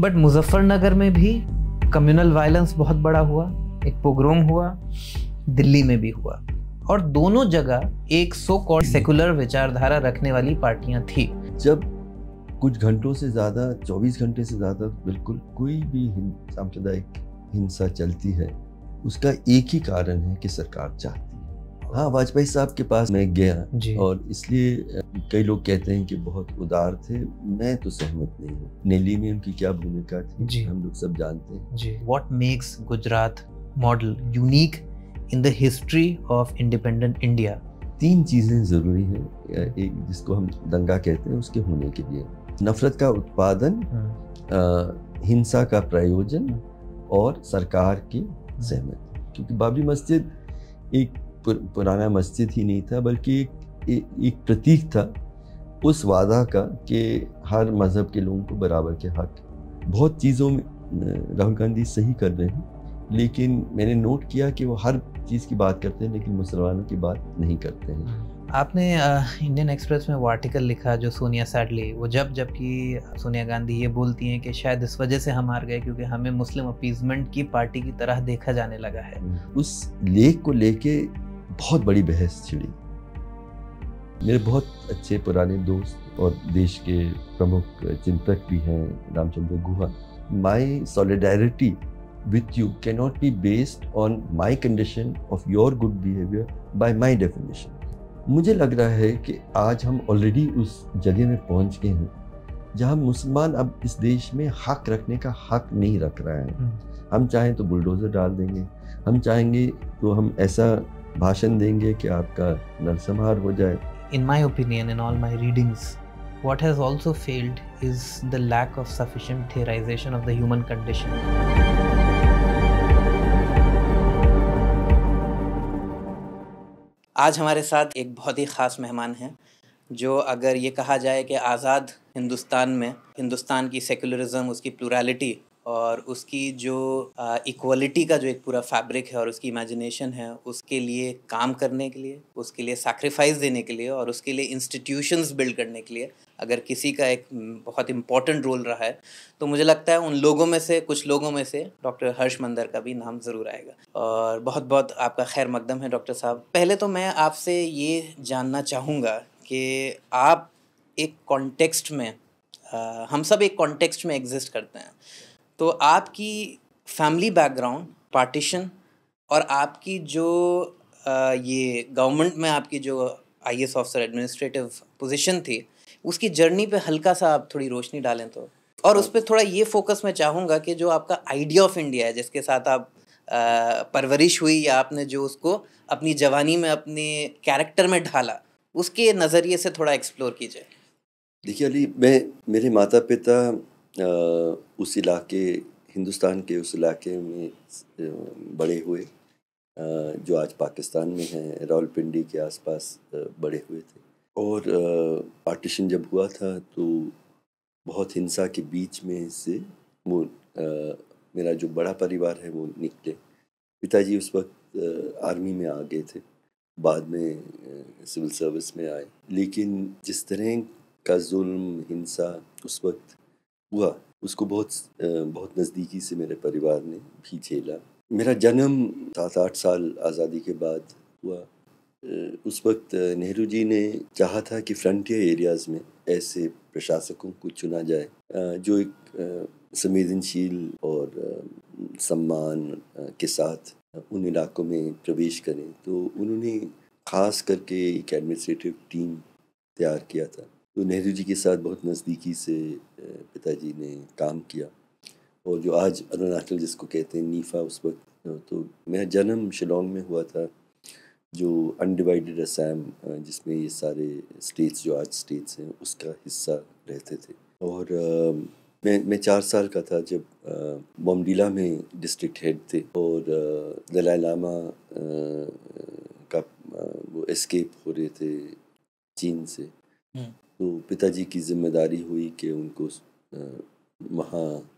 But Muzaffarnagar में भी communal violence बहुत बड़ा हुआ एक पोग्रोम हुआ दिल्ली में भी हुआ और दोनों जगह एक सो कॉल सेकुलर विचारधारा रखने वाली पार्टियां थी जब कुछ घंटों से ज़्यादा 24 घंटे से ज़्यादा बिल्कुल कोई भी सांप्रदायिक हिंसा चलती है उसका एक ही कारण है कि सरकार चाहती हाँ वाजपेयी साहब के पास मैं गया और इसलिए कई लोग कहते हैं कि बहुत उदार थे मैं तो सहमत नहीं हूँ नेली में उनकी क्या भूमिका थी जी। हम लोग सब जानते हैं जी what makes Gujarat model unique in the history of independent India तीन चीज़ें ज़रूरी हैं एक जिसको हम दंगा कहते हैं उसके होने के लिए नफरत का उत्पादन हम्म। हिंसा का प्रयोजन हम्म। और सरकार की हम्म। सहमति क्योंकि बाबरी मस्जिद एक पुर, पुराना मस्जिद ही नहीं था बल्कि एक, एक प्रतीक था उस वादा का कि हर मज़हब के लोगों को बराबर के हक बहुत चीज़ों में राहुल गांधी सही कर रहे हैं लेकिन मैंने नोट किया कि वो हर चीज़ की बात करते हैं लेकिन मुसलमानों की बात नहीं करते हैं आपने इंडियन एक्सप्रेस में वो आर्टिकल लिखा जो सोनिया सैडली वो जब जब सोनिया गांधी ये बोलती हैं कि शायद इस वजह से हम हार गए क्योंकि हमें मुस्लिम अपीजमेंट की पार्टी की तरह देखा जाने लगा है उस लेख को लेके बहुत बड़ी बहस छिड़ी मेरे बहुत अच्छे पुराने दोस्त और देश के प्रमुख चिंतक भी हैं Ramachandra Guha my solidarity with you cannot be based on my condition of your good behaviour by my definition मुझे लग रहा है कि आज हम ऑलरेडी उस जगह में पहुंच गए हैं जहां मुसलमान अब इस देश में हक रखने का हक नहीं रख रहा है हम्म। हम चाहें तो बुलडोज़र डाल देंगे हम चाहेंगे तो हम ऐसा भाषण देंगे कि आपका नरसंहार हो जाए in my opinion in all my readings what has also failed is the lack of sufficient theorization of the human condition. आज हमारे साथ एक बहुत ही ख़ास मेहमान हैं जो अगर ये कहा जाए कि आज़ाद हिंदुस्तान में हिंदुस्तान की सेकुलरिज्म उसकी प्लूरालिटी और उसकी जो इक्वलिटी का जो एक पूरा फैब्रिक है और उसकी इमेजिनेशन है उसके लिए काम करने के लिए उसके लिए सैक्रिफाइस देने के लिए और उसके लिए इंस्टीट्यूशंस बिल्ड करने के लिए अगर किसी का एक बहुत इम्पॉर्टेंट रोल रहा है तो मुझे लगता है उन लोगों में से कुछ लोगों में से डॉक्टर हर्ष मंदर का भी नाम ज़रूर आएगा और बहुत बहुत आपका खैर मकदम है डॉक्टर साहब पहले तो मैं आपसे ये जानना चाहूँगा कि आप एक कॉन्टेक्स्ट में आ, हम सब एक कॉन्टेक्स्ट में एग्जिस्ट करते हैं तो आपकी फैमिली बैकग्राउंड पार्टीशन और आपकी जो ये गवर्नमेंट में आपकी जो I S officer administrative position थी उसकी जर्नी पे हल्का सा आप थोड़ी रोशनी डालें तो और हाँ। उस पर थोड़ा ये फोकस मैं चाहूँगा कि जो आपका आइडिया ऑफ इंडिया है जिसके साथ आप परवरिश हुई या आपने जो उसको अपनी जवानी में अपने कैरेक्टर में ढाला उसके नज़रिए से थोड़ा एक्सप्लोर कीजिए देखिए अली मैं मेरे माता पिता उस इलाके हिंदुस्तान के उस इलाके में बड़े हुए जो आज पाकिस्तान में हैं रावलपिंडी के आसपास बड़े हुए थे और पार्टीशन जब हुआ था तो बहुत हिंसा के बीच में से वो मेरा जो बड़ा परिवार है वो निकले पिताजी उस वक्त आर्मी में आ गए थे बाद में सिविल सर्विस में आए लेकिन जिस तरह का जुल्म हिंसा उस वक्त हुआ उसको बहुत बहुत नज़दीकी से मेरे परिवार ने भी झेला मेरा जन्म सात आठ साल आज़ादी के बाद हुआ उस वक्त नेहरू जी ने चाहा था कि फ्रंटियर एरियाज़ में ऐसे प्रशासकों को चुना जाए जो एक संवेदनशील और सम्मान के साथ उन इलाकों में प्रवेश करें तो उन्होंने खास करके एक एडमिनिस्ट्रेटिव टीम तैयार किया था तो नेहरू जी के साथ बहुत नज़दीकी से पिताजी ने काम किया और जो आज अरुणाचल जिसको कहते हैं नीफा उस वक्त तो मेरा जन्म शिलोंग में हुआ था जो अनडिवाइडेड असम जिसमें ये सारे स्टेट्स जो आज स्टेट्स हैं उसका हिस्सा रहते थे और आ, मैं मैं चार साल का था जब बोमडीला में डिस्ट्रिक्ट हेड थे और दलाई लामा का वो एस्केप हो रहे थे चीन से हम्म। तो पिताजी की जिम्मेदारी हुई कि उनको वहाँ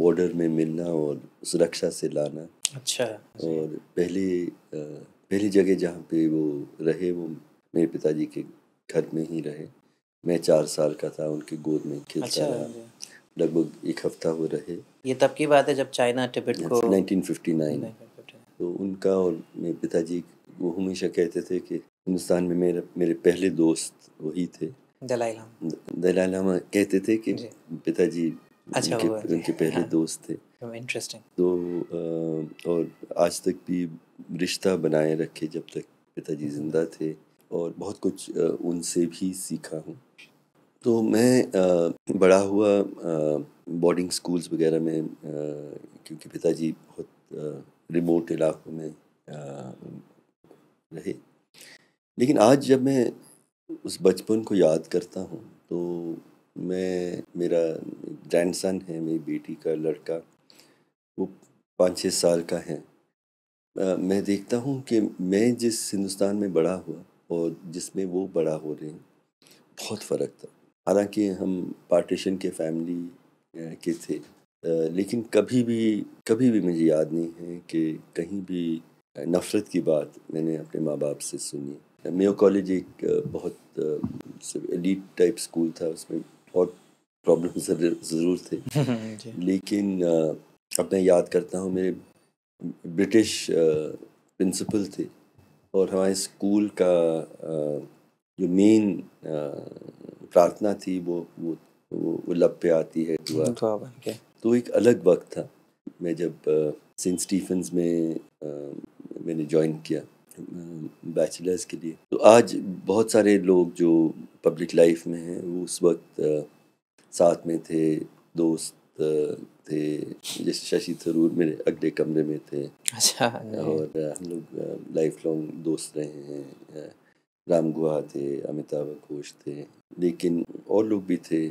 बॉर्डर में मिलना और सुरक्षा से लाना अच्छा और पहले पहली जगह जहाँ पे वो रहे वो मेरे पिताजी के घर में ही रहे मैं चार साल का था उनके गोद में खेलता अच्छा, रहा लगभग एक हफ्ता वो रहे ये तब की बात है जब चाइना तिब्बत को 1959 तो उनका और मेरे पिताजी वो हमेशा कहते थे कि हिंदुस्तान में मेरे मेरे पहले दोस्त वही थे दलाई लामा दलाई लामा कहते थे कि पिताजी अच्छा उनके, उनके पहले हाँ। दोस्त थे इंटरेस्टिंग तो और आज तक भी रिश्ता बनाए रखे जब तक पिताजी हम्म। जिंदा थे और बहुत कुछ उनसे भी सीखा हूँ तो मैं बड़ा हुआ बोर्डिंग स्कूल्स वगैरह में क्योंकि पिताजी बहुत रिमोट इलाकों में रहे लेकिन आज जब मैं उस बचपन को याद करता हूँ तो मैं मेरा ग्रैंड सन है मेरी बेटी का लड़का वो पाँच छः साल का है मैं देखता हूँ कि मैं जिस हिंदुस्तान में बड़ा हुआ और जिसमें वो बड़ा हो रहे हैं बहुत फ़र्क था हालांकि हम पार्टीशन के फैमिली के थे लेकिन कभी भी कभी भी मुझे याद नहीं है कि कहीं भी नफ़रत की बात मैंने अपने माँ बाप से सुनी मेयो कॉलेज एक बहुत एडिट टाइप स्कूल था उसमें बहुत प्रॉब्लम ज़रूर थे लेकिन अब मैं याद करता हूँ मेरे ब्रिटिश प्रिंसिपल थे और हमारे स्कूल का जो मेन प्रार्थना थी वो वो वो लब पे आती है दुआ तो एक अलग वक्त था मैं जब सेंट स्टीफन्स में मैंने ज्वाइन किया बैचलर्स के लिए तो आज बहुत सारे लोग जो पब्लिक लाइफ में हैं वो उस वक्त साथ में थे दोस्त थे जैसे शशि थरूर मेरे अगले कमरे में थे अच्छा और हम लोग लाइफ लॉन्ग दोस्त रहे हैं राम गुहा थे अमिताभ घोष थे लेकिन और लोग भी थे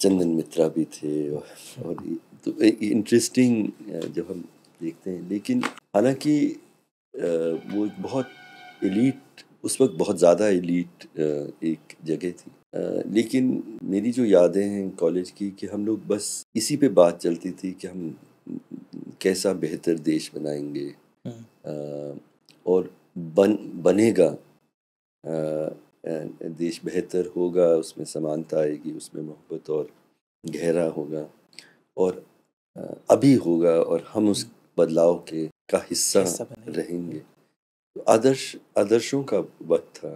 चंदन मित्रा भी थे और तो इंटरेस्टिंग जब हम देखते हैं लेकिन हालांकि वो एक बहुत एलीट उस वक्त बहुत ज़्यादा एलीट एक जगह थी लेकिन मेरी जो यादें हैं कॉलेज की कि हम लोग बस इसी पे बात चलती थी कि हम कैसा बेहतर देश बनाएंगे हम्म। और बन बनेगा देश बेहतर होगा उसमें समानता आएगी उसमें मोहब्बत और गहरा होगा और अभी होगा और हम उस हम्म। बदलाव के का हिस्सा रहेंगे आदर्श आदर्शों का वक्त था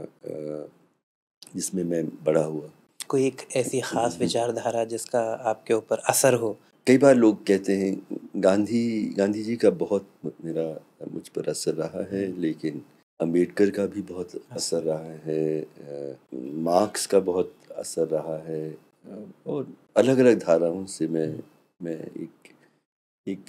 जिसमें मैं बड़ा हुआ कोई एक ऐसी खास विचारधारा जिसका आपके ऊपर असर हो कई बार लोग कहते हैं गांधी गांधी जी का बहुत मेरा मुझ पर असर रहा है हम्म। लेकिन अंबेडकर का भी बहुत अच्छा। असर रहा है मार्क्स का बहुत असर रहा है और अलग अलग धाराओं से मैं हम्म। मैं एक एक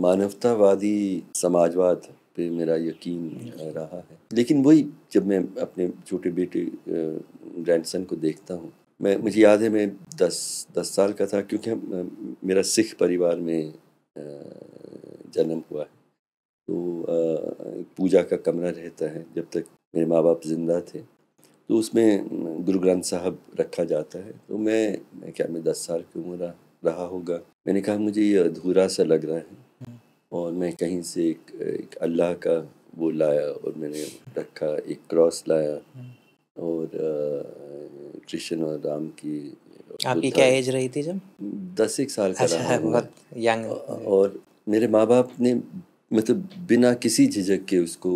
मानवतावादी समाजवाद पे मेरा यकीन रहा है लेकिन वही जब मैं अपने छोटे बेटे ग्रैंडसन को देखता हूँ मैं मुझे याद है मैं दस दस साल का था क्योंकि हम मेरा सिख परिवार में जन्म हुआ है तो पूजा का कमरा रहता है जब तक मेरे माँ बाप जिंदा थे तो उसमें गुरु ग्रंथ साहब रखा जाता है तो मैं, मैं क्या मैं दस साल की उम्र रहा होगा मैंने कहा मुझे ये अधूरा सा लग रहा है और मैं कहीं से एक, एक अल्लाह का वो लाया और मैंने रखा एक क्रॉस लाया हम्म। और कृष्ण और राम की आपकी क्या एज रही थी जब दस एक साल का अच्छा, बहुत यंग और मेरे माँ बाप ने मतलब बिना किसी झिझक के उसको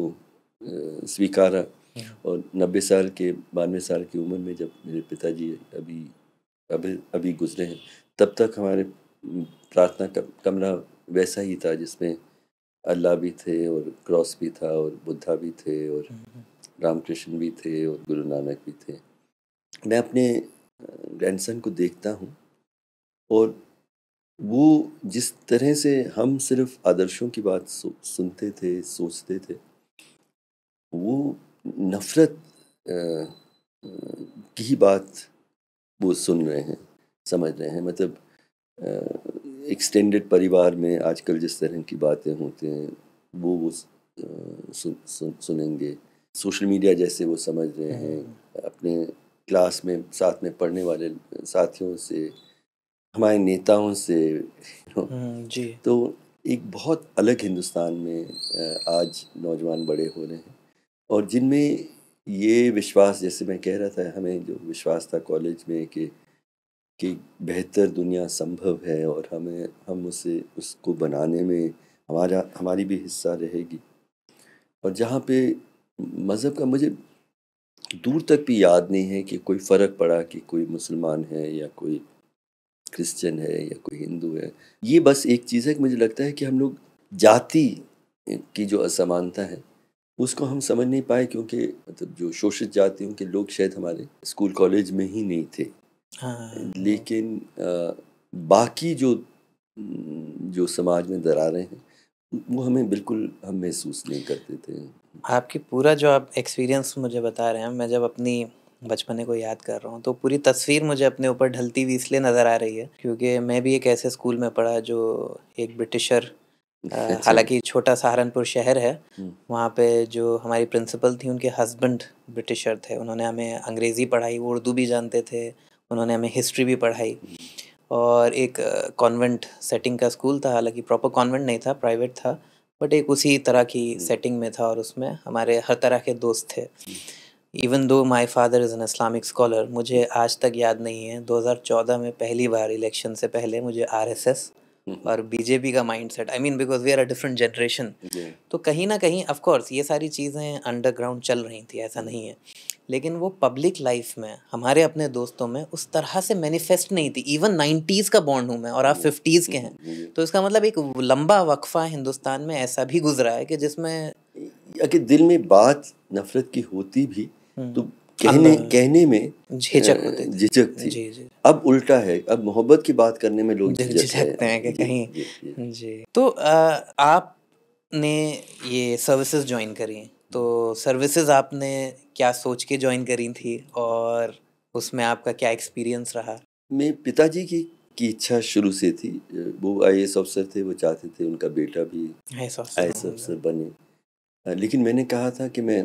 स्वीकारा हम्म। और नब्बे साल के बानवे साल की उम्र में जब मेरे पिताजी अभी अभी अभी गुजरे हैं तब तक हमारे हम्म, प्रार्थना कमरा वैसा ही था जिसमें अल्लाह भी थे और क्रॉस भी था और बुद्धा भी थे और हम्म, हम्म। रामकृष्ण भी थे और गुरु नानक भी थे मैं अपने ग्रैंडसन को देखता हूँ और वो जिस तरह से हम सिर्फ आदर्शों की बात सुनते थे सोचते थे वो नफ़रत की बात वो सुन रहे हैं समझ रहे हैं मतलब एक्सटेंडेड परिवार में आजकल जिस तरह की बातें होती हैं वो वो सुनेंगे सोशल मीडिया जैसे वो समझ रहे हम्म। हैं अपने क्लास में साथ में पढ़ने वाले साथियों से हमारे नेताओं से हम्म, जी तो एक बहुत अलग हिंदुस्तान में आज नौजवान बड़े हो रहे हैं और जिनमें ये विश्वास जैसे मैं कह रहा था हमें जो विश्वास था कॉलेज में कि कि बेहतर दुनिया संभव है और हमें हम उसे उसको बनाने में हमारा हमारी भी हिस्सा रहेगी और जहाँ पे मज़हब का मुझे दूर तक भी याद नहीं है कि कोई फ़र्क पड़ा कि कोई मुसलमान है या कोई क्रिश्चियन है या कोई हिंदू है ये बस एक चीज़ है कि मुझे लगता है कि हम लोग जाति की जो असमानता है उसको हम समझ नहीं पाए क्योंकि मतलब जो शोषित जातियों के लोग शायद हमारे स्कूल कॉलेज में ही नहीं थे हाँ। लेकिन आ, बाकी जो जो समाज में दरारें हैं वो हमें बिल्कुल हम महसूस नहीं करते थे आपकी पूरा जो आप एक्सपीरियंस मुझे बता रहे हैं मैं जब अपनी बचपने को याद कर रहा हूँ तो पूरी तस्वीर मुझे अपने ऊपर ढलती हुई इसलिए नज़र आ रही है क्योंकि मैं भी एक ऐसे स्कूल में पढ़ा जो एक ब्रिटिशर अच्छा। हालांकि छोटा सहारनपुर शहर है हम्म। वहाँ पे जो हमारी प्रिंसिपल थी उनके हस्बैंड ब्रिटिशर थे उन्होंने हमें अंग्रेज़ी पढ़ाई वो उर्दू भी जानते थे उन्होंने हमें हिस्ट्री भी पढ़ाई और एक कॉन्वेंट सेटिंग का स्कूल था हालांकि प्रॉपर कॉन्वेंट नहीं था प्राइवेट था बट एक उसी तरह की सेटिंग हम्म। में था और उसमें हमारे हर तरह के दोस्त थे even though my father is an Islamic scholar मुझे आज तक याद नहीं है 2014 में पहली बार इलेक्शन से पहले मुझे आरएसएस और बीजेपी का mind set I mean because we are a different generation तो कहीं ना कहीं ऑफ कोर्स ये सारी चीज़ें अंडरग्राउंड चल रही थी ऐसा नहीं है लेकिन वो पब्लिक लाइफ में हमारे अपने दोस्तों में उस तरह से मैनिफेस्ट नहीं थी इवन नाइन्टीज़ का बॉन्ड हूँ मैं और आप फिफ्टीज़ के हैं तो इसका मतलब एक लंबा वक्फा हिंदुस्तान में ऐसा भी गुजरा है कि जिसमें कि दिल में बात नफरत की होती भी हम्म। तो कहने कहने में झिझक झिझक थी जी, जी। अब उल्टा है अब मोहब्बत की बात करने में लोग झिझकते हैं कि कहीं जी, तो आपने ये सर्विसेज ज्वाइन करी तो सर्विसेज आपने क्या सोच के ज्वाइन करी थी और उसमें आपका क्या एक्सपीरियंस रहा मैं पिताजी की की इच्छा शुरू से थी वो आई एस अफसर थे वो चाहते थे उनका बेटा भी आई एस अफसर बने लेकिन मैंने कहा था कि मैं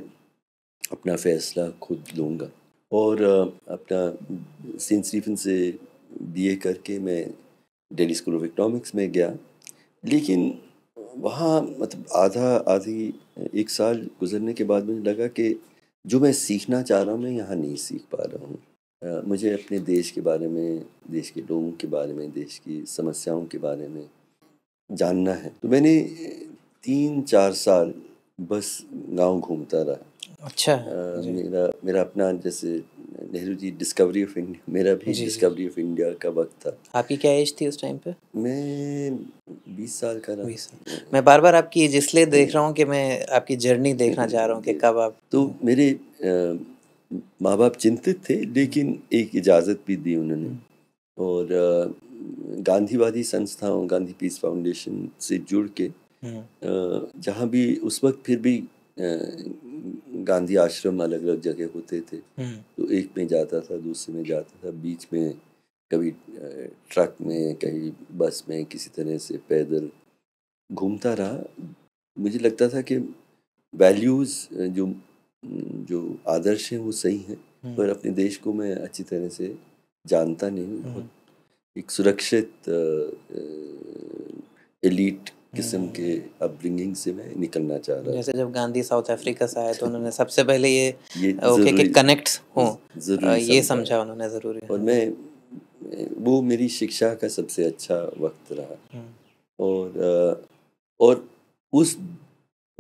अपना फ़ैसला खुद लूँगा और अपना सेंट स्टीफन से बीए करके मैं दिल्ली स्कूल ऑफ इकनॉमिक्स में गया लेकिन वहाँ मतलब आधा आधी एक साल गुजरने के बाद मुझे लगा कि जो मैं सीखना चाह रहा हूँ मैं यहाँ नहीं सीख पा रहा हूँ मुझे अपने देश के बारे में देश के लोगों के बारे में देश की समस्याओं के बारे में जानना है तो मैंने तीन चार साल बस गांव घूमता रहा अच्छा मेरा मेरा अपना जैसे Nehru ji discovery of India मेरा भी डिस्कवरी ऑफ इंडिया का वक्त था आपकी क्या एज थी उस टाइम पे मैं बीस साल का रहा बीस मैं बार बार आपकी एज इसलिए देख रहा हूँ कि मैं आपकी जर्नी देखना चाह रहा हूँ कि कब आप तो मेरे माँ बाप चिंतित थे लेकिन एक इजाज़त भी दी उन्होंने हम्म। और गांधीवादी संस्थाओं गांधी पीस फाउंडेशन से जुड़ के हम्म। जहाँ भी उस वक्त फिर भी गांधी आश्रम अलग अलग जगह होते थे हम्म। तो एक में जाता था दूसरे में जाता था बीच में कभी ट्रक में कहीं बस में किसी तरह से पैदल घूमता रहा मुझे लगता था कि वैल्यूज़ जो जो आदर्श हैं वो सही हैं हम्म। पर अपने देश को मैं अच्छी तरह से जानता नहीं हूँ हम्म। एक सुरक्षित एलिट किस्म के अपब्रिंगिंग से मैं निकलना चाह रहा जैसे जब गांधी साउथ अफ्रीका से आए तो उन्होंने सबसे पहले ये, ओके के कनेक्ट हो ये समझा उन्होंने जरूरी और मैं वो मेरी शिक्षा का सबसे अच्छा वक्त रहा हम्म। और और उस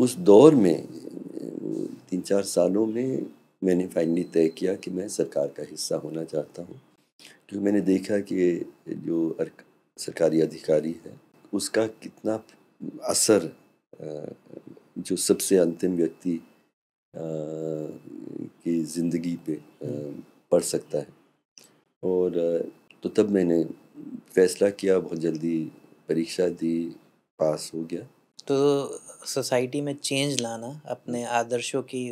उस दौर में तीन चार सालों में मैंने फाइनली तय किया कि मैं सरकार का हिस्सा होना चाहता हूँ क्योंकि मैंने देखा कि जो सरकारी अधिकारी है उसका कितना असर जो सबसे अंतिम व्यक्ति की ज़िंदगी पे पड़ सकता है और तो तब मैंने फैसला किया बहुत जल्दी परीक्षा दी पास हो गया तो सोसाइटी में चेंज लाना अपने आदर्शों की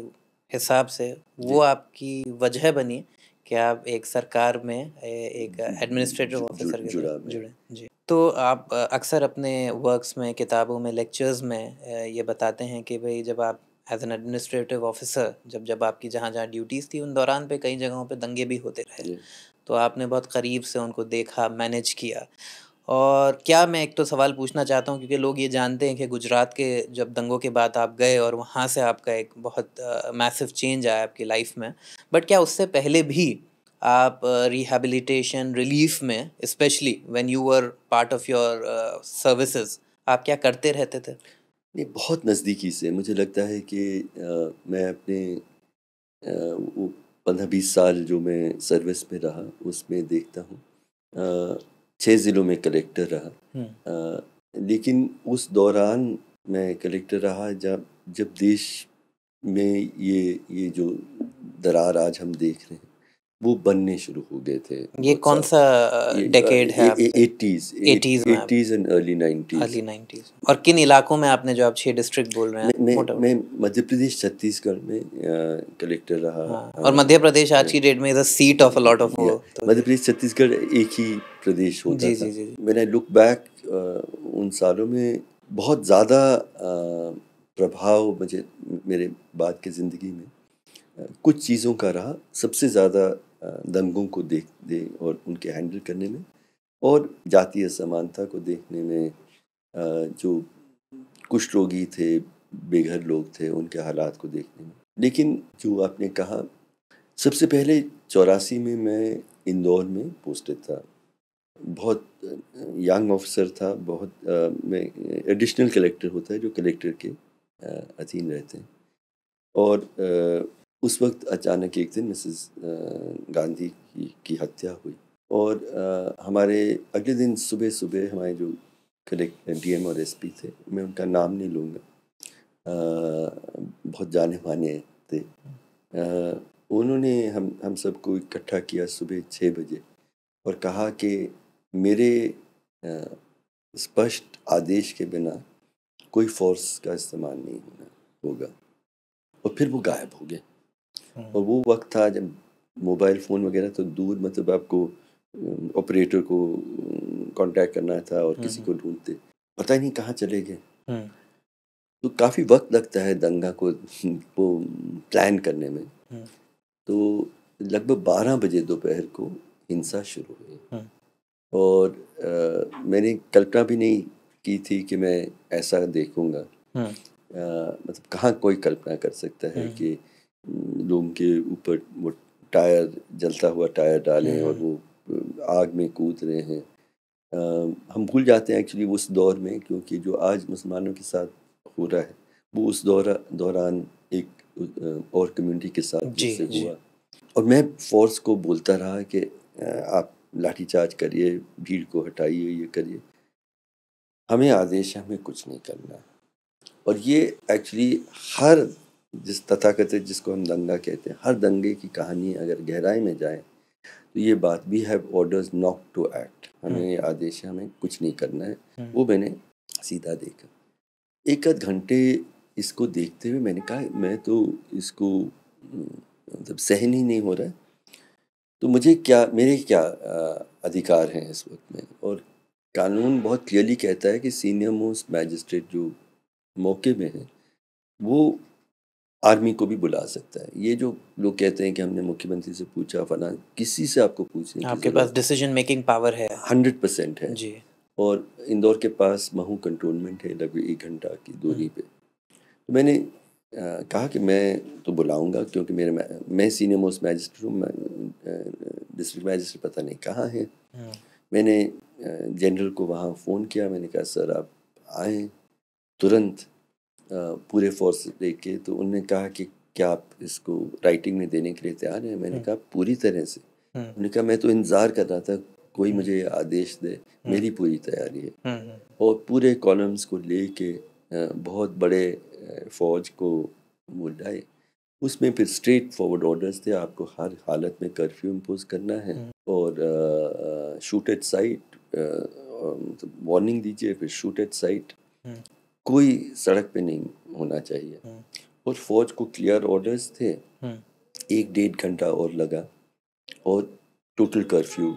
हिसाब से वो आपकी वजह बनी कि आप एक सरकार में एक एडमिनिस्ट्रेटिव ऑफिसर जुड़ा जुड़े जी तो आप अक्सर अपने वर्क्स में किताबों में लेक्चर्स में ये बताते हैं कि भाई जब आप एज एन एडमिनिस्ट्रेटिव ऑफिसर जब जब आपकी जहाँ जहाँ ड्यूटीज़ थी उन दौरान पे कई जगहों पे दंगे भी होते रहे तो आपने बहुत करीब से उनको देखा मैनेज किया और क्या मैं एक तो सवाल पूछना चाहता हूँ क्योंकि लोग ये जानते हैं कि गुजरात के जब दंगों के बाद आप गए और वहाँ से आपका एक बहुत मैसिव चेंज आया आपकी लाइफ में बट क्या उससे पहले भी आप रिहेबिलिटेशन रिलीफ में specially when you were part of your services आप क्या करते रहते थे नहीं बहुत नज़दीकी से मुझे लगता है कि आ, मैं अपने वो पंद्रह बीस साल जो मैं सर्विस में रहा उसमें देखता हूँ छः ज़िलों में कलेक्टर रहा आ, हम्म। लेकिन उस दौरान मैं कलेक्टर रहा जब जब देश में ये ये जो दरार आज हम देख रहे हैं वो बनने शुरू हो गए थे ये कौन सा डेकेड है eighties eighties eighties and early nineties early nineties और किन इलाकों में आपने जो आप छह डिस्ट्रिक्ट बोल रहे हैं मैं मैं मध्य प्रदेश छत्तीसगढ़ में कलेक्टर रहा हाँ, और मध्य प्रदेश आज की डेट में is a seat of a lot of Madhya Pradesh Chhattisgarh एक ही प्रदेश होता जी, जी, जी, मैंने लुक बैक उन सालों में बहुत ज़्यादा प्रभाव मुझे मेरे बाद की ज़िंदगी में कुछ चीज़ों का रहा सबसे ज़्यादा दंगों को देख दे और उनके हैंडल करने में और जातीय समानता को देखने में जो कुछ रोगी थे बेघर लोग थे उनके हालात को देखने में लेकिन जो आपने कहा सबसे पहले चौरासी में मैं इंदौर में पोस्टेड था बहुत यंग ऑफिसर था बहुत मैं एडिशनल कलेक्टर होता है जो कलेक्टर के अधीन रहते हैं और उस वक्त अचानक एक दिन मिसेस गांधी की, की हत्या हुई और आ, हमारे अगले दिन सुबह सुबह हमारे जो कलेक्ट एम और पी थे मैं उनका नाम नहीं लूँगा बहुत जाने माने थे आ, उन्होंने हम हम सबको इकट्ठा किया सुबह छः बजे और कहा कि मेरे स्पष्ट आदेश के बिना कोई फोर्स का इस्तेमाल नहीं होना होगा और फिर वो गायब हो गए हम्म। और वो वक्त था जब मोबाइल फ़ोन वगैरह तो दूर मतलब आपको ऑपरेटर को कांटेक्ट करना था और हम्म, किसी हम्म। को ढूंढते पता ही नहीं कहाँ चले गए तो काफ़ी वक्त लगता है दंगा को वो प्लान करने में तो लगभग बारह बजे दोपहर को हिंसा शुरू हुई और आ, मैंने कल्पना भी नहीं की थी कि मैं ऐसा देखूंगा आ, मतलब कहाँ कोई कल्पना कर सकता है कि लोगों के ऊपर वो टायर जलता हुआ टायर डाले हम्म। और वो आग में कूद रहे हैं आ, हम भूल जाते हैं एक्चुअली उस दौर में क्योंकि जो आज मुसलमानों के साथ हो रहा है वो उस दौरा दौरान एक और कम्युनिटी के साथ जी, जी. हुआ और मैं फोर्स को बोलता रहा कि आप लाठीचार्ज करिए भीड़ को हटाइए ये करिए हमें आदेश है हमें कुछ नहीं करना और ये एक्चुअली हर जिस तथाकथित जिसको हम दंगा कहते हैं हर दंगे की कहानी अगर गहराई में जाए तो ये बात भी have orders not to act हमें ये हम्म। आदेश है हमें कुछ नहीं करना है हम्म। वो मैंने सीधा देखा एक आध घंटे इसको देखते हुए मैंने कहा मैं तो इसको मतलब सहन ही नहीं हो रहा तो मुझे क्या मेरे क्या अधिकार हैं इस वक्त में और कानून बहुत क्लियरली कहता है कि सीनियर मोस्ट मैजिस्ट्रेट जो मौके में है वो आर्मी को भी बुला सकता है ये जो लोग कहते हैं कि हमने मुख्यमंत्री से पूछा फला किसी से आपको पूछने आपके पास डिसीजन मेकिंग पावर है हंड्रेड परसेंट है जी और इंदौर के पास महू कंटोनमेंट है लगभग एक घंटा की दूरी हम्म। पे तो मैंने आ, कहा कि मैं तो बुलाऊंगा क्योंकि मेरे मैं, सीनियर मोस्ट मैजिस्ट्रेट हूँ डिस्ट्रिक्ट मैजिस्ट्रेट पता नहीं कहाँ है हम्म। मैंने जनरल को वहाँ फ़ोन किया मैंने कहा सर आप आए तुरंत पूरे फोर्स के तो उनने कहा कि क्या आप इसको राइटिंग में देने के लिए तैयार हैं मैंने हम्म। कहा पूरी तरह से हम्म। उन्होंने कहा मैं तो इंतज़ार कर रहा था कोई हम्म। मुझे आदेश दे मेरी पूरी तैयारी है और पूरे कॉलम्स को ले के बहुत बड़े फौज को वो लाए उसमें फिर स्ट्रेट फॉरवर्ड ऑर्डर्स थे आपको हर हालत में कर्फ्यू इम्पोज करना है और शूट एट साइट वार्निंग दीजिए फिर शूट एट साइट कोई सड़क पे नहीं होना चाहिए हम्म। और फौज को क्लियर ऑर्डर्स थे हम्म। एक डेढ़ घंटा और लगा और टोटल कर्फ्यू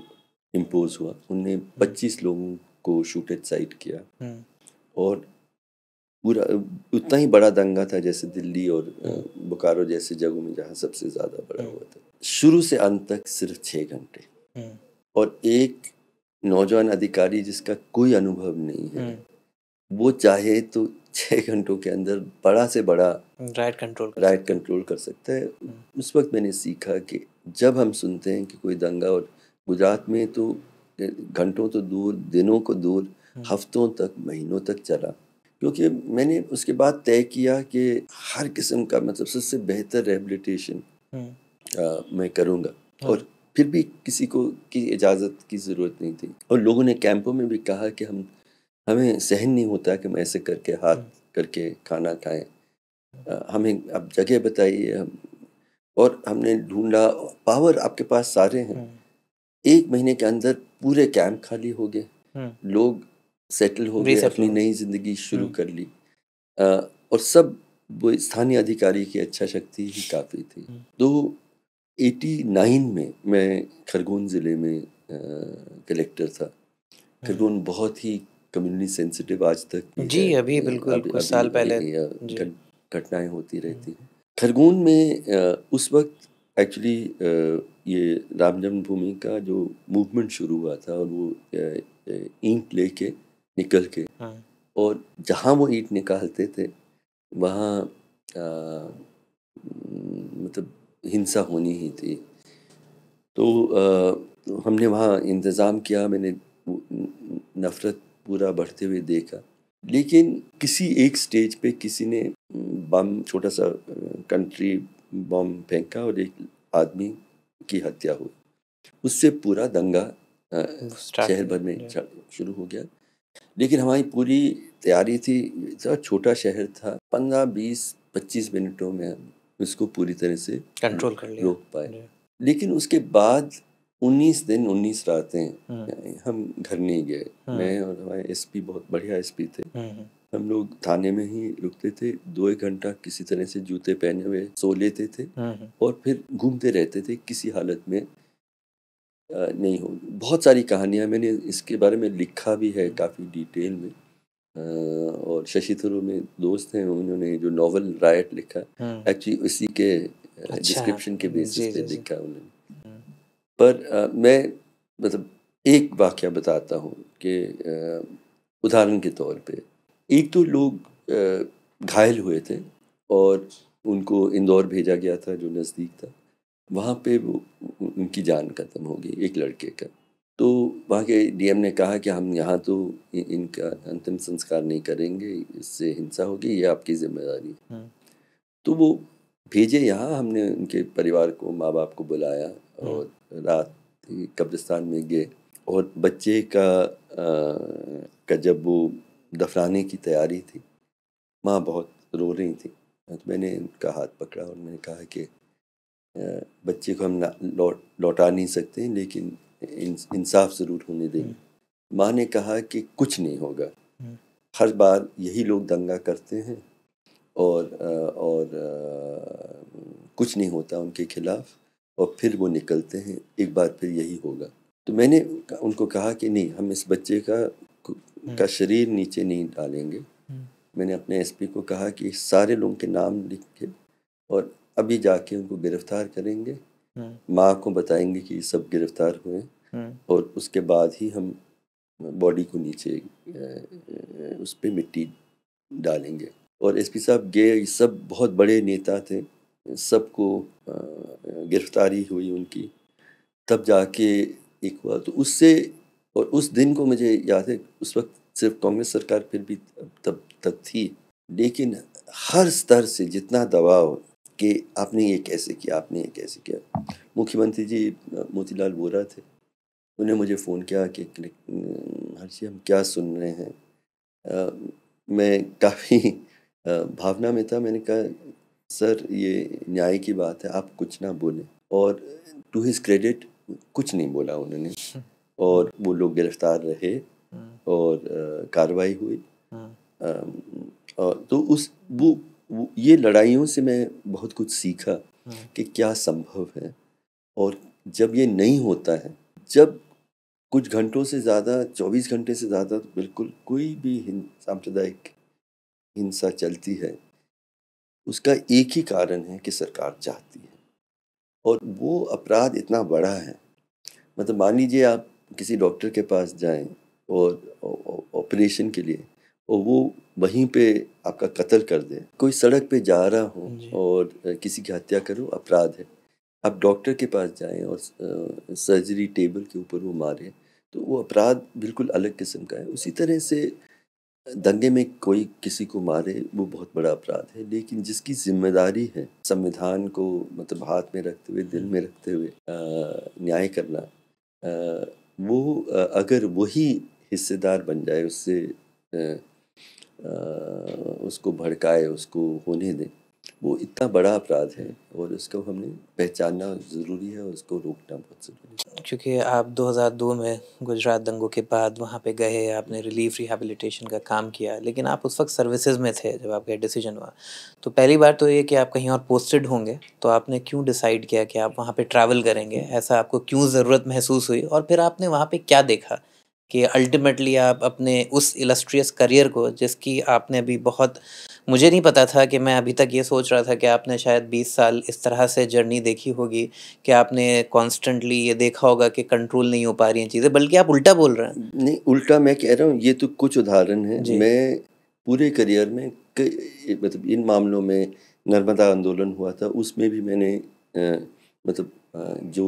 इम्पोज हुआ उनने 25 हम्म। लोगों को शूट एट साइट किया और पूरा उतना ही बड़ा दंगा था जैसे दिल्ली और बोकारो जैसे जगहों में जहाँ सबसे ज़्यादा बड़ा हुआ था शुरू से अंत तक सिर्फ छः घंटे और एक नौजवान अधिकारी जिसका कोई अनुभव नहीं है वो चाहे तो छः घंटों के अंदर बड़ा से बड़ा राइट कंट्रोल राइट कंट्रोल कर सकता है हम्म। उस वक्त मैंने सीखा कि जब हम सुनते हैं कि कोई दंगा और गुजरात में तो घंटों तो दूर दिनों को दूर हम्म। हफ्तों तक महीनों तक चला क्योंकि मैंने उसके बाद तय किया कि हर किस्म का मतलब सबसे बेहतर रेहबिलिटेशन हम्म। मैं करूँगा हाँ। और फिर भी किसी को की इजाज़त की ज़रूरत नहीं थी और लोगों ने कैंपों में भी कहा कि हम हमें सहन नहीं होता कि हम ऐसे करके हाथ हम्म। करके खाना खाएं हमें अब जगह बताइए हम और हमने ढूंढा पावर आपके पास सारे हैं हम्म। एक महीने के अंदर पूरे कैंप खाली हो गए हम्म। लोग सेटल हो गए अपनी नई जिंदगी शुरू कर ली आ, और सब वो स्थानीय अधिकारी की अच्छा शक्ति ही काफ़ी थी तो 89 में मैं खरगोन ज़िले में कलेक्टर था खरगोन बहुत ही कम्युनिटी सेंसिटिव आज तक जी अभी बिल्कुल अभी, कुछ अभी, साल पहले घटनाएं होती रहती हैं खरगोन में उस वक्त एक्चुअली ये राम जन्मभूमि का जो मूवमेंट शुरू हुआ था और वो ईंट लेके निकल के हाँ। और जहाँ वो ईंट निकालते थे वहाँ मतलब हिंसा होनी ही थी तो आ, हमने वहाँ इंतज़ाम किया मैंने नफ़रत पूरा बढ़ते हुए देखा लेकिन किसी एक स्टेज पे किसी ने बम छोटा सा कंट्री बम फेंका और एक आदमी की हत्या हुई उससे पूरा दंगा शहर भर में शुरू हो गया लेकिन हमारी पूरी तैयारी थी इतना छोटा शहर था पंद्रह बीस पच्चीस मिनटों में हम उसको पूरी तरह से कंट्रोल कर रोक पाए लेकिन उसके बाद उन्नीस दिन उन्नीस रातें हाँ। हम घर नहीं गए हाँ। मैं और हमारे एसपी बहुत बढ़िया एसपी थे हाँ, हम लोग थाने में ही रुकते थे दो एक घंटा किसी तरह से जूते पहने हुए सो लेते थे और फिर घूमते रहते थे किसी हालत में नहीं हो बहुत सारी कहानियां मैंने इसके बारे में लिखा भी है काफ़ी डिटेल में और शशि थरूर में दोस्त हैं उन्होंने जो नॉवल रायट लिखा एक्चुअली उसी के डिस्क्रिप्शन अच्छा, के बेसिस पे लिखा उन्होंने पर आ, मैं मतलब एक वाक्य बताता हूँ कि उदाहरण के तौर पे एक तो लोग घायल हुए थे और उनको इंदौर भेजा गया था जो नज़दीक था वहाँ पे वो उनकी जान खत्म हो गई एक लड़के का तो वहाँ के डीएम ने कहा कि हम यहाँ तो इनका अंतिम संस्कार नहीं करेंगे इससे हिंसा होगी ये आपकी जिम्मेदारी है हम्म। तो वो भेजे यहाँ हमने उनके परिवार को माँ बाप को बुलाया हम्म। और रात कब्रिस्तान में गए और बच्चे का आ, का जब वो दफनाने की तैयारी थी माँ बहुत रो रही थी तो मैंने उनका हाथ पकड़ा और मैंने कहा कि बच्चे को हम लौट लौटा नहीं सकते लेकिन इंसाफ ज़रूर होने देंगे हम्म। माँ ने कहा कि कुछ नहीं होगा हम्म। हर बार यही लोग दंगा करते हैं और और कुछ नहीं होता उनके खिलाफ और फिर वो निकलते हैं एक बार फिर यही होगा तो मैंने उनको कहा कि नहीं हम इस बच्चे का हम्म। का शरीर नीचे नहीं डालेंगे हम्म। मैंने अपने एसपी को कहा कि सारे लोगों के नाम लिख के और अभी जाके उनको गिरफ्तार करेंगे हम्म। माँ को बताएंगे कि सब गिरफ्तार हुए और उसके बाद ही हम बॉडी को नीचे उस पर मिट्टी डालेंगे और एसपी साहब गए सब बहुत बड़े नेता थे सबको गिरफ्तारी हुई उनकी तब जाके एक हुआ तो उससे और उस दिन को मुझे याद है उस वक्त सिर्फ कांग्रेस सरकार फिर भी तब तक थी लेकिन हर स्तर से जितना दबाव कि आपने ये कैसे किया आपने ये कैसे किया मुख्यमंत्री जी मोतीलाल वोरा थे उन्हें मुझे फ़ोन किया कि हर्षी हम क्या सुन रहे हैं आ, मैं काफ़ी भावना में था मैंने कहा सर ये न्याय की बात है आप कुछ ना बोले और टू हिज क्रेडिट कुछ नहीं बोला उन्होंने और वो लोग गिरफ्तार रहे हम्म। और कार्रवाई हुई और हम्म। तो उस वो, वो ये लड़ाइयों से मैं बहुत कुछ सीखा हम्म। कि क्या संभव है और जब ये नहीं होता है जब कुछ घंटों से ज़्यादा चौबीस घंटे से ज़्यादा बिल्कुल कोई भी सांप्रदायिक हिंसा चलती है उसका एक ही कारण है कि सरकार चाहती है और वो अपराध इतना बड़ा है मतलब मान लीजिए आप किसी डॉक्टर के पास जाएं और ऑपरेशन के लिए और वो वहीं पे आपका कत्ल कर दे कोई सड़क पे जा रहा हो और किसी की हत्या करो अपराध है आप डॉक्टर के पास जाएं और सर्जरी टेबल के ऊपर वो मारे तो वो अपराध बिल्कुल अलग किस्म का है उसी तरह से दंगे में कोई किसी को मारे वो बहुत बड़ा अपराध है लेकिन जिसकी जिम्मेदारी है संविधान को मतलब हाथ में रखते हुए दिल में रखते हुए न्याय करना आ, वो अगर वही हिस्सेदार बन जाए उससे आ, उसको भड़काए उसको होने दें वो इतना बड़ा अपराध है और उसको हमने पहचानना ज़रूरी है और उसको रोकना बहुत ज़रूरी है क्योंकि आप 2002 में गुजरात दंगों के बाद वहाँ पे गए आपने रिलीफ रिहेबिलिटेशन का काम किया लेकिन आप उस वक्त सर्विसेज में थे जब आपका डिसीजन हुआ तो पहली बार तो ये कि आप कहीं और पोस्टेड होंगे तो आपने क्यों डिसाइड किया कि आप वहाँ पर ट्रैवल करेंगे ऐसा आपको क्यों ज़रूरत महसूस हुई और फिर आपने वहाँ पर क्या देखा कि अल्टीमेटली आप अपने उस इलस्ट्रियस करियर को जिसकी आपने अभी बहुत मुझे नहीं पता था कि मैं अभी तक ये सोच रहा था कि आपने शायद 20 साल इस तरह से जर्नी देखी होगी कि आपने कॉन्स्टेंटली ये देखा होगा कि कंट्रोल नहीं हो पा रही हैं चीज़ें बल्कि आप उल्टा बोल रहे हैं नहीं उल्टा मैं कह रहा हूँ ये तो कुछ उदाहरण है मैं पूरे करियर में मतलब इन मामलों में नर्मदा आंदोलन हुआ था उसमें भी मैंने मतलब जो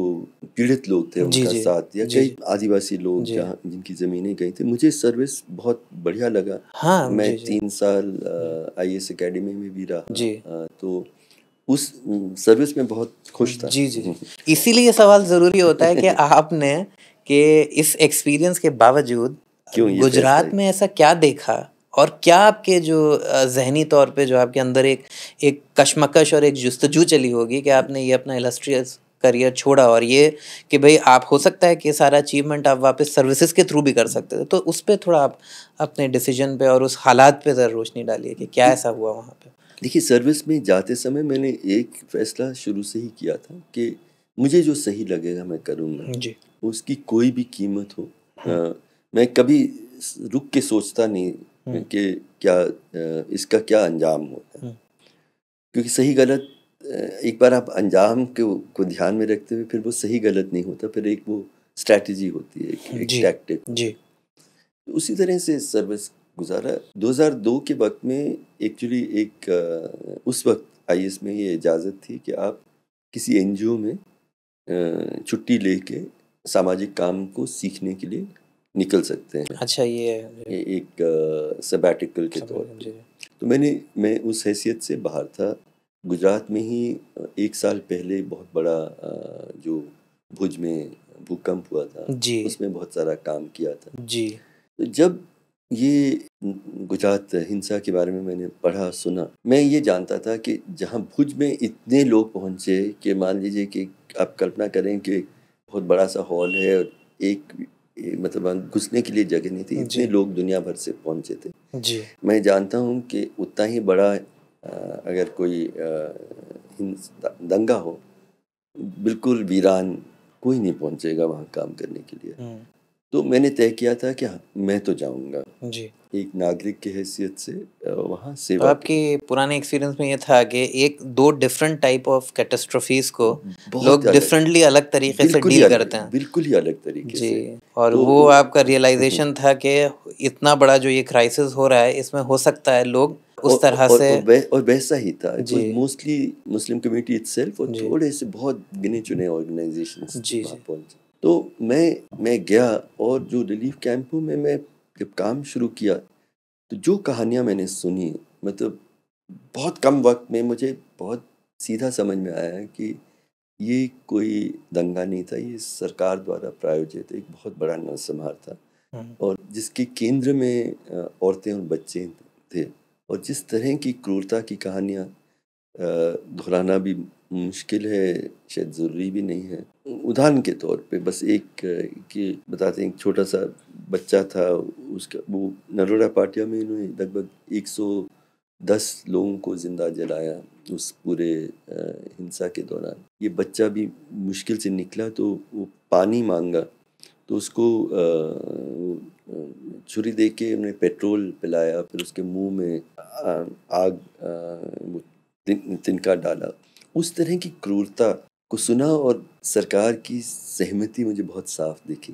पीड़ित लोग थे उनका जी, साथ या कई आदिवासी लोग जहाँ जिनकी ज़मीनें गई थी मुझे सर्विस बहुत बढ़िया लगा हाँ, मैं जी, तीन साल आई एस अकेडमी में भी रहा जी, आ, तो उस सर्विस में बहुत खुश था जी जी इसीलिए सवाल ज़रूरी होता है कि आपने के इस एक्सपीरियंस के बावजूद क्यों गुजरात में ऐसा क्या देखा और क्या आपके जो जहनी तौर पे जो आपके अंदर एक एक कशमकश और एक जस्तजू चली होगी कि आपने ये अपना इलस्ट्रियस करियर छोड़ा और ये कि भाई आप हो सकता है कि सारा अचीवमेंट आप वापस सर्विसेज के थ्रू भी कर सकते थे तो उस पर थोड़ा आप अपने डिसीजन पे और उस हालात पे ज़रा रोशनी डालिए कि क्या ऐसा हुआ वहाँ पे देखिए सर्विस में जाते समय मैंने एक फैसला शुरू से ही किया था कि मुझे जो सही लगेगा मैं करूँगा जी उसकी कोई भी कीमत हो आ, मैं कभी रुक के सोचता नहीं हम्म। कि क्या इसका क्या अंजाम होता है हम्म। क्योंकि सही गलत एक बार आप अंजाम के को ध्यान में रखते हुए फिर वो सही गलत नहीं होता फिर एक वो स्ट्रैटेजी होती है एक, एक टैक्टिक जी तो उसी तरह से सर्विस गुजारा 2002 के वक्त में एक्चुअली एक उस वक्त आई में ये इजाज़त थी कि आप किसी एन में छुट्टी लेके सामाजिक काम को सीखने के लिए निकल सकते हैं अच्छा ये, एक सबैटिकल के तौर पर तो मैंने मैं उस हैसियत से बाहर था गुजरात में ही एक साल पहले बहुत बड़ा जो भुज में भूकंप हुआ था जी उसमें बहुत सारा काम किया था जी तो जब ये गुजरात हिंसा के बारे में मैंने पढ़ा सुना मैं ये जानता था कि जहाँ भुज में इतने लोग पहुँचे कि मान लीजिए कि आप कल्पना करें कि बहुत बड़ा सा हॉल है और एक मतलब घुसने के लिए जगह नहीं थी इतने लोग दुनिया भर से पहुंचे थे जी मैं जानता हूँ कि उतना ही बड़ा अगर कोई दंगा हो बिल्कुल वीरान कोई नहीं पहुंचेगा वहाँ काम करने के लिए हम्म। तो मैंने तय किया था कि हाँ, मैं तो जाऊंगा जी एक नागरिक की हैसियत से वहाँ से तो आपके पुराने एक्सपीरियंस में ये था कि एक दो डिफरेंट टाइप ऑफ कैटेस्ट्रोफीज को लोग डिफरेंटली अलग तरीके से डील करते हैं बिल्कुल ही अलग तरीके जी से। और तो, वो आपका रियलाइजेशन था कि इतना बड़ा जो ये क्राइसिस हो रहा है इसमें हो सकता है लोग उस तरह और, से और, वैसा ही था मोस्टली मुस्लिम कम्युनिटी इट और थोड़े से बहुत गिने चुने ऑर्गेनाइजेशन जी पहुंचे तो मैं मैं गया और जो रिलीफ कैंपों में मैं जब काम शुरू किया तो जो कहानियाँ मैंने सुनी मतलब बहुत कम वक्त में मुझे बहुत सीधा समझ में आया कि ये कोई दंगा नहीं था ये सरकार द्वारा प्रायोजित एक बहुत बड़ा नरसंहार था हम्म। और जिसके केंद्र में औरतें और बच्चे थे और जिस तरह की क्रूरता की कहानियाँ दोहराना भी मुश्किल है शायद ज़रूरी भी नहीं है उदाहरण के तौर पे बस एक कि बताते हैं छोटा सा बच्चा था उसका वो नरोड़ा पाटिया में इन्होंने लगभग 110 लोगों को ज़िंदा जलाया उस पूरे हिंसा के दौरान ये बच्चा भी मुश्किल से निकला तो वो पानी मांगा तो उसको छुरी दे के उन्हें पेट्रोल पिलाया फिर उसके मुंह में आग वो तिनका डाला उस तरह की क्रूरता को सुना और सरकार की सहमति मुझे बहुत साफ दिखी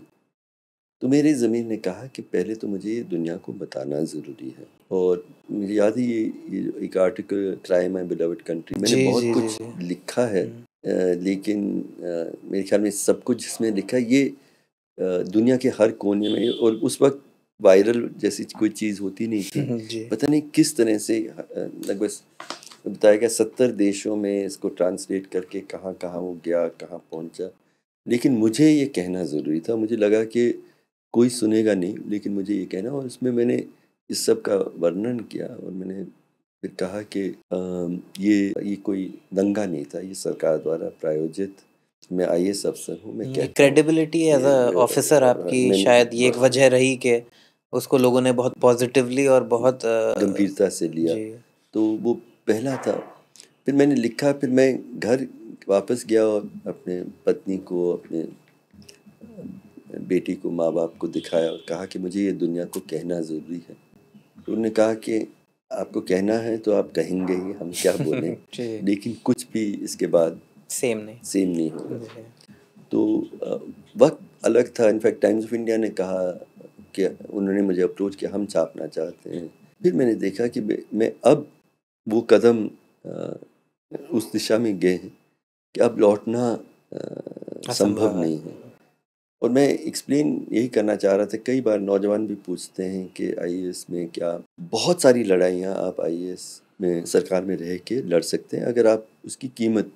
तो मेरे ज़मीन ने कहा कि पहले तो मुझे ये दुनिया को बताना ज़रूरी है और मुझे याद है ये, एक article cry my beloved country मैंने बहुत जी, कुछ जी, लिखा है आ, हम्म। लेकिन आ, मेरे ख्याल में सब कुछ जिसमें लिखा ये आ, दुनिया के हर कोने में और उस वक्त वायरल जैसी कोई चीज़ होती नहीं थी पता नहीं किस तरह से लगभग बताया गया सत्तर देशों में इसको ट्रांसलेट करके कहाँ कहाँ वो गया कहाँ पहुँचा लेकिन मुझे ये कहना ज़रूरी था मुझे लगा कि कोई सुनेगा नहीं लेकिन मुझे ये कहना और इसमें मैंने इस सब का वर्णन किया और मैंने फिर कहा कि ये ये कोई दंगा नहीं था ये सरकार द्वारा प्रायोजित मैं आई एस अफसर हूँ मैं क्या क्रेडिबिलिटी एज अ ऑफिसर आपकी शायद ये एक हाँ। वजह रही कि उसको लोगों ने बहुत पॉजिटिवली और बहुत गंभीरता से लिया तो वो पहला था फिर मैंने लिखा फिर मैं घर वापस गया और अपने पत्नी को अपने बेटी को माँ बाप को दिखाया और कहा कि मुझे ये दुनिया को कहना ज़रूरी है उन्होंने कहा कि आपको कहना है तो आप कहेंगे ही हम क्या बोलें लेकिन कुछ भी इसके बाद सेम नहीं सेम नहीं होगा तो वक्त अलग था इनफैक्ट टाइम्स ऑफ इंडिया ने कहा कि उन्होंने मुझे अप्रोच किया हम छापना चाहते हैं फिर मैंने देखा कि मैं अब वो कदम उस दिशा में गए हैं कि अब लौटना संभव नहीं है और मैं एक्सप्लेन यही करना चाह रहा था कई बार नौजवान भी पूछते हैं कि आई में क्या बहुत सारी लड़ाइयाँ आप आई में सरकार में रह के लड़ सकते हैं अगर आप उसकी कीमत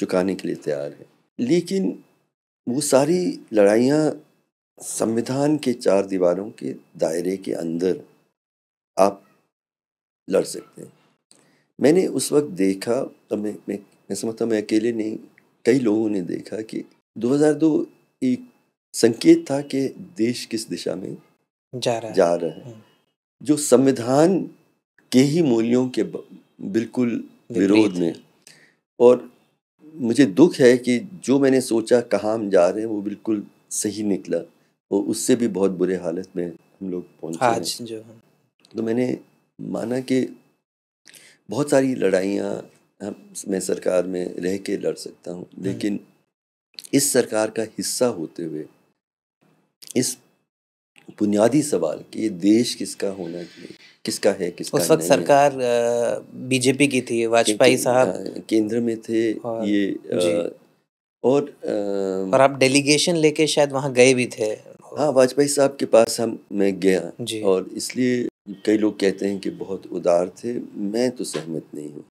चुकाने के लिए तैयार हैं लेकिन वो सारी लड़ाइयाँ संविधान के चार दीवारों के दायरे के अंदर आप लड़ सकते हैं मैंने उस वक्त देखा अब मैं मैं, मैं समझता मैं अकेले नहीं कई लोगों ने देखा कि 2002 एक संकेत था कि देश किस दिशा में जा रहा है जा रहा है हम्म। जो संविधान के ही मूल्यों के बिल्कुल विरोध में और मुझे दुख है कि जो मैंने सोचा कहाँ हम जा रहे हैं वो बिल्कुल सही निकला और उससे भी बहुत बुरे हालत में हम लोग पहुँच आज जो तो मैंने माना कि बहुत सारी लड़ाइयाँ मैं सरकार में रह के लड़ सकता हूँ हम्म। लेकिन इस सरकार का हिस्सा होते हुए इस बुनियादी सवाल कि ये देश किसका होना चाहिए किसका है किसका उस वक्त सरकार बीजेपी की थी वाजपेयी साहब हाँ, केंद्र में थे और, ये आ, और आ, और आप डेलीगेशन लेके शायद वहाँ गए भी थे हाँ वाजपेयी साहब के पास हम मैं गया और इसलिए कई लोग कहते हैं कि बहुत उदार थे मैं तो सहमत नहीं हूँ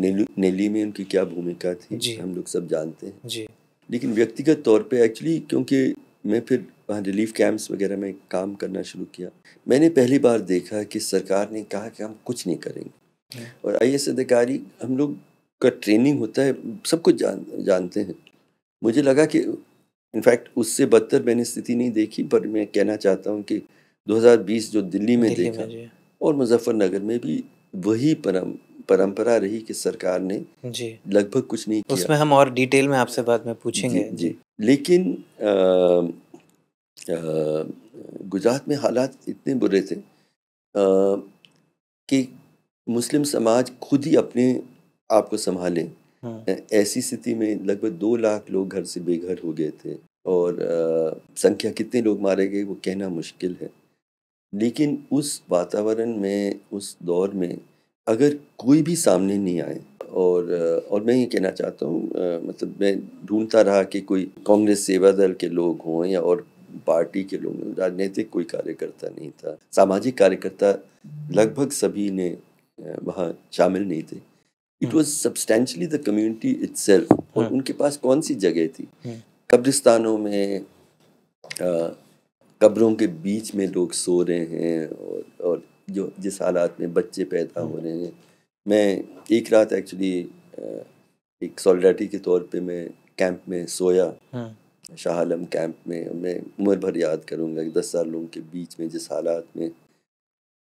नेली, में उनकी क्या भूमिका थी जी। हम लोग सब जानते हैं जी लेकिन व्यक्तिगत तौर पे एक्चुअली क्योंकि मैं फिर वहाँ रिलीफ कैंप्स वगैरह में काम करना शुरू किया मैंने पहली बार देखा कि सरकार ने कहा कि हम कुछ नहीं करेंगे हम्म। और आई अधिकारी हम लोग का ट्रेनिंग होता है सब कुछ जान जानते हैं मुझे लगा कि इनफैक्ट उससे बदतर मैंने स्थिति नहीं देखी पर मैं कहना चाहता हूँ कि 2020 जो दिल्ली में दिल्ली देखा में और मुजफ्फरनगर में भी वही परम परंपरा रही कि सरकार ने जी लगभग कुछ नहीं किया उसमें हम और डिटेल में आपसे बाद में पूछेंगे जी, जी। लेकिन गुजरात में हालात इतने बुरे थे आ, कि मुस्लिम समाज खुद ही अपने आप को संभाले हम्म। ऐसी स्थिति में लगभग दो लाख लोग घर से बेघर हो गए थे और आ, संख्या कितने लोग मारे गए वो कहना मुश्किल है लेकिन उस वातावरण में उस दौर में अगर कोई भी सामने नहीं आए और और मैं ये कहना चाहता हूँ मतलब मैं ढूंढता रहा कि कोई कांग्रेस सेवा दल के लोग हों या और पार्टी के लोग राजनीतिक कोई कार्यकर्ता नहीं था सामाजिक कार्यकर्ता लगभग सभी ने वहाँ शामिल नहीं थे it was substantially the community it और हम्म। उनके पास कौन सी जगह थी हम्म। कब्रिस्तानों में कब्रों के बीच में लोग सो रहे हैं और और जो जिस हालात में बच्चे पैदा हो रहे हैं मैं एक रात एक्चुअली एक सॉलिडरिटी के तौर पे मैं कैंप में सोया हाँ। शाह आलम कैंप में मैं उम्र भर याद करूँगा कि दस साल लोगों के बीच में जिस हालात में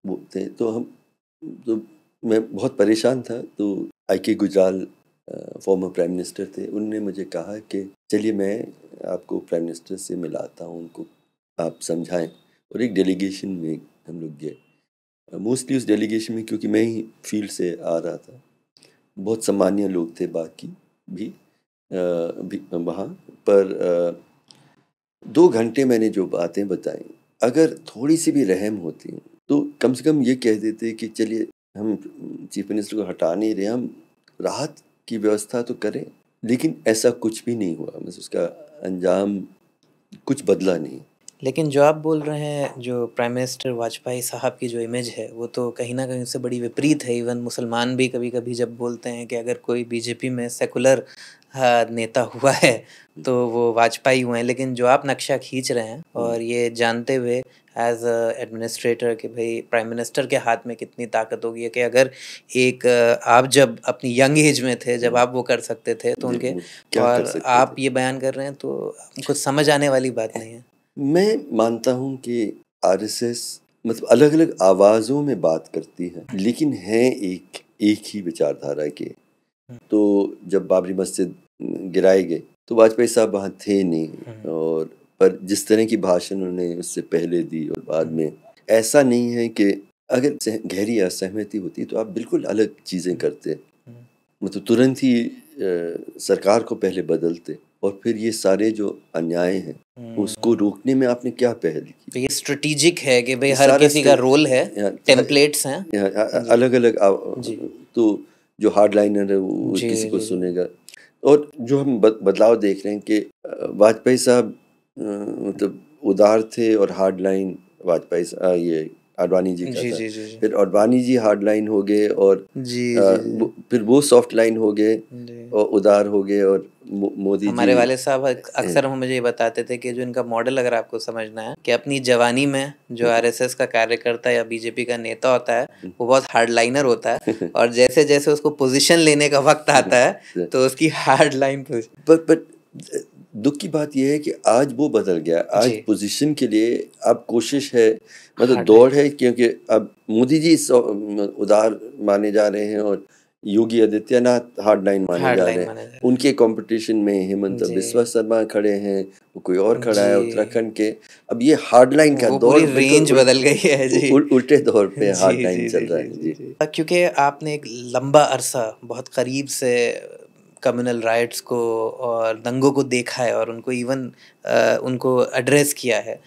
वो थे तो हम तो मैं बहुत परेशान था तो आई के गुजराल फॉर्मर प्राइम मिनिस्टर थे उनने मुझे कहा कि चलिए मैं आपको प्राइम मिनिस्टर से मिलाता हूँ उनको आप समझाएं और एक डेलीगेशन में हम लोग गए मोस्टली उस डेलीगेशन में क्योंकि मैं ही फील्ड से आ रहा था बहुत सामान्य लोग थे बाकी भी, भी वहाँ पर दो घंटे मैंने जो बातें बताई अगर थोड़ी सी भी रहम होती तो कम से कम ये कह देते कि चलिए हम चीफ मिनिस्टर को हटा नहीं रहे हम राहत की व्यवस्था तो करें लेकिन ऐसा कुछ भी नहीं हुआ बस उसका अंजाम कुछ बदला नहीं लेकिन जो आप बोल रहे हैं जो प्राइम मिनिस्टर वाजपेयी साहब की जो इमेज है वो तो कहीं ना कहीं उससे बड़ी विपरीत है इवन मुसलमान भी कभी कभी जब बोलते हैं कि अगर कोई बीजेपी में सेकुलर हाँ, नेता हुआ है तो वो वाजपेयी हुए हैं लेकिन जो आप नक्शा खींच रहे हैं और ये जानते हुए एज एडमिनिस्ट्रेटर कि भाई प्राइम मिनिस्टर के हाथ में कितनी ताकत होगी कि अगर एक आप जब अपनी यंग एज में थे जब आप वो कर सकते थे तो उनके और आप ये बयान कर रहे हैं तो कुछ समझ आने वाली बात नहीं है मैं मानता हूँ कि आरएसएस मतलब अलग अलग आवाज़ों में बात करती है लेकिन है एक एक ही विचारधारा के हम्म। तो जब बाबरी मस्जिद गिराए गए तो वाजपेयी साहब वहाँ थे नहीं हम्म। और पर जिस तरह की भाषण उन्होंने उससे पहले दी और बाद में ऐसा नहीं है कि अगर गहरी असहमति होती तो आप बिल्कुल अलग चीज़ें हम्म। करते मतलब तुरंत ही सरकार को पहले बदलते और फिर ये सारे जो अन्याय हैं हम्म। उसको रोकने में आपने क्या पहल की तो ये स्ट्रेटेजिक है कि भाई हर किसी का रोल है टेम्पलेट्स हैं अलग अलग तो जो हार्ड लाइनर है वो किसी को सुनेगा और जो हम बदलाव देख रहे हैं कि वाजपेयी साहब मतलब उदार थे और हार्ड लाइन वाजपेयी ये आडवाणी जी का जी, जी, जी, फिर आडवाणी जी हार्ड लाइन हो गए और जी, आ, जी, फिर वो सॉफ्ट लाइन हो गए और उदार हो गए और मोदी हमारे वाले साहब अक्सर हम मुझे ये बताते थे कि जो इनका मॉडल अगर आपको समझना है कि अपनी जवानी में जो आरएसएस हम्म। का कार्यकर्ता या बीजेपी का नेता होता है हम्म। वो बहुत हार्ड लाइनर होता है और जैसे जैसे उसको पोजीशन लेने का वक्त आता है तो उसकी हार्ड लाइन बट बट दुख की बात यह है कि आज वो बदल गया आज पोजीशन के लिए अब कोशिश है मतलब हाँ दौड़ है क्योंकि अब मोदी जी उदार माने जा रहे हैं और योगी आदित्यनाथ हार्ड लाइन माने जा रहे हैं उनके कंपटीशन में हेमंत बिस्वा शर्मा खड़े हैं वो कोई और खड़ा है उत्तराखंड के अब ये हार्ड लाइन का दौर रेंज बदल गई है जी उल, उल्टे दौर पे हार्ड लाइन चल रहा है जी क्योंकि आपने एक लंबा अरसा बहुत करीब से कम्युनल राइट्स को और दंगों को देखा है और उनको इवन उनको एड्रेस किया है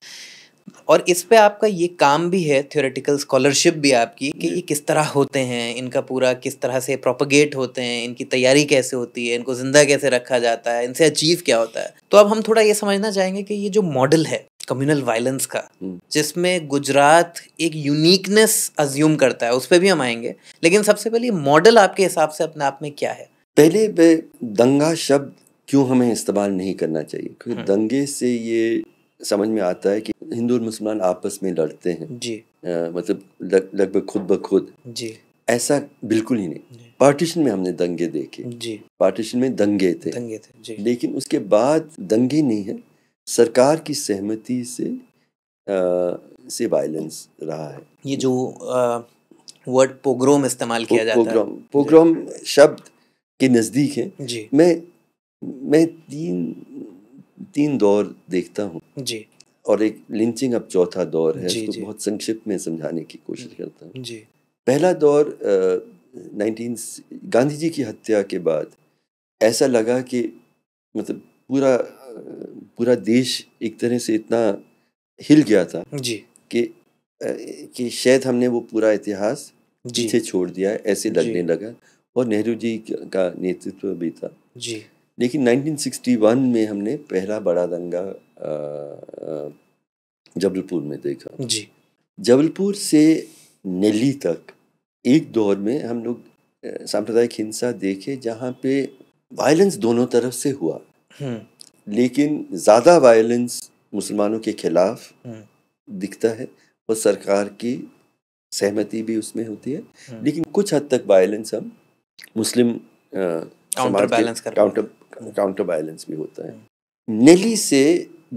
और इस पे आपका ये काम भी है थियोरेटिकल स्कॉलरशिप भी आपकी कि ये किस तरह होते हैं इनका पूरा किस तरह से प्रोपोगेट होते हैं इनकी तैयारी कैसे होती है इनको ज़िंदा कैसे रखा जाता है इनसे अचीव क्या होता है तो अब हम थोड़ा ये समझना चाहेंगे कि ये जो मॉडल है कम्युनल वायलेंस का हम्म। जिसमें गुजरात एक यूनिकनेस अज्यूम करता है उस पर भी हम आएंगे लेकिन सबसे पहले मॉडल आपके हिसाब से अपने आप में क्या है पहले वे दंगा शब्द क्यों हमें इस्तेमाल नहीं करना चाहिए क्योंकि हाँ। दंगे से ये समझ में आता है कि हिंदू और मुसलमान आपस में लड़ते हैं जी आ, मतलब लगभग लग खुद ब खुद जी ऐसा बिल्कुल ही नहीं पार्टीशन में हमने दंगे देखे जी पार्टीशन में दंगे थे दंगे थे जी लेकिन उसके बाद दंगे नहीं है सरकार की सहमति से आ, से वायलेंस रहा है ये जो वर्ड पोग्रोम इस्तेमाल किया जाता है पोग्रोम पोग्रोम शब्द के नज़दीक है जी मैं मैं तीन तीन दौर देखता हूँ जी और एक लिंचिंग अब चौथा दौर है जी, जी. बहुत संक्षिप्त में समझाने की कोशिश करता हूँ जी पहला दौर नाइनटीन गांधी जी की हत्या के बाद ऐसा लगा कि मतलब पूरा पूरा देश एक तरह से इतना हिल गया था जी कि कि शायद हमने वो पूरा इतिहास पीछे छोड़ दिया ऐसे लगने लगा और नेहरू जी का नेतृत्व भी था जी लेकिन 1961 में हमने पहला बड़ा दंगा जबलपुर में देखा जी जबलपुर से नेली तक एक दौर में हम लोग सांप्रदायिक हिंसा देखे जहाँ पे वायलेंस दोनों तरफ से हुआ हम्म। लेकिन ज़्यादा वायलेंस मुसलमानों के खिलाफ हम्म। दिखता है और सरकार की सहमति भी उसमें होती है हम्म। लेकिन कुछ हद तक वायलेंस हम Muslim counter balance counter counter balance भी होता है नेली से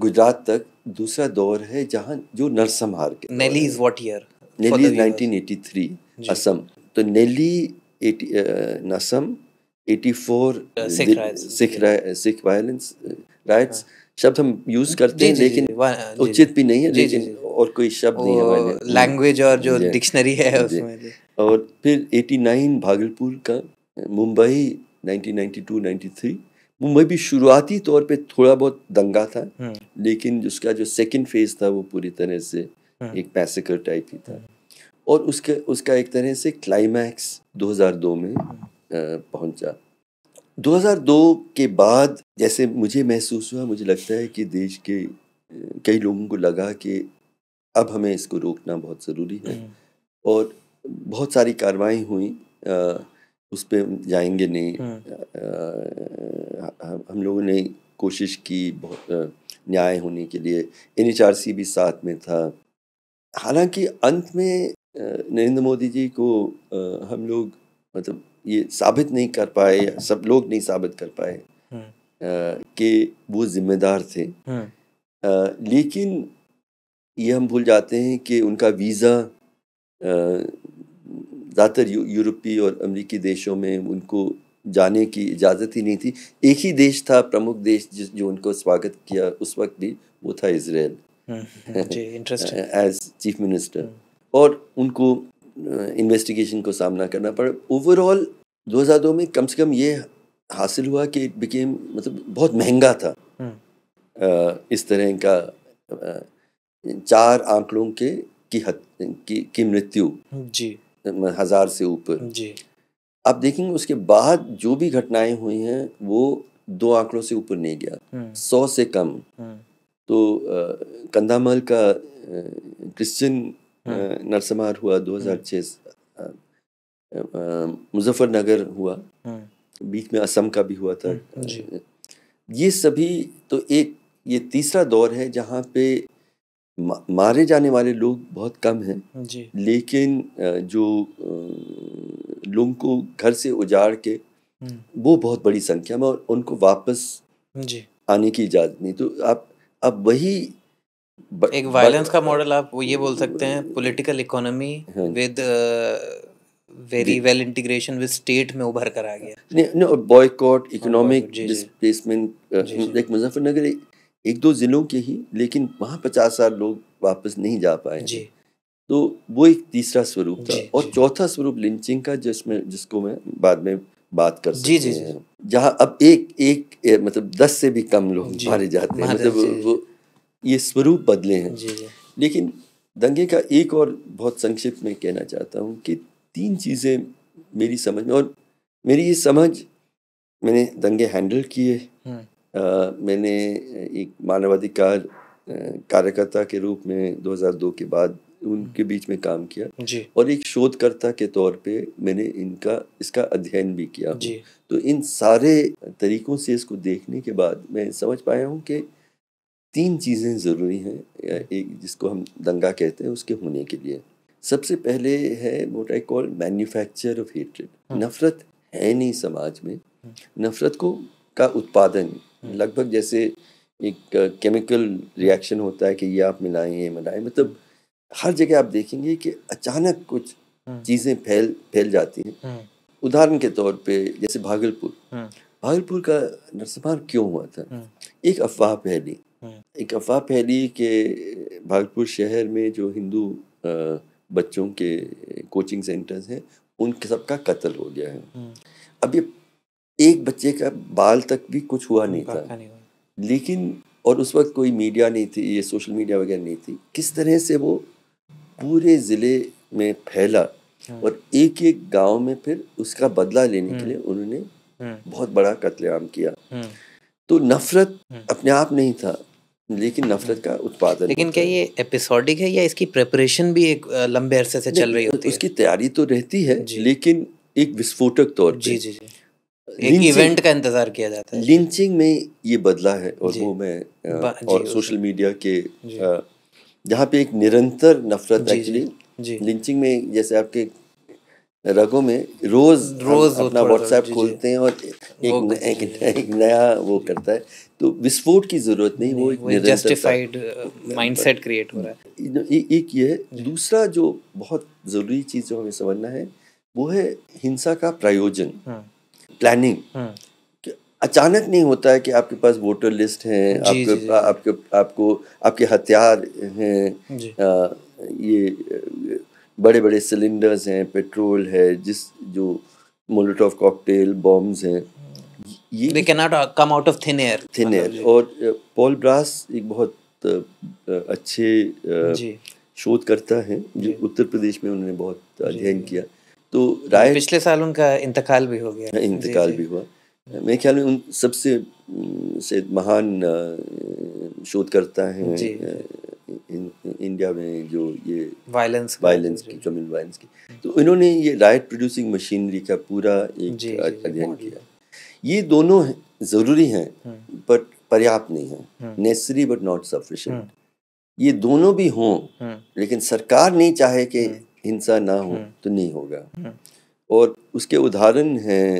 गुजरात तक दूसरा दौर है जहाँ जो नरसंहार के Nellie is what year Nellie is 1983 Assam तो नेली नसम eighty four Sikh Sikh violence right शब्द हम यूज करते हैं लेकिन उचित भी नहीं है लेकिन और कोई शब्द नहीं है लैंग्वेज और जो डिक्शनरी है उसमें और फिर 89 भागलपुर का मुंबई 1992 93 मुंबई भी शुरुआती तौर पे थोड़ा बहुत दंगा था हम्म। लेकिन उसका जो सेकंड फेज था वो पूरी तरह से हम्म। एक पैसेकर टाइप ही था हम्म। और उसके उसका एक तरह से क्लाइमैक्स 2002 में पहुंचा 2002 के बाद जैसे मुझे महसूस हुआ मुझे लगता है कि देश के कई लोगों को लगा कि अब हमें इसको रोकना बहुत ज़रूरी है और बहुत सारी कार्रवाई हुई उस पर जाएंगे नहीं हम्म। हम लोगों ने कोशिश की बहुत न्याय होने के लिए एन भी साथ में था हालांकि अंत में नरेंद्र मोदी जी को हम लोग मतलब ये साबित नहीं कर पाए सब लोग नहीं साबित कर पाए हम्म। कि वो जिम्मेदार थे हम्म। लेकिन ये हम भूल जाते हैं कि उनका वीज़ा ज़्यादातर यू, यूरोपीय और अमेरिकी देशों में उनको जाने की इजाज़त ही नहीं थी एक ही देश था प्रमुख देश जिस जो उनको स्वागत किया उस वक्त भी वो था इसराइल एज चीफ मिनिस्टर और उनको इन्वेस्टिगेशन को सामना करना पड़ा ओवरऑल 2002 में कम से कम ये हासिल हुआ कि इट बिकेम मतलब बहुत महंगा था आ, हम्म। इस तरह का आ, चार आंकड़ों के की हत की, की मृत्यु जी हज़ार से ऊपर जी आप देखेंगे उसके बाद जो भी घटनाएं हुई हैं वो दो आंकड़ों से ऊपर नहीं गया हम्म। सौ से कम हम्म। तो कंधामल का क्रिश्चियन हम्म। नरसमार हुआ 2006 मुजफ्फरनगर हुआ बीच में असम का भी हुआ था ये सभी तो एक ये तीसरा दौर है जहाँ पे मारे जाने वाले लोग बहुत कम हैं लेकिन जो लोगों को घर से उजाड़ के हम्म। वो बहुत बड़ी संख्या में और उनको वापस जी आने की इजाज़त नहीं तो आप अब वही ब, एक वायलेंस का मॉडल आप वो ये बोल सकते हैं political economy with very well integration with state में उभर कर आ गया boycott economic displacement like Muzaffarnagar एक दो ज़िलों के ही लेकिन वहाँ पचास हजार लोग वापस नहीं जा पाए जी तो वो एक तीसरा स्वरूप था और चौथा स्वरूप लिंचिंग का जिसमें जिसको मैं बाद में बात कर जी जी, जी. जहाँ अब एक एक मतलब दस से भी कम लोग मारे जाते हैं मतलब वो ये स्वरूप बदले हैं लेकिन दंगे का एक और बहुत संक्षिप्त में कहना चाहता हूँ कि तीन चीज़ें मेरी समझ में और मेरी ये समझ मैंने दंगे हैंडल किए मैंने एक मानवाधिकार कार्यकर्ता के रूप में 2002 के बाद उनके बीच में काम किया जी। और एक शोधकर्ता के तौर पे मैंने इनका इसका अध्ययन भी किया जी। तो इन सारे तरीकों से इसको देखने के बाद मैं समझ पाया हूँ कि तीन चीज़ें ज़रूरी हैं एक जिसको हम दंगा कहते हैं उसके होने के लिए सबसे पहले है what I call manufacture of hatred नफरत है नहीं समाज में हम्म। नफरत को का उत्पादन लगभग जैसे एक केमिकल रिएक्शन होता है कि ये आप मिलाएं ये मिलाएं मतलब हर जगह आप देखेंगे कि अचानक कुछ हम्म। चीज़ें फैल फैल जाती हैं हम्म। उदाहरण के तौर पे जैसे भागलपुर हम्म। भागलपुर का नरसंहार क्यों हुआ था एक अफवाह फैली एक अफवाह फैली कि भागलपुर शहर में जो हिंदू बच्चों के कोचिंग सेंटर्स हैं उन सबका कत्ल हो गया है अब ये एक बच्चे का बाल तक भी कुछ हुआ नहीं था नहीं लेकिन और उस वक्त कोई मीडिया नहीं थी ये सोशल मीडिया वगैरह नहीं थी किस तरह से वो पूरे ज़िले में फैला हम्म। और एक एक गांव में फिर उसका बदला लेने के हम्म। लिए उन्होंने हम्म। बहुत बड़ा कत्लेआम किया तो नफरत अपने आप नहीं था लेकिन नफरत का उत्पादन लेकिन क्या ये एपिसोडिक है या इसकी प्रेपरेशन भी एक लंबे अरसे से चल रही होती है उसकी तैयारी तो रहती है लेकिन एक विस्फोटक तौर जी जी जी एक इवेंट का इंतजार किया जाता है लिंचिंग में ये बदला है और वो मैं और सोशल मीडिया के जहाँ पे एक निरंतर नफरत एक्चुअली लिंचिंग में जैसे आपके रगों में रोज रोज अपना व्हाट्सएप खोलते हैं और एक, एक, एक नया वो करता है तो विस्फोट की जरूरत नहीं वो एक जस्टिफाइड माइंडसेट क्रिएट हो रहा है एक ये दूसरा जो बहुत जरूरी चीज जो हमें समझना है वो है हिंसा का प्रायोजन हाँ। प्लानिंग हाँ। अचानक नहीं होता है कि आपके पास वोटर लिस्ट हैं आपके जी, जी. आपके आपको आपके हथियार हैं ये बड़े बड़े सिलेंडर्स हैं पेट्रोल है जिस जो मोलोटॉफ कॉकटेल बॉम्ब्स हैं ये they can not come out of thin air thin air और पॉल ब्रास एक बहुत अच्छे करता है जो उत्तर प्रदेश में उन्होंने बहुत अध्ययन किया तो राय पिछले साल उनका इंतकाल भी हो गया इंतकाल भी हुआ मेरे ख्याल में उन सबसे से महान शोधकर्ता हैं इन, इंडिया में जो ये वायलेंस वायलेंस की कम्युनल वायलेंस की तो इन्होंने ये राइट प्रोड्यूसिंग मशीनरी का पूरा एक अध्ययन किया ये दोनों ज़रूरी हैं बट हम्म। पर्याप्त नहीं है नेसेसरी बट नॉट सफिशिएंट ये दोनों भी हों हम्म। लेकिन सरकार नहीं चाहे कि हम्म। हिंसा ना हो हम्म। तो नहीं होगा हम्म। और उसके उदाहरण हैं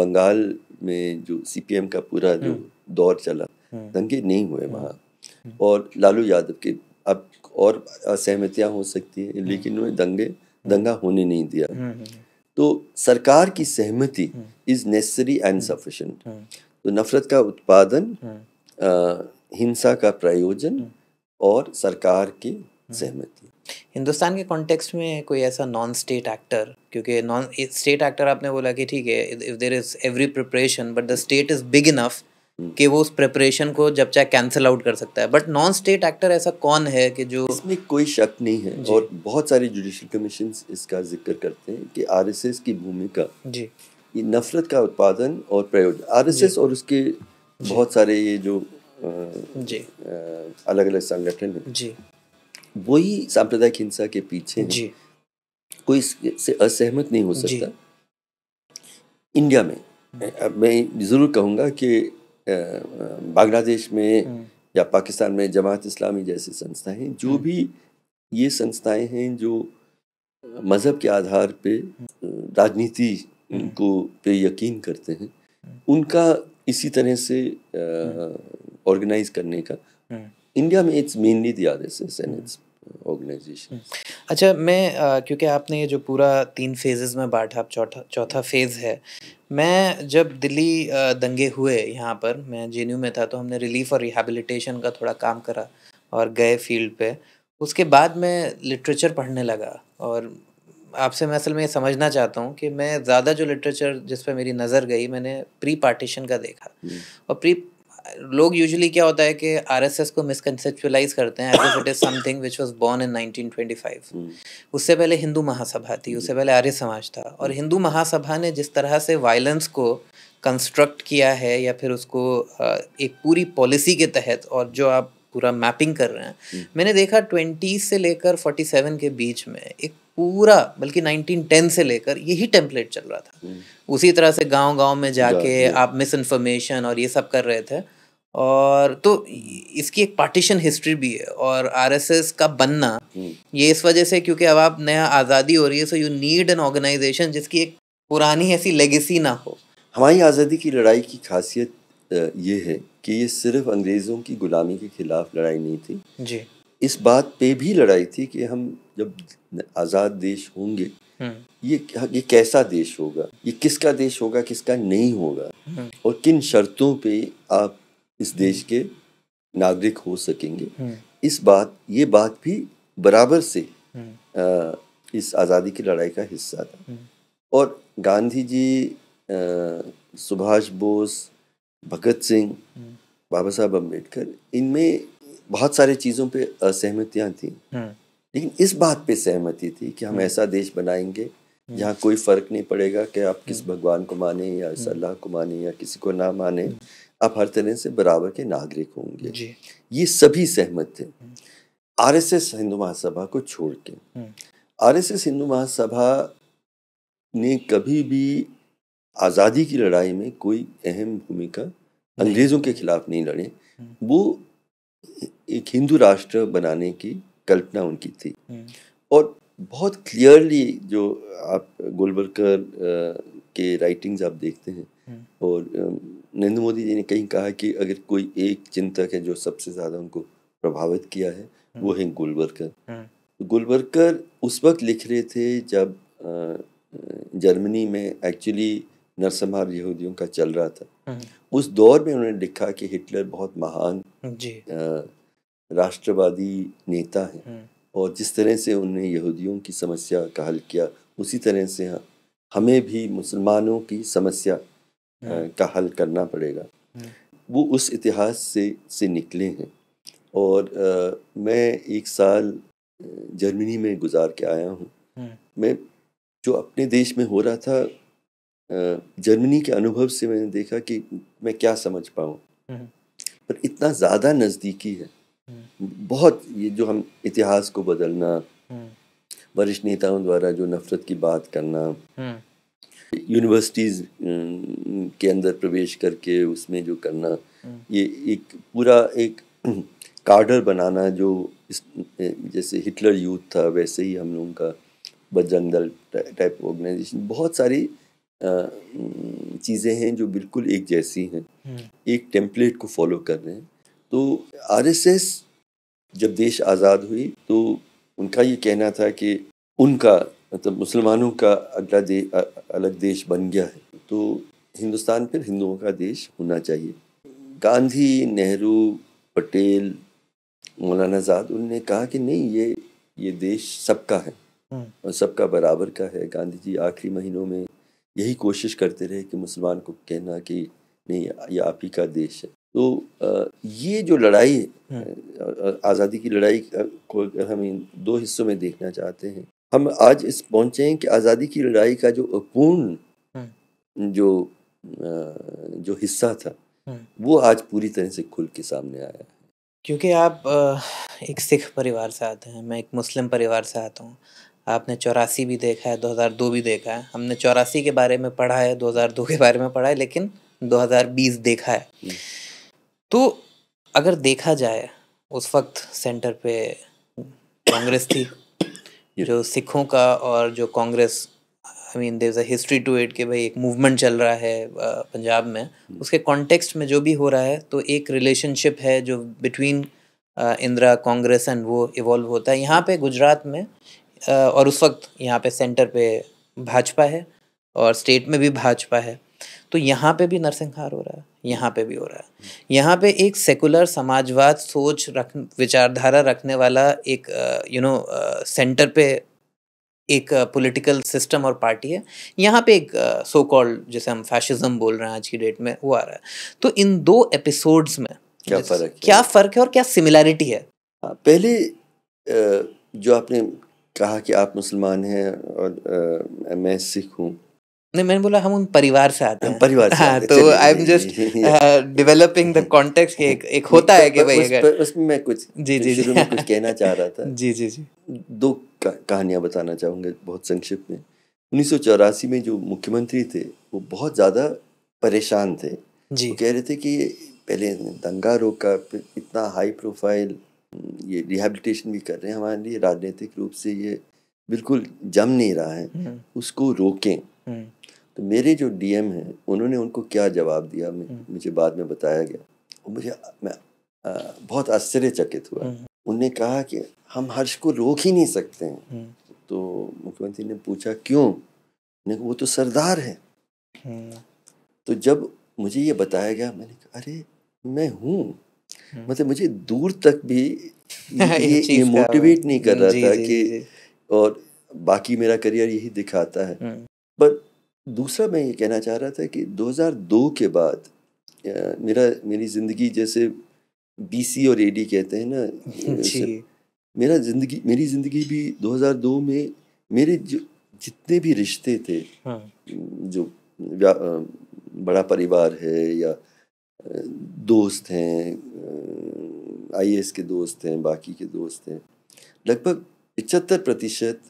बंगाल में जो सीपीएम का पूरा जो हम्म। दौर चला दंगे नहीं हुए वहाँ और लालू यादव के अब और असहमतियाँ हो सकती हैं लेकिन उन्हें दंगे दंगा होने नहीं दिया तो सरकार की सहमति इज नेसेसरी एंड सफिशेंट तो नफरत का उत्पादन हिंसा का प्रयोजन और सरकार की सहमति हिंदुस्तान के कॉन्टेक्स्ट में कोई ऐसा नॉन स्टेट एक्टर क्योंकि नॉन स्टेट एक्टर आपने बोला कि ठीक है if there is every preparation but the state is big enough कि वो उस प्रिपरेशन को जब चाहे कैंसिल आउट कर सकता है बट नॉन स्टेट एक्टर ऐसा कौन है कि जो इसमें कोई शक नहीं है और बहुत सारे जुडिशल कमीशन इसका जिक्र करते हैं कि आरएसएस की भूमिका जी ये नफरत का उत्पादन और प्रयोजन आरएसएस और उसके बहुत सारे ये जो आ, जी अलग अलग संगठन है जी वही सांप्रदायिक हिंसा के पीछे जी कोई से असहमत नहीं हो सकता इंडिया में मैं ज़रूर कहूंगा कि बांग्लादेश में या पाकिस्तान में जमात इस्लामी जैसी संस्थाएं जो भी ये संस्थाएं हैं जो मज़हब के आधार पे राजनीति को पे यकीन करते हैं उनका इसी तरह से ऑर्गेनाइज करने का इंडिया में it's mainly the S S it's organisation अच्छा मैं क्योंकि आपने ये जो पूरा तीन फेजेस में बांटा आप चौथा चौथा फेज़ है मैं जब दिल्ली दंगे हुए यहाँ पर मैं जे में था तो हमने रिलीफ और रिहेबिलिटेशन का थोड़ा काम करा और गए फील्ड पे उसके बाद मैं लिटरेचर पढ़ने लगा और आपसे मैं असल में ये समझना चाहता हूँ कि मैं ज़्यादा जो लिटरेचर जिस पर मेरी नज़र गई मैंने प्री पार्टीशन का देखा हम्म। और प्री लोग यूजुअली क्या होता है कि आरएसएस को मिसकंसेप्चुलाइज करते हैं as it is something which was born in 1925 उससे पहले हिंदू महासभा थी उससे पहले आर्य समाज था और hmm. हिंदू महासभा ने जिस तरह से वायलेंस को कंस्ट्रक्ट किया है या फिर उसको एक पूरी पॉलिसी के तहत और जो आप पूरा मैपिंग कर रहे हैं hmm. मैंने देखा ट्वेंटी से लेकर फोर्टी सेवन के बीच में एक पूरा बल्कि 1910 से लेकर यही टेम्पलेट चल रहा था hmm. उसी तरह से गांव गांव में जाके आप मिस इन्फॉर्मेशन और ये सब कर रहे थे और तो इसकी एक पार्टीशन हिस्ट्री भी है और आरएसएस का बनना हम्म। ये इस वजह से क्योंकि अब आप नया आज़ादी हो रही है so you need an organisation जिसकी एक पुरानी ऐसी लेगेसी ना हो हमारी आज़ादी की लड़ाई की खासियत ये है कि ये सिर्फ अंग्रेज़ों की गुलामी के खिलाफ लड़ाई नहीं थी जी इस बात पे भी लड़ाई थी कि हम जब आज़ाद देश होंगे हम्म। ये ये कैसा देश होगा ये किसका देश होगा किसका नहीं होगा हम्म। और किन शर्तों पे आप इस देश के नागरिक हो सकेंगे हम्म। इस बात ये बात भी बराबर से आ, हम्म। इस आज़ादी की लड़ाई का हिस्सा था हम्म। और गांधी जी सुभाष बोस भगत सिंह बाबा साहब अम्बेडकर इनमें बहुत सारे चीज़ों पे असहमतियाँ थी लेकिन इस बात पे सहमति थी कि हम ऐसा देश बनाएंगे जहाँ कोई फर्क नहीं पड़ेगा कि आप किस भगवान को माने या इस अल्लाह को माने या किसी को ना माने आप हर तरह से बराबर के नागरिक होंगे जी। ये सभी सहमत थे हम्म। आरएसएस हिंदू महासभा को छोड़ के हम्म। आरएसएस हिंदू महासभा ने कभी भी आज़ादी की लड़ाई में कोई अहम भूमिका अंग्रेज़ों के खिलाफ नहीं लड़े हम्म। वो एक हिंदू राष्ट्र बनाने की कल्पना उनकी थी और बहुत क्लियरली जो आप गोलबरकर के राइटिंग्स आप देखते हैं और नरेंद्र मोदी जी ने कहीं कहा कि अगर कोई एक चिंतक है जो सबसे ज़्यादा उनको प्रभावित किया है वो हम्म। है गुलबरकर हम्म। तो गुलबरकर उस वक्त लिख रहे थे जब जर्मनी में एक्चुअली नरसंहार यहूदियों का चल रहा था हम्म। उस दौर में उन्होंने लिखा कि हिटलर बहुत महान राष्ट्रवादी नेता है और जिस तरह से उन्होंने यहूदियों की समस्या का हल किया उसी तरह से हाँ, हमें भी मुसलमानों की समस्या का हल करना पड़ेगा वो उस इतिहास से से निकले हैं और आ, मैं एक साल जर्मनी में गुजार के आया हूँ मैं जो अपने देश में हो रहा था जर्मनी के अनुभव से मैंने देखा कि मैं क्या समझ पाऊँ पर इतना ज़्यादा नज़दीकी है बहुत ये जो हम इतिहास को बदलना वरिष्ठ नेताओं द्वारा जो नफरत की बात करना यूनिवर्सिटीज़ के अंदर प्रवेश करके उसमें जो करना ये एक पूरा एक कार्डर बनाना जो इस जैसे हिटलर यूथ था वैसे ही हम लोगों का बजरंग दल टाइप ऑर्गेनाइजेशन बहुत सारी चीज़ें हैं जो बिल्कुल एक जैसी हैं हम्म। एक टेम्पलेट को फॉलो कर रहे हैं तो आरएसएस जब देश आज़ाद हुई तो उनका ये कहना था कि उनका मतलब मुसलमानों का अगला दे, अलग देश बन गया है तो हिंदुस्तान फिर हिंदुओं का देश होना चाहिए गांधी नेहरू पटेल मौलाना आज़ाद उनने कहा कि नहीं ये ये देश सबका है हम्म। और सबका बराबर का है गांधी जी आखिरी महीनों में यही कोशिश करते रहे कि मुसलमान को कहना कि नहीं ये आप ही का देश है तो ये जो लड़ाई हम्म। आज़ादी की लड़ाई को हम दो हिस्सों में देखना चाहते हैं हम आज इस पहुंचे हैं कि आज़ादी की लड़ाई का जो पूर्ण हम्म। जो जो हिस्सा था हम्म। वो आज पूरी तरह से खुल के सामने आया है क्योंकि आप एक सिख परिवार से आते हैं मैं एक मुस्लिम परिवार से आता हूँ आपने चौरासी भी देखा है 2002 भी देखा है हमने चौरासी के बारे में पढ़ा है 2002 के बारे में पढ़ा है लेकिन 2020 देखा है हम्म। तो अगर देखा जाए उस वक्त सेंटर पे कांग्रेस थी जो सिखों का और जो Congress I mean there a history to it कि भाई एक मूवमेंट चल रहा है पंजाब में hmm. उसके कॉन्टेक्स्ट में जो भी हो रहा है तो एक रिलेशनशिप है जो बिटवीन इंदिरा कांग्रेस एंड वो इवॉल्व होता है यहाँ पे गुजरात में और उस वक्त यहाँ पे सेंटर पे भाजपा है और स्टेट में भी भाजपा है तो यहाँ पे भी नरसंहार हो रहा है यहाँ पे भी हो रहा है यहाँ पे एक सेकुलर समाजवाद सोच रख विचारधारा रखने वाला एक यू नो सेंटर पे एक पॉलिटिकल सिस्टम और पार्टी है यहाँ पे एक सो कॉल्ड जैसे हम फैशिज्म बोल रहे हैं आज की डेट में वो आ रहा है तो इन दो एपिसोड्स में क्या फर्क क्या फर्क है और क्या सिमिलैरिटी है हाँ, पहले जो आपने कहा कि आप मुसलमान हैं और आ, मैं सिख हूँ नहीं मैंने बोला हम उन परिवार से आते हैं परिवार से हाँ, तो I am just developing the context एक एक होता है कि भाई अगर उसमें मैं कुछ जी जी जी मैं कुछ कहना चाह रहा था जी जी जी दो कहानियां बताना चाहूंगा बहुत संक्षिप्त में उन्नीस में जो मुख्यमंत्री थे वो बहुत ज़्यादा परेशान थे जी वो कह रहे थे कि पहले दंगा रोका फिर इतना हाई प्रोफाइल ये रिहेबिलिटेशन भी कर रहे हैं हमारे लिए राजनीतिक रूप से ये बिल्कुल जम नहीं रहा है हम्म। उसको रोकें हम्म। तो मेरे जो डीएम हैं उन्होंने उनको क्या जवाब दिया हम्म। मुझे बाद में बताया गया मुझे मैं आ, बहुत आश्चर्यचकित हुआ हम्म। उनने कहा कि हम हर्ष को रोक ही नहीं सकते हैं हम्म। तो मुख्यमंत्री ने पूछा क्यों ने वो तो सरदार है तो जब मुझे ये बताया गया मैंने कहा अरे मैं हूँ मतलब मुझे दूर तक भी ये, ये मोटिवेट नहीं कर रहा था कि और बाकी मेरा करियर यही दिखाता है बट दूसरा मैं ये कहना चाह रहा था कि 2002 के बाद मेरा मेरी ज़िंदगी जैसे बीसी और एडी कहते हैं ना मेरा जिंदगी मेरी ज़िंदगी भी 2002 में मेरे जो जितने भी रिश्ते थे हाँ। जो बड़ा परिवार है या दोस्त हैं आई के दोस्त हैं बाकी के दोस्त हैं लगभग पचहत्तर प्रतिशत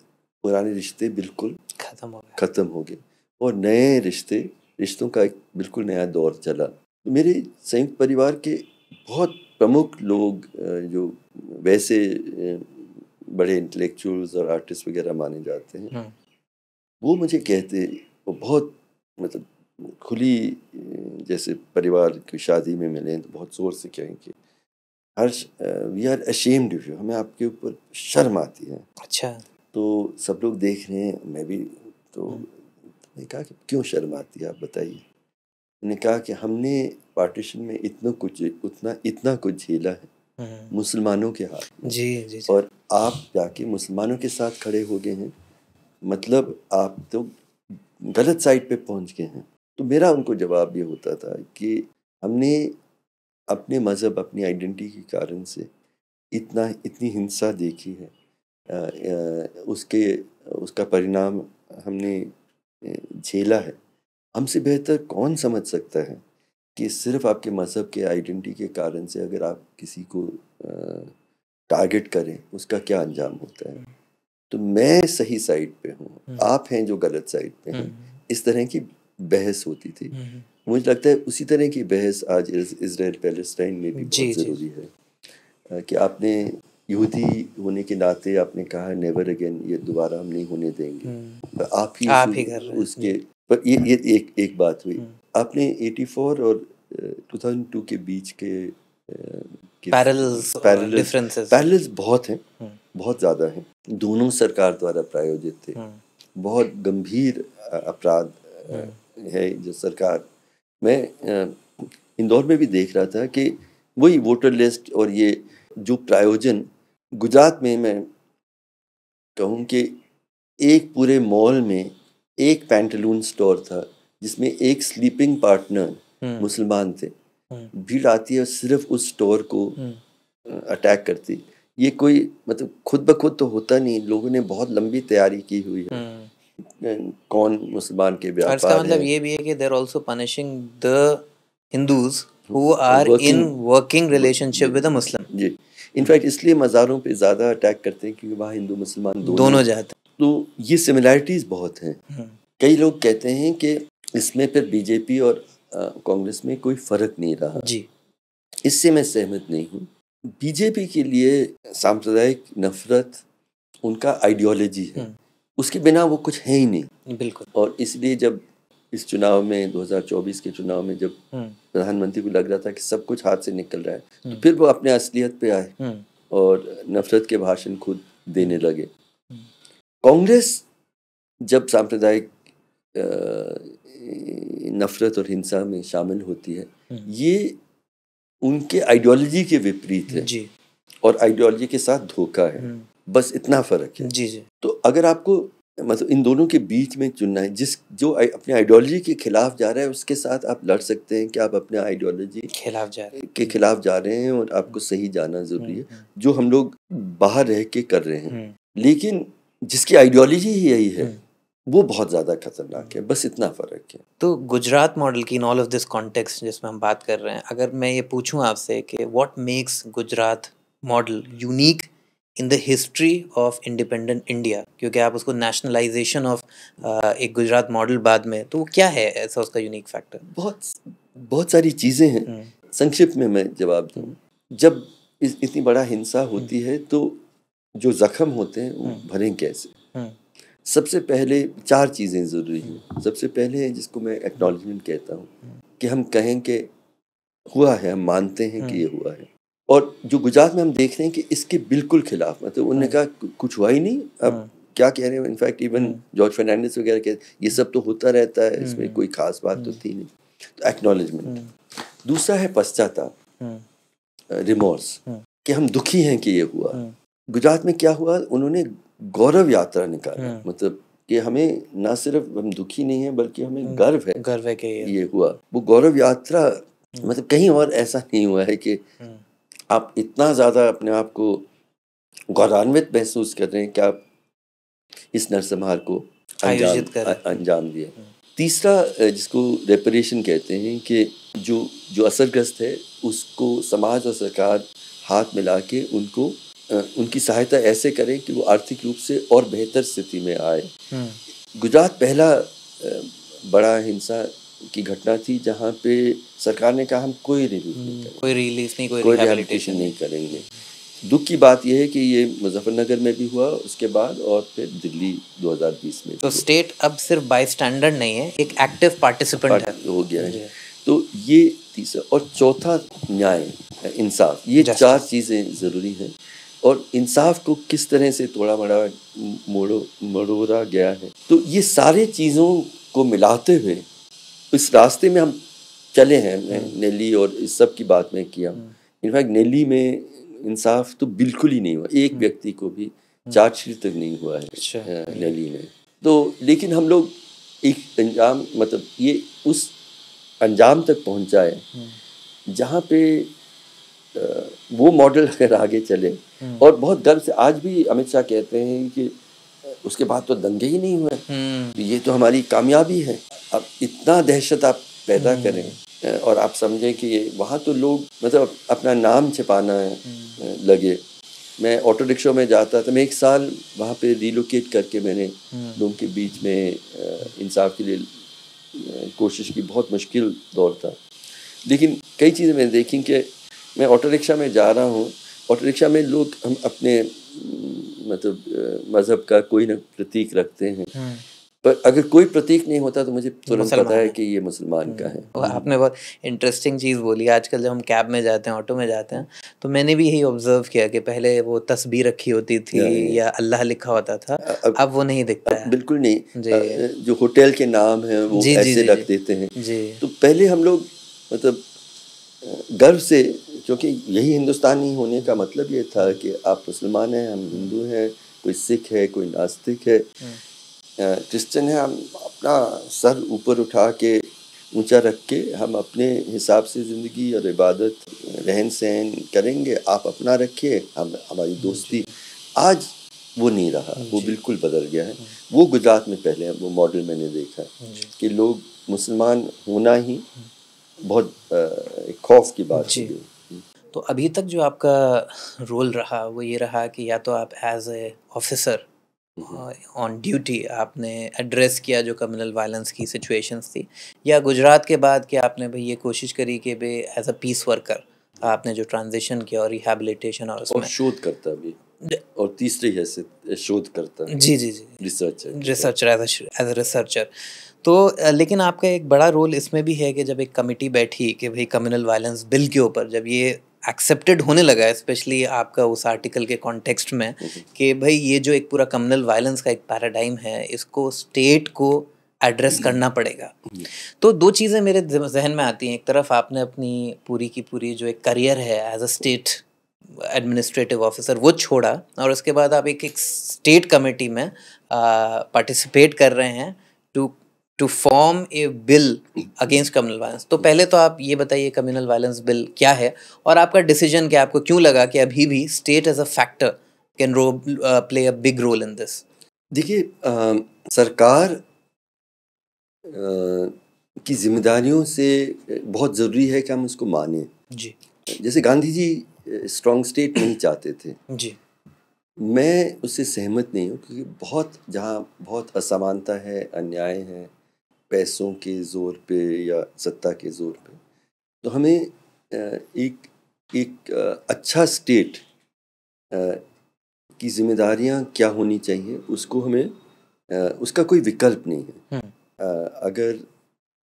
पुराने रिश्ते बिल्कुल खत्म हो गए खत्म हो गए और नए रिश्ते रिश्तों का एक बिल्कुल नया दौर चला मेरे संयुक्त परिवार के बहुत प्रमुख लोग जो वैसे बड़े इंटेलेक्चुअल्स और आर्टिस्ट वगैरह माने जाते हैं हम्म। वो मुझे कहते वो बहुत मतलब खुली जैसे परिवार की शादी में मिले तो बहुत ज़ोर से कहेंगे Harsh we are ashamed of you हमें आपके ऊपर शर्म आती है अच्छा तो सब लोग देख रहे हैं मैं भी तो हम्म। ने कहा कि क्यों शर्माती आप बताइए उन्होंने कहा कि हमने पार्टीशन में इतना कुछ उतना इतना कुछ झेला है हम्म। मुसलमानों के हाथ जी, जी जी और आप जाके मुसलमानों के साथ खड़े हो गए हैं मतलब आप तो गलत साइड पे पहुंच गए हैं तो मेरा उनको जवाब ये होता था कि हमने अपने मज़हब अपनी आइडेंटिटी के कारण से इतना इतनी हिंसा देखी है आ, आ, उसके उसका परिणाम हमने झेला है हमसे बेहतर कौन समझ सकता है कि सिर्फ आपके मज़हब के आइडेंटिटी के कारण से अगर आप किसी को टारगेट करें उसका क्या अंजाम होता है तो मैं सही साइड पे हूँ हम्म। आप हैं जो गलत साइड पे हैं हम्म। इस तरह की बहस होती थी हम्म, मुझे लगता है उसी तरह की बहस आज इसराइल पैलेस्टाइन में भी बहुत ज़रूरी है कि आपने यहूदी होने के नाते आपने कहा है नेवर अगेन ये दोबारा हम नहीं होने देंगे हम्म। पर आप ही आप ही कर रहे उसके पर ये ये एक एक बात हुई हम्म। आपने 84 और 2002 के बीच के पैरेलल्स डिफरेंसेस पैरेलल्स बहुत हैं हम्म। बहुत ज़्यादा हैं दोनों सरकार द्वारा प्रायोजित थे बहुत गंभीर अपराध है जो सरकार मैं इंदौर में भी देख रहा था कि वही वोटर लिस्ट और ये जो प्रायोजन गुजरात में मैं कहूँ कि एक पूरे मॉल में एक पैंटलून स्टोर था जिसमें एक स्लीपिंग हम्म। पार्टनर मुसलमान थे हम्म। भीड़ आती है सिर्फ उस स्टोर को हम्म। अटैक करती ये कोई मतलब खुद ब खुद तो होता नहीं लोगों ने बहुत लंबी तैयारी की हुई है कौन मुसलमान के व्यापार इसका मतलब ये भी है कि there also punishing the Hindus who are in working relationship with a Muslim जी इनफैक्ट इसलिए मज़ारों पे ज़्यादा अटैक करते हैं क्योंकि वहाँ हिंदू मुसलमान दोनों, दोनों जाते हैं तो ये सिमिलैरिटीज़ बहुत हैं हम्म। कई लोग कहते हैं कि इसमें फिर बीजेपी और कांग्रेस में कोई फ़र्क नहीं रहा जी इससे मैं सहमत नहीं हूँ बीजेपी के लिए सांप्रदायिक नफरत उनका आइडियोलॉजी है हम्म। उसके बिना वो कुछ है ही नहीं बिल्कुल और इसलिए जब इस चुनाव में 2024 के चुनाव में जब हम्म। प्रधानमंत्री को लग रहा था कि सब कुछ हाथ से निकल रहा है तो हम्म। फिर वो अपने असलियत पे आए हम्म। और नफरत के भाषण खुद देने लगे कांग्रेस जब सांप्रदायिक नफरत और हिंसा में शामिल होती है ये उनके आइडियोलॉजी के विपरीत है जी। और आइडियोलॉजी के साथ धोखा है बस इतना फर्क है जी जी तो अगर आपको मतलब इन दोनों के बीच में चुनना है जिस जो अपने आइडियोलॉजी के खिलाफ जा रहा है उसके साथ आप लड़ सकते हैं कि आप अपने आइडियोलॉजी खिलाफ जा रहे के खिलाफ जा रहे हैं और आपको सही जाना जरूरी है हम्म, हम्म। जो हम लोग बाहर रह के कर रहे हैं हम्म। लेकिन जिसकी आइडियोलॉजी ही यही है वो बहुत ज़्यादा खतरनाक है बस इतना फ़र्क है तो गुजरात मॉडल की in all of this context जिसमें हम बात कर रहे हैं अगर मैं ये पूछूं आपसे कि what makes Gujarat model unique in the history of independent India क्योंकि आप उसको नेशनलाइजेशन ऑफ uh, एक गुजरात मॉडल बाद में तो वो क्या है ऐसा उसका यूनिक फैक्टर बहुत बहुत सारी चीज़ें हैं हम्म। संक्षिप्त में मैं जवाब दूँ हम्म। जब इस इतनी बड़ा हिंसा हम्म। होती है तो जो जख्म होते हैं वो भरें कैसे सबसे पहले चार चीज़ें ज़रूरी हैं सबसे पहले जिसको मैं एक्नॉलेजमेंट कहता हूँ कि हम कहें कि हुआ है हम मानते हैं कि ये हुआ है और जो गुजरात में हम देख रहे हैं कि इसके बिल्कुल खिलाफ मतलब उन्होंने हाँ। कहा कुछ हुआ ही नहीं अब हाँ। क्या कह रहे हैं इनफैक्ट इवन जॉर्ज फर्नांडिस वगैरह कह ये सब तो होता रहता है हाँ, इसमें कोई खास बात तो थी नहीं तो एक्नॉलेजमेंट दूसरा है पश्चाता रिमोर्स कि हम दुखी हैं कि ये हुआ गुजरात में क्या हुआ उन्होंने गौरव यात्रा निकाला मतलब कि हमें ना सिर्फ हम दुखी नहीं है बल्कि हमें गर्व है गर्व है कि ये हुआ वो गौरव यात्रा मतलब कहीं और ऐसा नहीं हुआ है कि आप इतना ज़्यादा अपने आप को गौरवान्वित महसूस कर रहे हैं कि आप इस नरसंहार को आयोजित कर अंजाम दिया तीसरा जिसको रेपरेशन कहते हैं कि जो जो असरग्रस्त है उसको समाज और सरकार हाथ मिला के उनको उनकी सहायता ऐसे करें कि वो आर्थिक रूप से और बेहतर स्थिति में आए हम्म। गुजरात पहला बड़ा हिंसा की घटना थी जहाँ पे सरकार ने कहा हम कोई रिलीफ नहीं हम्म। करेंगे कोई रिलीफ नहीं कोई, कोई रिहेबिलिटेशन नहीं करेंगे दुख की बात यह है कि ये मुजफ्फरनगर में भी हुआ उसके बाद और फिर दिल्ली 2020 में तो स्टेट अब सिर्फ बाई स्टैंडर्ड नहीं है एक एक्टिव पार्टिसिपेंट है हो गया है तो ये तीसरा और चौथा न्याय इंसाफ ये चार चीज़ें ज़रूरी हैं और इंसाफ को किस तरह से थोड़ा मड़ा मोड़ो मड़ोरा गया है तो ये सारे चीज़ों को मिलाते हुए इस रास्ते में हम चले हैं मैं नेली और इस सब की बात में किया हम्म। इनफैक्ट नेली में इंसाफ तो बिल्कुल ही नहीं हुआ एक हम्म। व्यक्ति को भी हम्म। चार्जशीट तक नहीं हुआ है अच्छा। नेली में तो लेकिन हम लोग एक अंजाम मतलब ये उस अंजाम तक पहुंचाए जहाँ पे वो मॉडल अगर आगे चले और बहुत गर्व से आज भी अमित शाह कहते हैं कि उसके बाद तो दंगे ही नहीं हुए हम्म। ये तो हमारी कामयाबी है अब इतना दहशत आप पैदा हम्म। करें और आप समझें कि वहाँ तो लोग मतलब अपना नाम छिपाना हम्म। लगे मैं ऑटो रिक्शा में जाता था मैं एक साल वहाँ पे रिलोकेट करके मैंने लोगों के बीच में इंसाफ के लिए कोशिश की बहुत मुश्किल दौर था लेकिन कई चीज़ें मैंने देखी कि मैं ऑटो रिक्शा में जा रहा हूँ ऑटो रिक्शा में लोग हम अपने मतलब मज़हब का कोई ना प्रतीक रखते हैं हम्म। पर अगर कोई प्रतीक नहीं होता तो मुझे तुरंत पता है कि ये मुसलमान का है हम्म। आपने बहुत इंटरेस्टिंग चीज़ बोली आजकल जब हम कैब में जाते हैं ऑटो में जाते हैं तो मैंने भी यही ऑब्जर्व किया कि पहले वो तस्वीर रखी होती थी या अल्लाह लिखा होता था अब, अब वो नहीं दिखता है बिल्कुल नहीं जो होटल के नाम है वो ऐसे रख देते हैं जी तो पहले हम लोग मतलब गर्व से क्योंकि यही हिंदुस्तानी होने का मतलब ये था कि आप मुसलमान हैं हम हिंदू हैं कोई सिख है कोई नास्तिक है हम्म। क्रिश्चन है हम अपना सर ऊपर उठा के ऊंचा रख के हम अपने हिसाब से ज़िंदगी और इबादत रहन सहन करेंगे आप अपना रखिए हम हमारी दोस्ती आज वो नहीं रहा वो बिल्कुल बदल गया है हम्म। वो गुजरात में पहले वो मॉडल मैंने देखा कि लोग मुसलमान होना ही हम्म। बहुत खौफ की बात है तो अभी तक जो आपका रोल रहा वो ये रहा कि या तो आप as a officer on duty आपने एड्रेस किया जो कम्युनल वायलेंस की सिचुएशंस थी या गुजरात के बाद कि आपने भाई ये कोशिश करी कि भाई एज अ पीस वर्कर आपने जो ट्रांजिशन किया और रिहेबिलिटेशन और उसमें और शोध करता भी और तीसरी है शोध करता जी जी जी researcher researcher as a researcher तो लेकिन आपका एक बड़ा रोल इसमें भी है कि जब एक कमेटी बैठी कि भाई कम्युनल वायलेंस बिल के ऊपर जब ये एक्सेप्टेड होने लगा है स्पेशली आपका उस आर्टिकल के कॉन्टेक्स्ट में हम्म। कि भाई ये जो एक पूरा कम्युनल वायलेंस का एक पैराडाइम है इसको स्टेट को एड्रेस हम्म। करना पड़ेगा हम्म। तो दो चीज़ें मेरे जहन में आती हैं एक तरफ आपने अपनी पूरी की पूरी जो एक करियर है as a state administrative officer वो छोड़ा और उसके बाद आप एक एक स्टेट कमेटी में पार्टिसिपेट कर रहे हैं to to form a bill against communal violence तो पहले तो आप ये बताइए कम्युनल वायलेंस बिल क्या है और आपका डिसीजन क्या आपको क्यों लगा कि अभी भी state uh, as a factor can row play a big role in this देखिए सरकार आ, की जिम्मेदारियों से बहुत ज़रूरी है कि हम उसको माने जी जैसे गांधी जी स्ट्रॉन्ग स्टेट नहीं चाहते थे जी मैं उससे सहमत नहीं हूँ क्योंकि बहुत जहाँ बहुत असमानता है अन्याय है पैसों के ज़ोर पे या सत्ता के ज़ोर पे तो हमें एक एक अच्छा स्टेट की जिम्मेदारियां क्या होनी चाहिए उसको हमें उसका कोई विकल्प नहीं है हम्म। अगर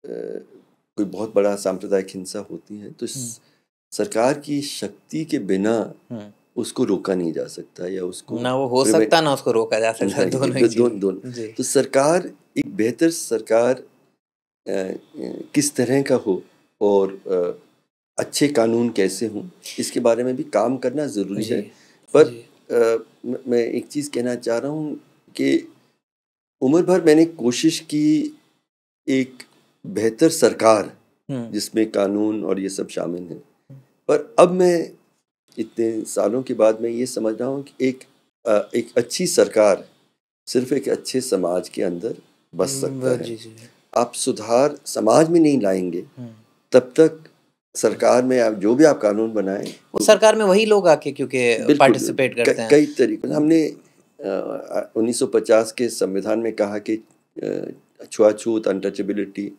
कोई बहुत बड़ा सांप्रदायिक हिंसा होती है तो हम्म। सरकार की शक्ति के बिना हम्म। उसको रोका नहीं जा सकता या उसको ना वो हो सकता ना उसको रोका जा सकता दोनों दो, तो सरकार एक बेहतर सरकार किस तरह का हो और अच्छे कानून कैसे हों इसके बारे में भी काम करना ज़रूरी है पर आ, मैं एक चीज़ कहना चाह रहा हूँ कि उम्र भर मैंने कोशिश की एक बेहतर सरकार जिसमें कानून और ये सब शामिल है पर अब मैं इतने सालों के बाद मैं ये समझ रहा हूँ कि एक आ, एक अच्छी सरकार सिर्फ एक अच्छे समाज के अंदर बस सकता है जी जी। आप सुधार समाज में नहीं लाएंगे हम्म। तब तक सरकार में आप जो भी आप कानून बनाए वो सरकार में वही लोग आके क्योंकि पार्टिसिपेट करते हैं कई तरीके हमने आ, 1950 के संविधान में कहा कि छुआछूत अनटचेबिलिटी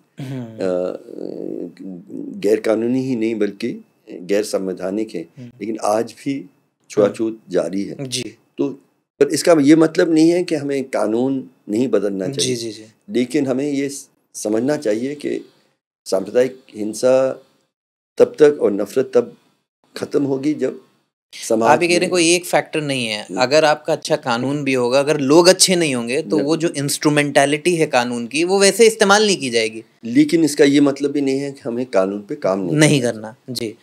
गैर कानूनी ही नहीं बल्कि गैर संवैधानिक है हम्म। लेकिन आज भी छुआछूत हम्म। जारी है जी तो पर इसका ये मतलब नहीं है कि हमें कानून नहीं बदलना चाहिए जी जी जी लेकिन हमें ये समझना चाहिए कि सांप्रदायिक हिंसा तब तक और नफरत तब खत्म होगी जब समाज आप ये कह रहे कोई एक फैक्टर नहीं है हम्म। अगर आपका अच्छा कानून भी होगा अगर लोग अच्छे नहीं होंगे तो वो जो इंस्ट्रूमेंटेलिटी है कानून की वो वैसे इस्तेमाल नहीं की जाएगी लेकिन इसका ये मतलब भी नहीं है कि हमें कानून पे काम नहीं, नहीं करना जी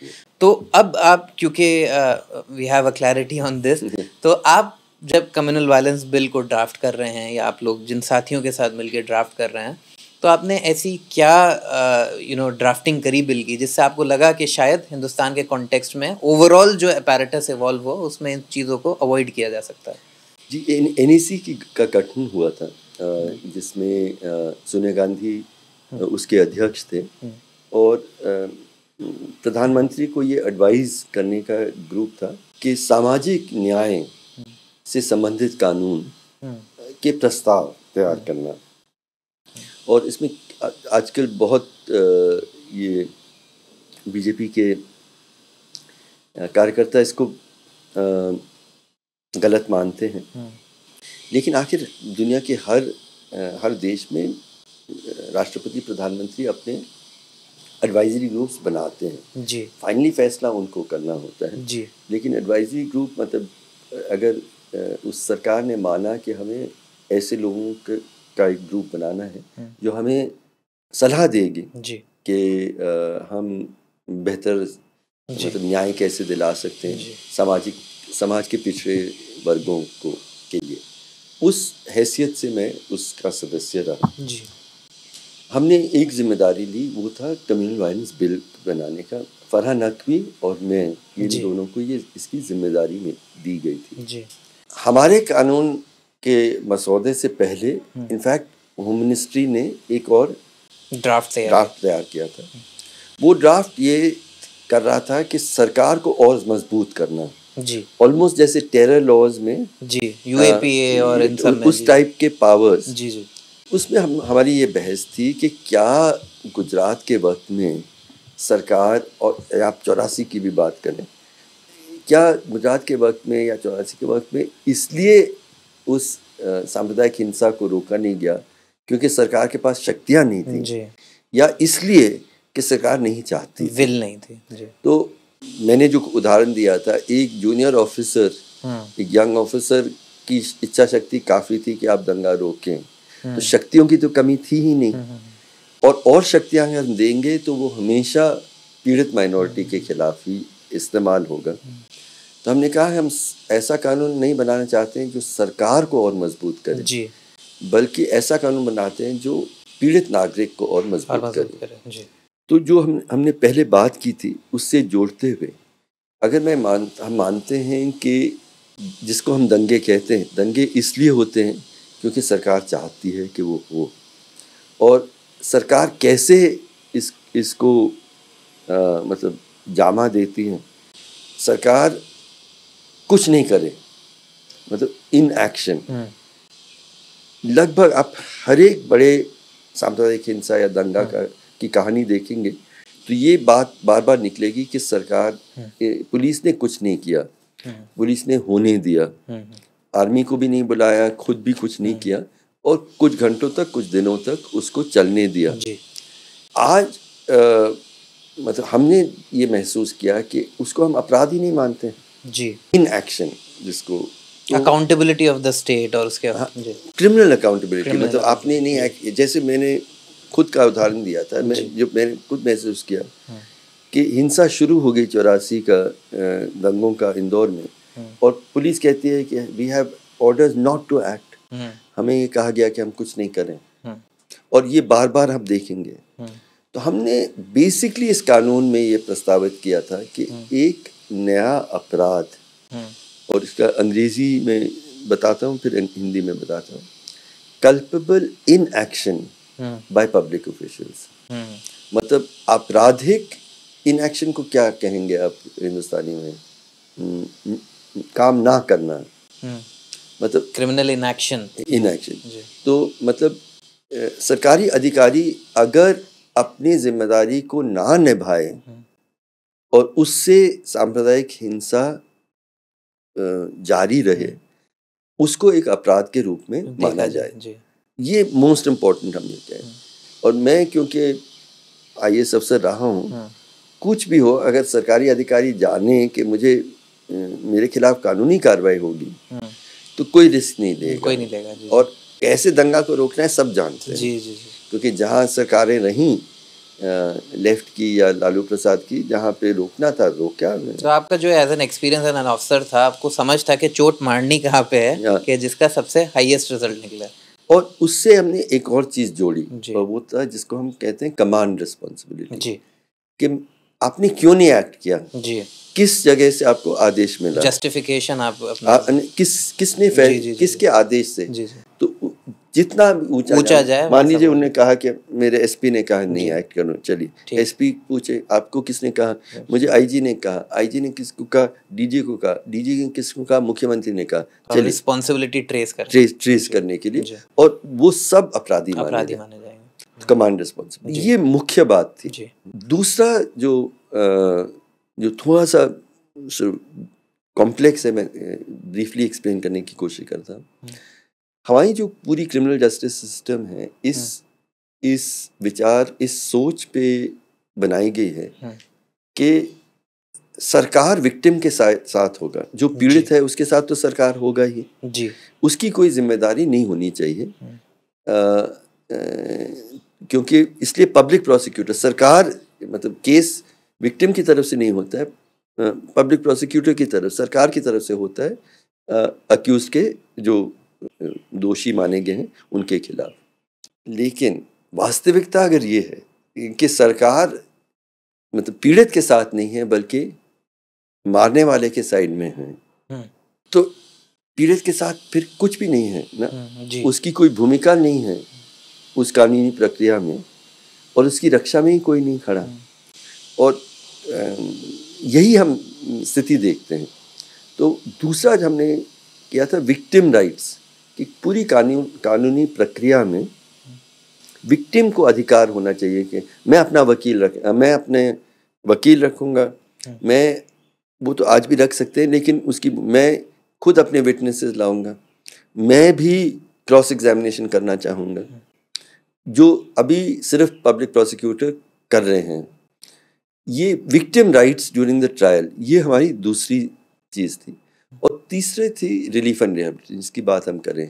तो अब आप क्योंकि we have a clarity on this तो आप जब कम्युनल वायलेंस बिल को ड्राफ्ट कर रहे हैं या आप लोग जिन साथियों के साथ मिलकर ड्राफ्ट कर रहे हैं तो आपने ऐसी क्या यू नो ड्राफ्टिंग करी बिल की जिससे आपको लगा कि शायद हिंदुस्तान के कॉन्टेक्स्ट में ओवरऑल जो अपैरेटस इवॉल्व हो उसमें इन चीज़ों को अवॉइड किया जा सकता है जी एन e की का गठन हुआ था हम्म। जिसमें सोनिया गांधी हम्म। उसके अध्यक्ष थे हम्म। और प्रधानमंत्री को ये एडवाइस करने का ग्रुप था कि सामाजिक न्याय से संबंधित कानून के प्रस्ताव तैयार करना और इसमें आजकल बहुत ये बीजेपी के कार्यकर्ता इसको गलत मानते हैं हाँ। लेकिन आखिर दुनिया के हर हर देश में राष्ट्रपति प्रधानमंत्री अपने एडवाइजरी ग्रुप्स बनाते हैं जी फाइनली फैसला उनको करना होता है जी लेकिन एडवाइजरी ग्रुप मतलब अगर उस सरकार ने माना कि हमें ऐसे लोगों के का एक ग्रुप बनाना है हम्म। जो हमें सलाह देगी कि हम बेहतर मतलब न्याय कैसे दिला सकते हैं सामाजिक समाज के पिछड़े वर्गों को के लिए उस हैसियत से मैं उसका सदस्य रहा जी हमने एक जिम्मेदारी ली वो था कम्युनल वायलेंस बिल बनाने का फरहा नकवी और मैं ये दोनों को ये इसकी जिम्मेदारी में दी गई थी जी हमारे कानून के मसौदे से पहले इनफैक्ट होम मिनिस्ट्री ने एक और ड्राफ्ट ड्राफ्ट तैयार किया था वो ड्राफ्ट ये कर रहा था कि सरकार को और मजबूत करना जी ऑलमोस्ट जैसे टेरर लॉज में जी यूएपीए और इन सब उस टाइप के पावर्स जी जी उसमें हम हमारी ये बहस थी कि क्या गुजरात के वक्त में सरकार और आप चौरासी की भी बात करें क्या गुजरात के वक्त में या चौरासी के वक्त में इसलिए उस सांप्रदायिक हिंसा को रोका नहीं गया क्योंकि सरकार के पास शक्तियां नहीं थी या इसलिए कि सरकार नहीं चाहती विल नहीं थी तो मैंने जो उदाहरण दिया था एक जूनियर ऑफिसर हाँ। एक यंग ऑफिसर की इच्छा शक्ति काफी थी कि आप दंगा रोकें हाँ। तो शक्तियों की तो कमी थी ही नहीं हाँ, और और शक्तियां अगर हम देंगे तो वो हमेशा पीड़ित माइनॉरिटी के खिलाफ ही इस्तेमाल होगा तो हमने कहा हम ऐसा कानून नहीं बनाना चाहते हैं जो सरकार को और मजबूत करे जी बल्कि ऐसा कानून बनाते हैं जो पीड़ित नागरिक को और मजबूत करे, करे। जी। तो जो हम हमने पहले बात की थी उससे जोड़ते हुए अगर मैं मान हम मानते हैं कि जिसको हम दंगे कहते हैं दंगे इसलिए होते हैं क्योंकि सरकार चाहती है कि वो हो और सरकार कैसे इस इसको आ, मतलब जामा देती है सरकार कुछ नहीं करे मतलब इन एक्शन हम्म। लगभग आप हर एक बड़े सांप्रदायिक हिंसा या दंगा हाँ। का की कहानी देखेंगे तो ये बात बार बार निकलेगी कि सरकार हाँ। पुलिस ने कुछ नहीं किया हाँ। पुलिस ने होने दिया आर्मी को भी नहीं बुलाया खुद भी कुछ नहीं किया और कुछ घंटों तक कुछ दिनों तक उसको चलने दिया आज आ, मतलब हमने ये महसूस किया कि उसको हम अपराध ही नहीं मानते हैं जी इन एक्शन जिसको अकाउंटेबिलिटी ऑफ द स्टेट और उसके क्रिमिनल हाँ। अकाउंटेबिलिटी मतलब आपने नहीं जैसे मैंने खुद का उदाहरण दिया था मैं जो मैंने खुद महसूस किया हाँ। कि हिंसा शुरू हो गई चौरासी का दंगों का इंदौर में हाँ। और पुलिस कहती है कि we have orders not to act हमें ये कहा गया कि हम कुछ नहीं करें और ये बार बार हम देखेंगे तो हमने बेसिकली इस कानून में ये प्रस्तावित किया था कि एक नया अपराध हम्म। और इसका अंग्रेजी में बताता हूँ फिर हिंदी में बताता हूँ culpable inaction by public officials मतलब आपराधिक इन एक्शन को क्या कहेंगे आप हिंदुस्तानी में हम्म, हम्म, काम ना करना मतलब criminal inaction inaction तो मतलब सरकारी अधिकारी अगर अपनी जिम्मेदारी को ना निभाए और उससे सांप्रदायिक हिंसा जारी रहे हम्म। उसको एक अपराध के रूप में माना जाए ये मोस्ट इम्पोर्टेंट हम ये कहें हम्म। और मैं क्योंकि आई एस अफसर रहा हूँ हाँ। कुछ भी हो अगर सरकारी अधिकारी जाने कि मुझे मेरे खिलाफ कानूनी कार्रवाई होगी हाँ। तो कोई रिस्क नहीं देगा कोई नहीं लेगा और कैसे दंगा को रोकना है सब जानते हैं जी जी जी क्योंकि जहाँ सरकारें रहीं लेफ्ट की या लालू प्रसाद की जहाँ पे रोकना था रोक क्या तो आपका जो as an experience an officer था आपको समझ था कि चोट मारनी कहाँ पे है हाँ। कि जिसका सबसे हाईएस्ट रिजल्ट निकला और उससे हमने एक और चीज़ जोड़ी और वो था जिसको हम कहते हैं कमांड रिस्पॉन्सिबिलिटी कि आपने क्यों नहीं एक्ट किया जी किस जगह से आपको आदेश मिला जस्टिफिकेशन आप, आप किस किसने जी, किसके आदेश से जी, जी. जितना ऊंचा ऊंचा जाए मान लीजिए उन्होंने कहा कि मेरे एसपी ने कहा नहीं एक्ट करो चलिए एसपी पूछे आपको किसने कहा मुझे आईजी ने कहा आईजी ने किसको कहा डीजी को कहा डीजी ने किसको कहा मुख्यमंत्री ने कहा तो चलिए रिस्पॉन्सिबिलिटी ट्रेस कर ट्रेस ट्रेस करने के लिए और वो सब अपराधी अपराधी माने जाएंगे कमांड तो रिस्पॉन्सिबिलिटी ये मुख्य बात थी दूसरा जो जो थोड़ा सा कॉम्प्लेक्स है मैं ब्रीफली एक्सप्लेन करने की कोशिश करता हूँ हम्म। हमारी जो पूरी क्रिमिनल जस्टिस सिस्टम है इस हाँ। इस विचार इस सोच पे बनाई गई है हाँ। कि सरकार विक्टिम के साथ साथ होगा जो पीड़ित है उसके साथ तो सरकार होगा ही जी उसकी कोई जिम्मेदारी नहीं होनी चाहिए आ, हाँ। आ, क्योंकि इसलिए पब्लिक प्रोसिक्यूटर सरकार मतलब केस विक्टिम की तरफ से नहीं होता है पब्लिक प्रोसिक्यूटर की तरफ सरकार की तरफ से होता है अक्यूज के जो दोषी माने गए हैं उनके खिलाफ लेकिन वास्तविकता अगर ये है कि सरकार मतलब पीड़ित के साथ नहीं है बल्कि मारने वाले के साइड में है हम्म। तो पीड़ित के साथ फिर कुछ भी नहीं है ना हम्म, उसकी कोई भूमिका नहीं है उस कानूनी प्रक्रिया में और उसकी रक्षा में ही कोई नहीं खड़ा हम्म। और यही हम स्थिति देखते हैं तो दूसरा हमने किया था विक्टिम राइट्स कि पूरी कानून कानूनी प्रक्रिया में विक्टिम को अधिकार होना चाहिए कि मैं अपना वकील रख मैं अपने वकील रखूँगा हाँ। मैं वो तो आज भी रख सकते हैं लेकिन उसकी मैं खुद अपने विटनेसेस लाऊंगा मैं भी क्रॉस एग्जामिनेशन करना चाहूँगा हाँ। जो अभी सिर्फ पब्लिक प्रोसिक्यूटर कर रहे हैं ये victim rights during the trial ये हमारी दूसरी चीज़ थी तीसरे थी रिलीफ एंड रिहेबिलिटेशन जिसकी बात हम करें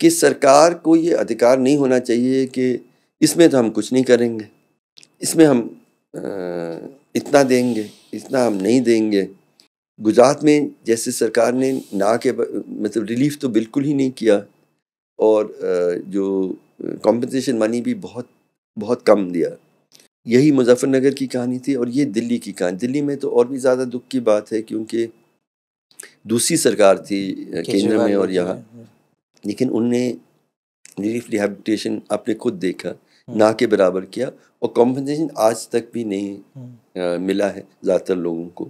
कि सरकार को ये अधिकार नहीं होना चाहिए कि इसमें तो हम कुछ नहीं करेंगे इसमें हम इतना देंगे इतना हम नहीं देंगे गुजरात में जैसे सरकार ने ना के मतलब रिलीफ तो बिल्कुल ही नहीं किया और जो कॉम्पनसेशन मनी भी बहुत बहुत कम दिया यही मुजफ्फरनगर की कहानी थी और ये दिल्ली की कहानी दिल्ली में तो और भी ज़्यादा दुख की बात है क्योंकि दूसरी सरकार थी केंद्र में और यहाँ लेकिन उनने रिलीफ रिहेबिटेशन आपने खुद देखा हम्म। ना के बराबर किया और कॉम्पनसेशन आज तक भी नहीं आ, हम्म। मिला है ज़्यादातर लोगों को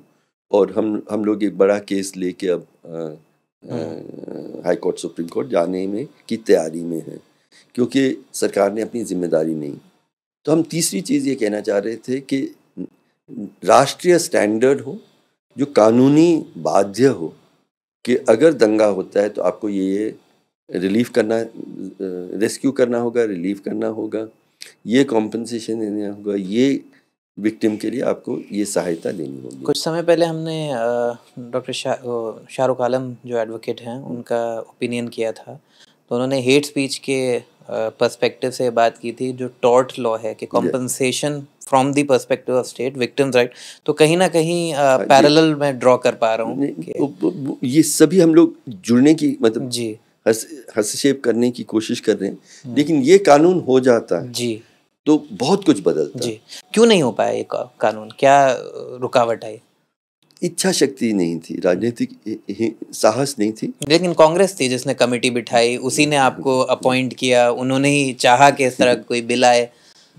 और हम हम लोग एक बड़ा केस लेके अब हाई कोर्ट सुप्रीम कोर्ट जाने में की तैयारी में है क्योंकि सरकार ने अपनी जिम्मेदारी नहीं तो हम तीसरी चीज़ ये कहना चाह रहे थे कि राष्ट्रीय स्टैंडर्ड हो जो कानूनी बाध्य हो कि अगर दंगा होता है तो आपको ये ये रिलीफ करना रेस्क्यू करना होगा रिलीफ करना होगा ये कॉम्पनसेशन देना होगा ये विक्टिम के लिए आपको ये सहायता देनी होगी कुछ समय पहले हमने डॉक्टर शाहरुख आलम जो एडवोकेट हैं उनका ओपिनियन किया था तो उन्होंने हेट स्पीच के पर्सपेक्टिव से बात की थी जो टॉर्ट लॉ है कि compensation from the perspective of state victims right तो कहीं ना कहीं पैरल uh, हाँ, मैं ड्रॉ कर पा रहा हूँ ये सभी हम लोग जुड़ने की मतलब जी हस्तक्षेप करने की कोशिश कर रहे हैं हम्म। लेकिन ये कानून हो जाता है जी तो बहुत कुछ बदलता जी क्यों नहीं हो पाया ये का, कानून क्या रुकावट आई इच्छा शक्ति नहीं थी राजनीतिक साहस नहीं थी लेकिन कांग्रेस थी जिसने कमेटी बिठाई उसी ने आपको अपॉइंट किया उन्होंने ही चाहा कि इस तरह कोई बिल आए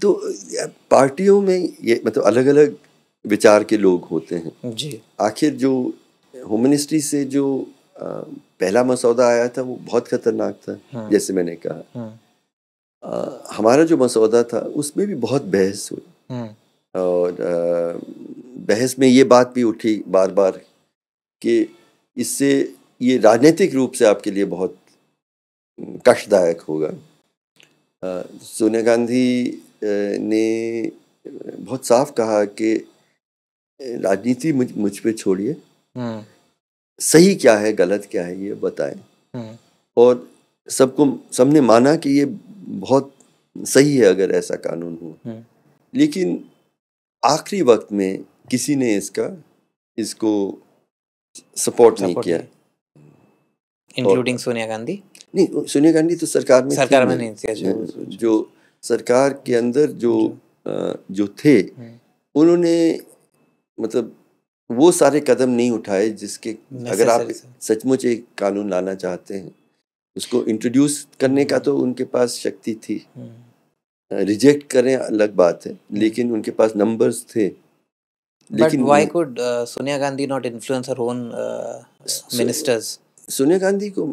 तो पार्टियों में ये मतलब अलग अलग विचार के लोग होते हैं जी आखिर जो होम मिनिस्ट्री से जो पहला मसौदा आया था वो बहुत खतरनाक था हाँ। जैसे मैंने कहा आ, हाँ। हमारा जो मसौदा था उसमें भी बहुत बहस हुई हाँ। और बहस में ये बात भी उठी बार बार कि इससे ये राजनीतिक रूप से आपके लिए बहुत कष्टदायक होगा सोनिया गांधी ने बहुत साफ कहा कि राजनीति मुझ मुझ पर छोड़िए सही क्या है गलत क्या है ये बताएं और सबको सबने माना कि ये बहुत सही है अगर ऐसा कानून हो लेकिन आखिरी वक्त में किसी ने इसका इसको सपोर्ट नहीं किया इंक्लूडिंग सोनिया गांधी नहीं सोनिया गांधी तो सरकार में सरकार में नहीं थी अच्छा, जो सरकार के अंदर जो जो थे हम्म। उन्होंने मतलब वो सारे कदम नहीं उठाए जिसके अगर आप सचमुच एक कानून लाना चाहते हैं उसको इंट्रोड्यूस करने का हम्म। तो उनके पास शक्ति थी हम्म। रिजेक्ट करें अलग बात है hmm. लेकिन उनके पास नंबर्स थे लेकिन why could Sonia Gandhi not influence her own ministers Sonia Gandhi को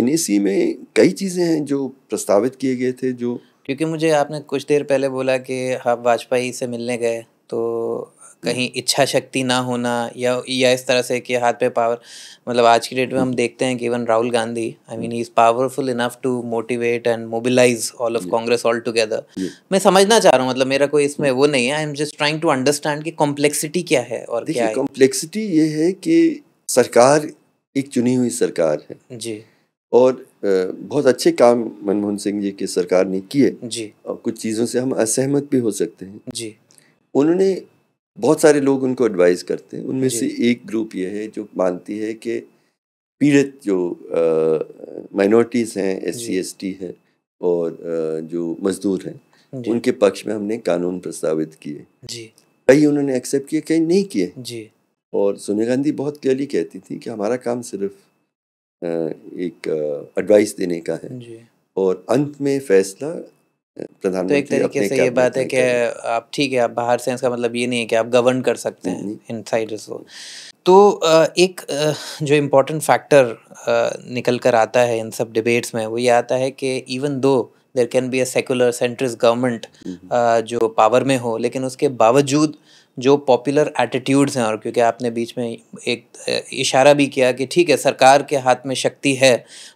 एन में कई चीज़ें हैं जो प्रस्तावित किए गए थे जो क्योंकि मुझे आपने कुछ देर पहले बोला कि आप वाजपेयी से मिलने गए तो कहीं इच्छा शक्ति ना होना या या इस तरह से कि हाथ पे पावर मतलब आज की डेट में हम देखते हैं कि even Rahul Gandhi I mean he is powerful enough to motivate and mobilise all of Congress all together मैं समझना चाह रहा हूँ मतलब मेरा कोई इसमें वो नहीं है I am just trying to understand कि कॉम्प्लेक्सिटी क्या है और क्या है कॉम्प्लेक्सिटी ये है कि सरकार एक चुनी हुई सरकार है जी और बहुत अच्छे काम मनमोहन सिंह जी की सरकार ने किए जी और कुछ चीज़ों से हम असहमत भी हो सकते हैं जी उन्होंने बहुत सारे लोग उनको एडवाइस करते हैं उनमें से एक ग्रुप ये है जो मानती है कि पीड़ित जो माइनॉरिटीज़ हैं एस सी है और जो मजदूर हैं उनके पक्ष में हमने कानून प्रस्तावित किए कई उन्होंने एक्सेप्ट किए कई नहीं किए जी और सोनिया गांधी बहुत क्लियरली कहती थी कि हमारा काम सिर्फ एक एडवाइस देने का है और अंत में फैसला प्रधानमंत्री तो एक तरीके से ये बात है कि आप ठीक है आप बाहर से इसका मतलब ये नहीं है कि आप गवर्न कर सकते हैं इन साइड तो एक जो इम्पोर्टेंट फैक्टर निकल कर आता है इन सब डिबेट्स में वो ये आता है कि even though there can be a secular centrist government जो पावर में हो लेकिन उसके बावजूद जो पॉपुलर एटीट्यूड्स हैं और क्योंकि आपने बीच में एक इशारा भी किया कि ठीक है सरकार के हाथ में शक्ति है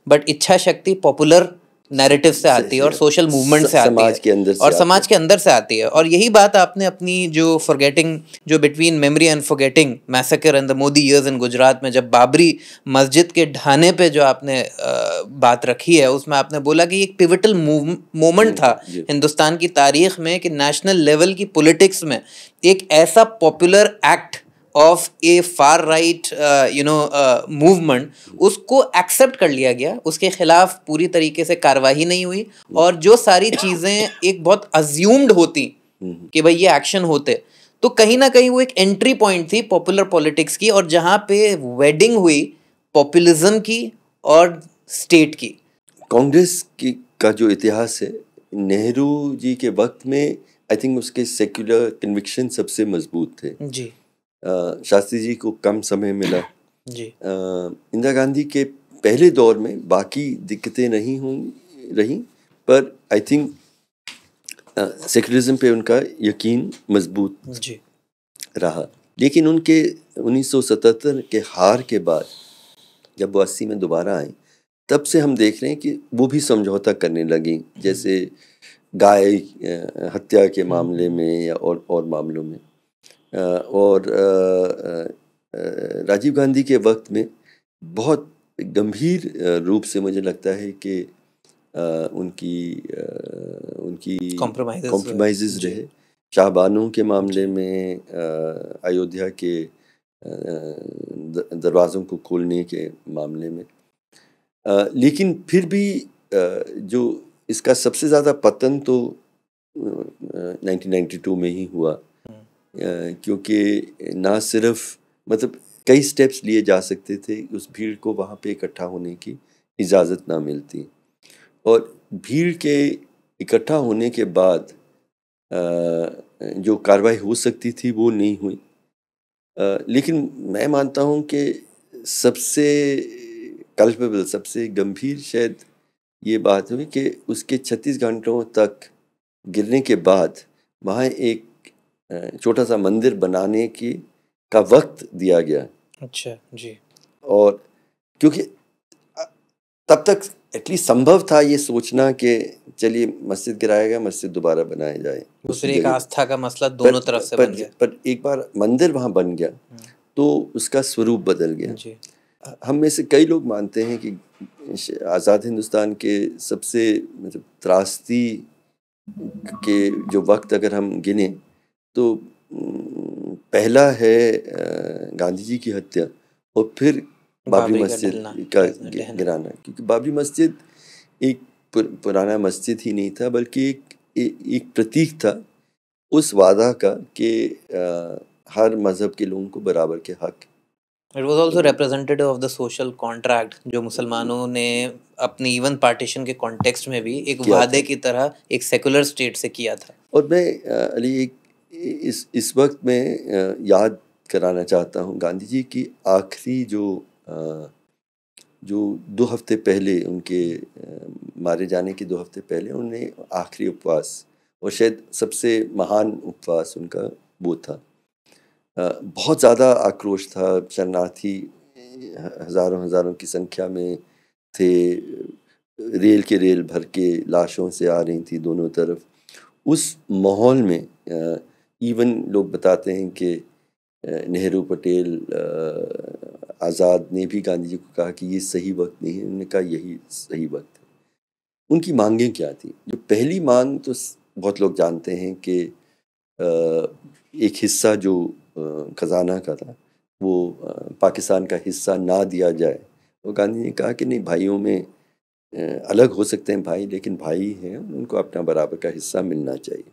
बट इच्छा शक्ति पॉपुलर नैरेटिव से आती है और सोशल मूवमेंट से आती है और समाज के अंदर से आती है और यही बात आपने अपनी जो फॉरगेटिंग जो between memory and forgetting massacre and the Modi years in Gujarat में जब बाबरी मस्जिद के ढाने पे जो आपने बात रखी है उसमें आपने बोला कि एक पिविटल मोमेंट था हिंदुस्तान की तारीख में कि नेशनल लेवल की पॉलिटिक्स में एक ऐसा popular act of a far right you know movement उसको एक्सेप्ट कर लिया गया उसके खिलाफ पूरी तरीके से कार्रवाई नहीं हुई और जो सारी चीज़ें एक बहुत अज्यूम्ड होती कि भाई ये एक्शन होते तो कहीं ना कहीं वो एक एंट्री पॉइंट थी पॉपुलर पॉलिटिक्स की और जहाँ पे वेडिंग हुई पॉपुलिज्म की और स्टेट की कांग्रेस की का जो इतिहास है नेहरू जी के वक्त में आई थिंक उसके सेक्युलर कन्विक्शन सबसे मजबूत थे जी शास्त्री जी को कम समय मिला जी इंदिरा गांधी के पहले दौर में बाकी दिक्कतें नहीं हुई रही पर आई थिंक सेकुलरिज्म पे उनका यकीन मजबूत जी रहा लेकिन उनके 1977 के हार के बाद जब वो अस्सी में दोबारा आए तब से हम देख रहे हैं कि वो भी समझौता करने लगी हम्म। जैसे गाय हत्या के हम्म। मामले में या और और मामलों में और राजीव गांधी के वक्त में बहुत गंभीर रूप से मुझे लगता है कि उनकी उनकी कॉम्प्रोमाइज रहे शाहबानों के मामले में अयोध्या के दरवाज़ों को खोलने के मामले में लेकिन फिर भी जो इसका सबसे ज़्यादा पतन तो 1992 में ही हुआ क्योंकि ना सिर्फ मतलब कई स्टेप्स लिए जा सकते थे उस भीड़ को वहाँ पे इकट्ठा होने की इजाज़त ना मिलती और भीड़ के इकट्ठा होने के बाद जो कार्रवाई हो सकती थी वो नहीं हुई लेकिन मैं मानता हूँ कि सबसे कल्पेबल सबसे गंभीर शायद ये बात हुई कि उसके छत्तीस घंटों तक गिरने के बाद वहाँ एक छोटा सा मंदिर बनाने की का वक्त दिया गया अच्छा जी और क्योंकि तब तक एटलीस्ट संभव था ये सोचना कि चलिए मस्जिद गिराया गया मस्जिद दोबारा बनाया जाए दूसरी एक आस्था का मसला दोनों पर, तरफ से पर, बन गया पर एक बार मंदिर वहाँ बन गया हम्म। तो उसका स्वरूप बदल गया जी। हम में से कई लोग मानते हैं कि आज़ाद हिंदुस्तान के सबसे मतलब त्रास्ती के जो वक्त अगर हम गिने तो पहला है गांधी जी की हत्या और फिर बाबरी मस्जिद का गिराना क्योंकि बाबरी मस्जिद एक पुर, पुराना मस्जिद ही नहीं था बल्कि एक एक प्रतीक था उस वादा का कि हर मज़हब के लोगों को बराबर के हक it was also representative of the social contract जो मुसलमानों ने अपनी इवन पार्टीशन के कॉन्टेक्स्ट में भी एक वादे की तरह एक सेकुलर स्टेट से किया था और मैं अली एक इस इस वक्त मैं याद कराना चाहता हूँ गांधी जी की आखिरी जो जो दो हफ्ते पहले उनके मारे जाने के दो हफ्ते पहले उन्होंने आखिरी उपवास और शायद सबसे महान उपवास उनका वो था बहुत ज़्यादा आक्रोश था शरणार्थी हज़ारों हज़ारों की संख्या में थे रेल के रेल भर के लाशों से आ रही थी दोनों तरफ उस माहौल में इवन लोग बताते हैं कि नेहरू पटेल आज़ाद ने भी गांधी जी को कहा कि ये सही वक्त नहीं है उन्होंने कहा यही सही वक्त है उनकी मांगें क्या थी जो पहली मांग तो बहुत लोग जानते हैं कि एक हिस्सा जो ख़जाना का था वो पाकिस्तान का हिस्सा ना दिया जाए तो गांधी ने कहा कि नहीं भाइयों में अलग हो सकते हैं भाई लेकिन भाई हैं उनको अपना बराबर का हिस्सा मिलना चाहिए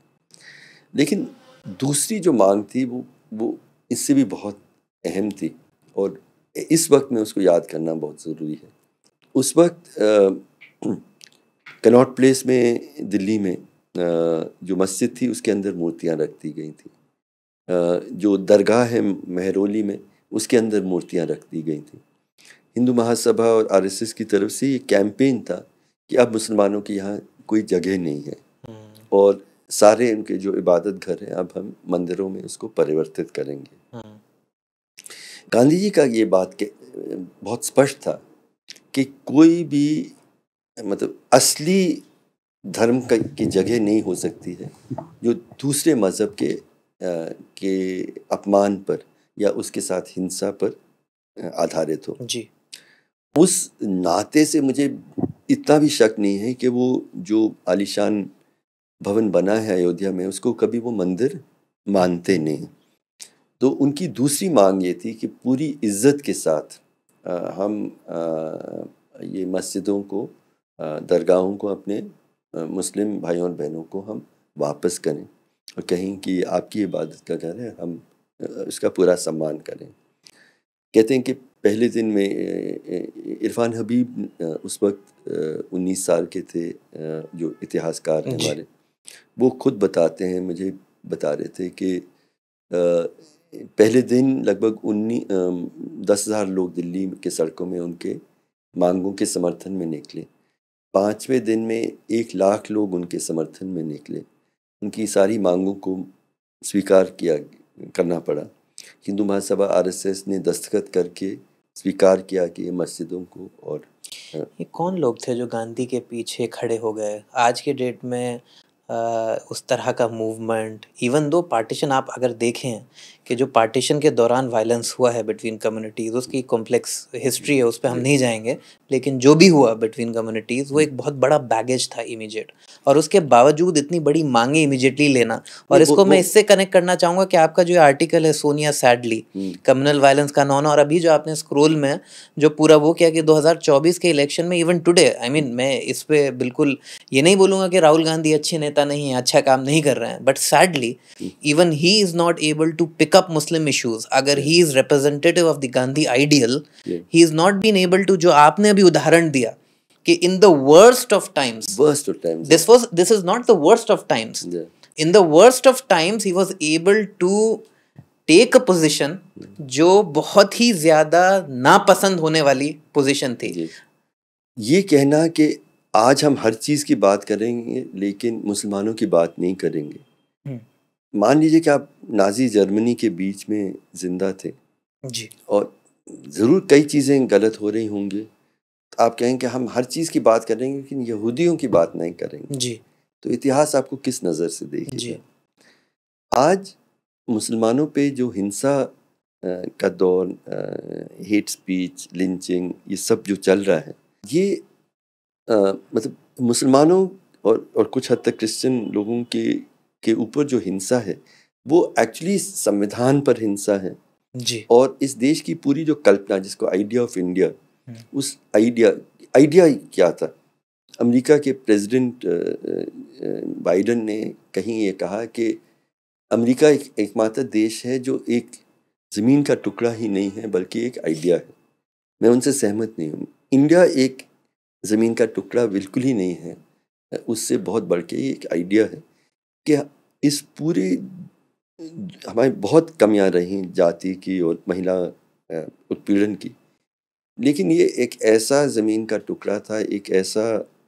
लेकिन दूसरी जो मांग थी वो वो इससे भी बहुत अहम थी और इस वक्त में उसको याद करना बहुत ज़रूरी है उस वक्त कनॉट प्लेस में दिल्ली में आ, जो मस्जिद थी उसके अंदर मूर्तियाँ रख दी गई थी आ, जो दरगाह है महरोली में उसके अंदर मूर्तियाँ रख दी गई थी हिंदू महासभा और आरएसएस की तरफ से ये कैंपेन था कि अब मुसलमानों के यहाँ कोई जगह नहीं है हम्म। और सारे इनके जो इबादत घर हैं अब हम मंदिरों में उसको परिवर्तित करेंगे हाँ। गांधी जी का ये बात के बहुत स्पष्ट था कि कोई भी मतलब असली धर्म की जगह नहीं हो सकती है जो दूसरे मज़हब के आ, के अपमान पर या उसके साथ हिंसा पर आधारित हो जी उस नाते से मुझे इतना भी शक नहीं है कि वो जो आलिशान भवन बना है अयोध्या में उसको कभी वो मंदिर मानते नहीं तो उनकी दूसरी मांग ये थी कि पूरी इज्जत के साथ आ, हम आ, ये मस्जिदों को दरगाहों को अपने मुस्लिम भाइयों और बहनों को हम वापस करें और कहें कि आपकी इबादत का घर है हम उसका पूरा सम्मान करें कहते हैं कि पहले दिन में इरफान हबीब उस वक्त उन्नीस साल के थे जो इतिहासकार हैं हमारे वो खुद बताते हैं मुझे बता रहे थे कि पहले दिन लगभग उन्नीस दस हज़ार लोग दिल्ली के सड़कों में उनके मांगों के समर्थन में निकले पाँचवें दिन में एक लाख लोग उनके समर्थन में निकले उनकी सारी मांगों को स्वीकार किया करना पड़ा हिंदू महासभा आरएसएस ने दस्तखत करके स्वीकार किया कि ये मस्जिदों को और ये कौन लोग थे जो गांधी के पीछे खड़े हो गए आज के डेट में उस तरह का मूवमेंट इवन दो पार्टीशन आप अगर देखें कि जो पार्टीशन के दौरान वायलेंस हुआ है बिटवीन कम्युनिटीज़ उसकी कॉम्प्लेक्स हिस्ट्री है उस पर हम नहीं जाएंगे लेकिन जो भी हुआ बिटवीन कम्युनिटीज़ वो एक बहुत बड़ा बैगेज था इमीजिएट और उसके बावजूद इतनी बड़ी मांगे इमीजिएटली लेना और इसको मैं इससे कनेक्ट करना चाहूँगा कि आपका जो आर्टिकल है सोनिया सैडली कम्युनल वायलेंस का नॉन और अभी जो आपने स्क्रोल में जो पूरा वो किया कि दो के इलेक्शन में इवन टुडे आई मीन मैं इस पर बिल्कुल ये नहीं बोलूँगा कि राहुल गांधी अच्छे नेता नहीं है अच्छा काम नहीं कर रहे हैं but sadly even he is not able to pick up up Muslim issues, अगर ही representative of the Gandhi ideal, yeah. he is not been able to जो आपने अभी उदाहरण दिया कि worst of times, worst of times, this times this was this is not the worst of times in the worst of times he was able to take a जो बहुत ही ज्यादा नापसंद होने वाली पोजिशन थी ये कहना कि आज हम हर चीज़ की बात करेंगे लेकिन मुसलमानों की बात नहीं करेंगे मान लीजिए कि आप नाजी जर्मनी के बीच में ज़िंदा थे जी और ज़रूर कई चीज़ें गलत हो रही होंगी तो आप कहें कि हम हर चीज़ की बात करेंगे लेकिन यहूदियों की बात नहीं करेंगे जी तो इतिहास आपको किस नज़र से जी आज मुसलमानों पे जो हिंसा का दौर हेट स्पीच लिंचिंग ये सब जो चल रहा है ये आ, मतलब मुसलमानों और और कुछ हद तक क्रिश्चियन लोगों के के ऊपर जो हिंसा है वो एक्चुअली संविधान पर हिंसा है जी और इस देश की पूरी जो कल्पना जिसको आइडिया ऑफ इंडिया उस आइडिया आइडिया क्या था अमेरिका के प्रेसिडेंट बाइडन ने कहीं ये कहा कि अमेरिका एक एकमात्र देश है जो एक ज़मीन का टुकड़ा ही नहीं है बल्कि एक आइडिया है मैं उनसे सहमत नहीं हूँ इंडिया एक ज़मीन का टुकड़ा बिल्कुल ही नहीं है उससे बहुत बढ़ के एक आइडिया है कि इस पूरी हमारी बहुत कमियां रही जाति की और महिला उत्पीड़न की लेकिन ये एक ऐसा ज़मीन का टुकड़ा था एक ऐसा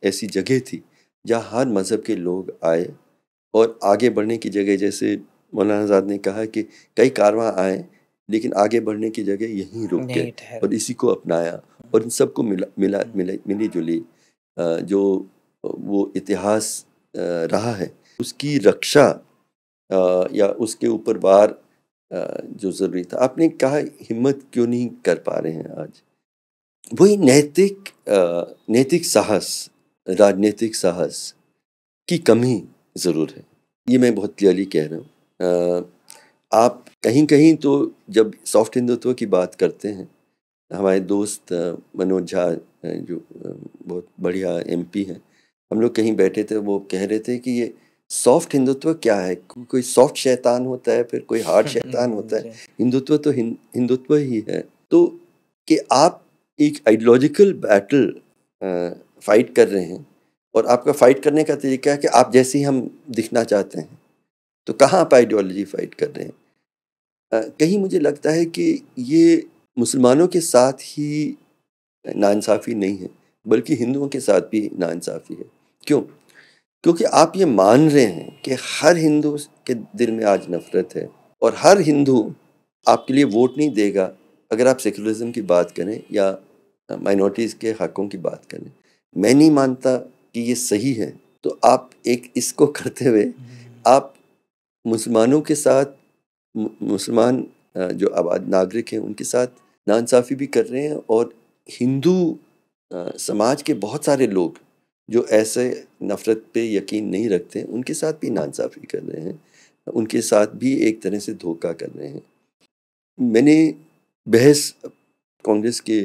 ऐसी जगह थी जहाँ हर मज़हब के लोग आए और आगे बढ़ने की जगह जैसे मौलाना आज़ाद ने कहा कि कई कारवां आए लेकिन आगे बढ़ने की जगह यहीं रुक गए और इसी को अपनाया और इन सबको मिला मिला मिली जुली जो वो इतिहास रहा है उसकी रक्षा या उसके ऊपर वार जो ज़रूरी था आपने कहा हिम्मत क्यों नहीं कर पा रहे हैं आज वही नैतिक नैतिक साहस राजनीतिक साहस की कमी ज़रूर है ये मैं बहुत क्लियरली कह रहा हूँ आप कहीं कहीं तो जब सॉफ्ट हिंदुत्व की बात करते हैं हमारे दोस्त मनोज झा जो बहुत बढ़िया एमपी हैं हम लोग कहीं बैठे थे वो कह रहे थे कि ये सॉफ्ट हिंदुत्व क्या है को, कोई सॉफ्ट शैतान होता है फिर कोई हार्ड शैतान होता है हिंदुत्व तो हिंदुत्व ही है तो कि आप एक आइडियोलॉजिकल बैटल फाइट कर रहे हैं और आपका फाइट करने का तरीका है कि आप जैसे ही हम दिखना चाहते हैं तो कहाँ आप आइडियोलॉजी फाइट कर रहे हैं आ, कहीं मुझे लगता है कि ये मुसलमानों के साथ ही नाानसाफ़ी नहीं है बल्कि हिंदुओं के साथ भी नाानसाफ़ी है क्यों क्योंकि आप ये मान रहे हैं कि हर हिंदू के दिल में आज नफरत है और हर हिंदू आपके लिए वोट नहीं देगा अगर आप सेकुलरिज्म की बात करें या माइनॉरिटीज़ के हक़ों की बात करें मैं नहीं मानता कि ये सही है तो आप एक इसको करते हुए आप मुसलमानों के साथ मुसलमान जो आबाद नागरिक हैं उनके साथ नासाफ़ी भी कर रहे हैं और हिंदू समाज के बहुत सारे लोग जो ऐसे नफ़रत पे यकीन नहीं रखते उनके साथ भी नासाफी कर रहे हैं उनके साथ भी एक तरह से धोखा कर रहे हैं मैंने बहस कांग्रेस के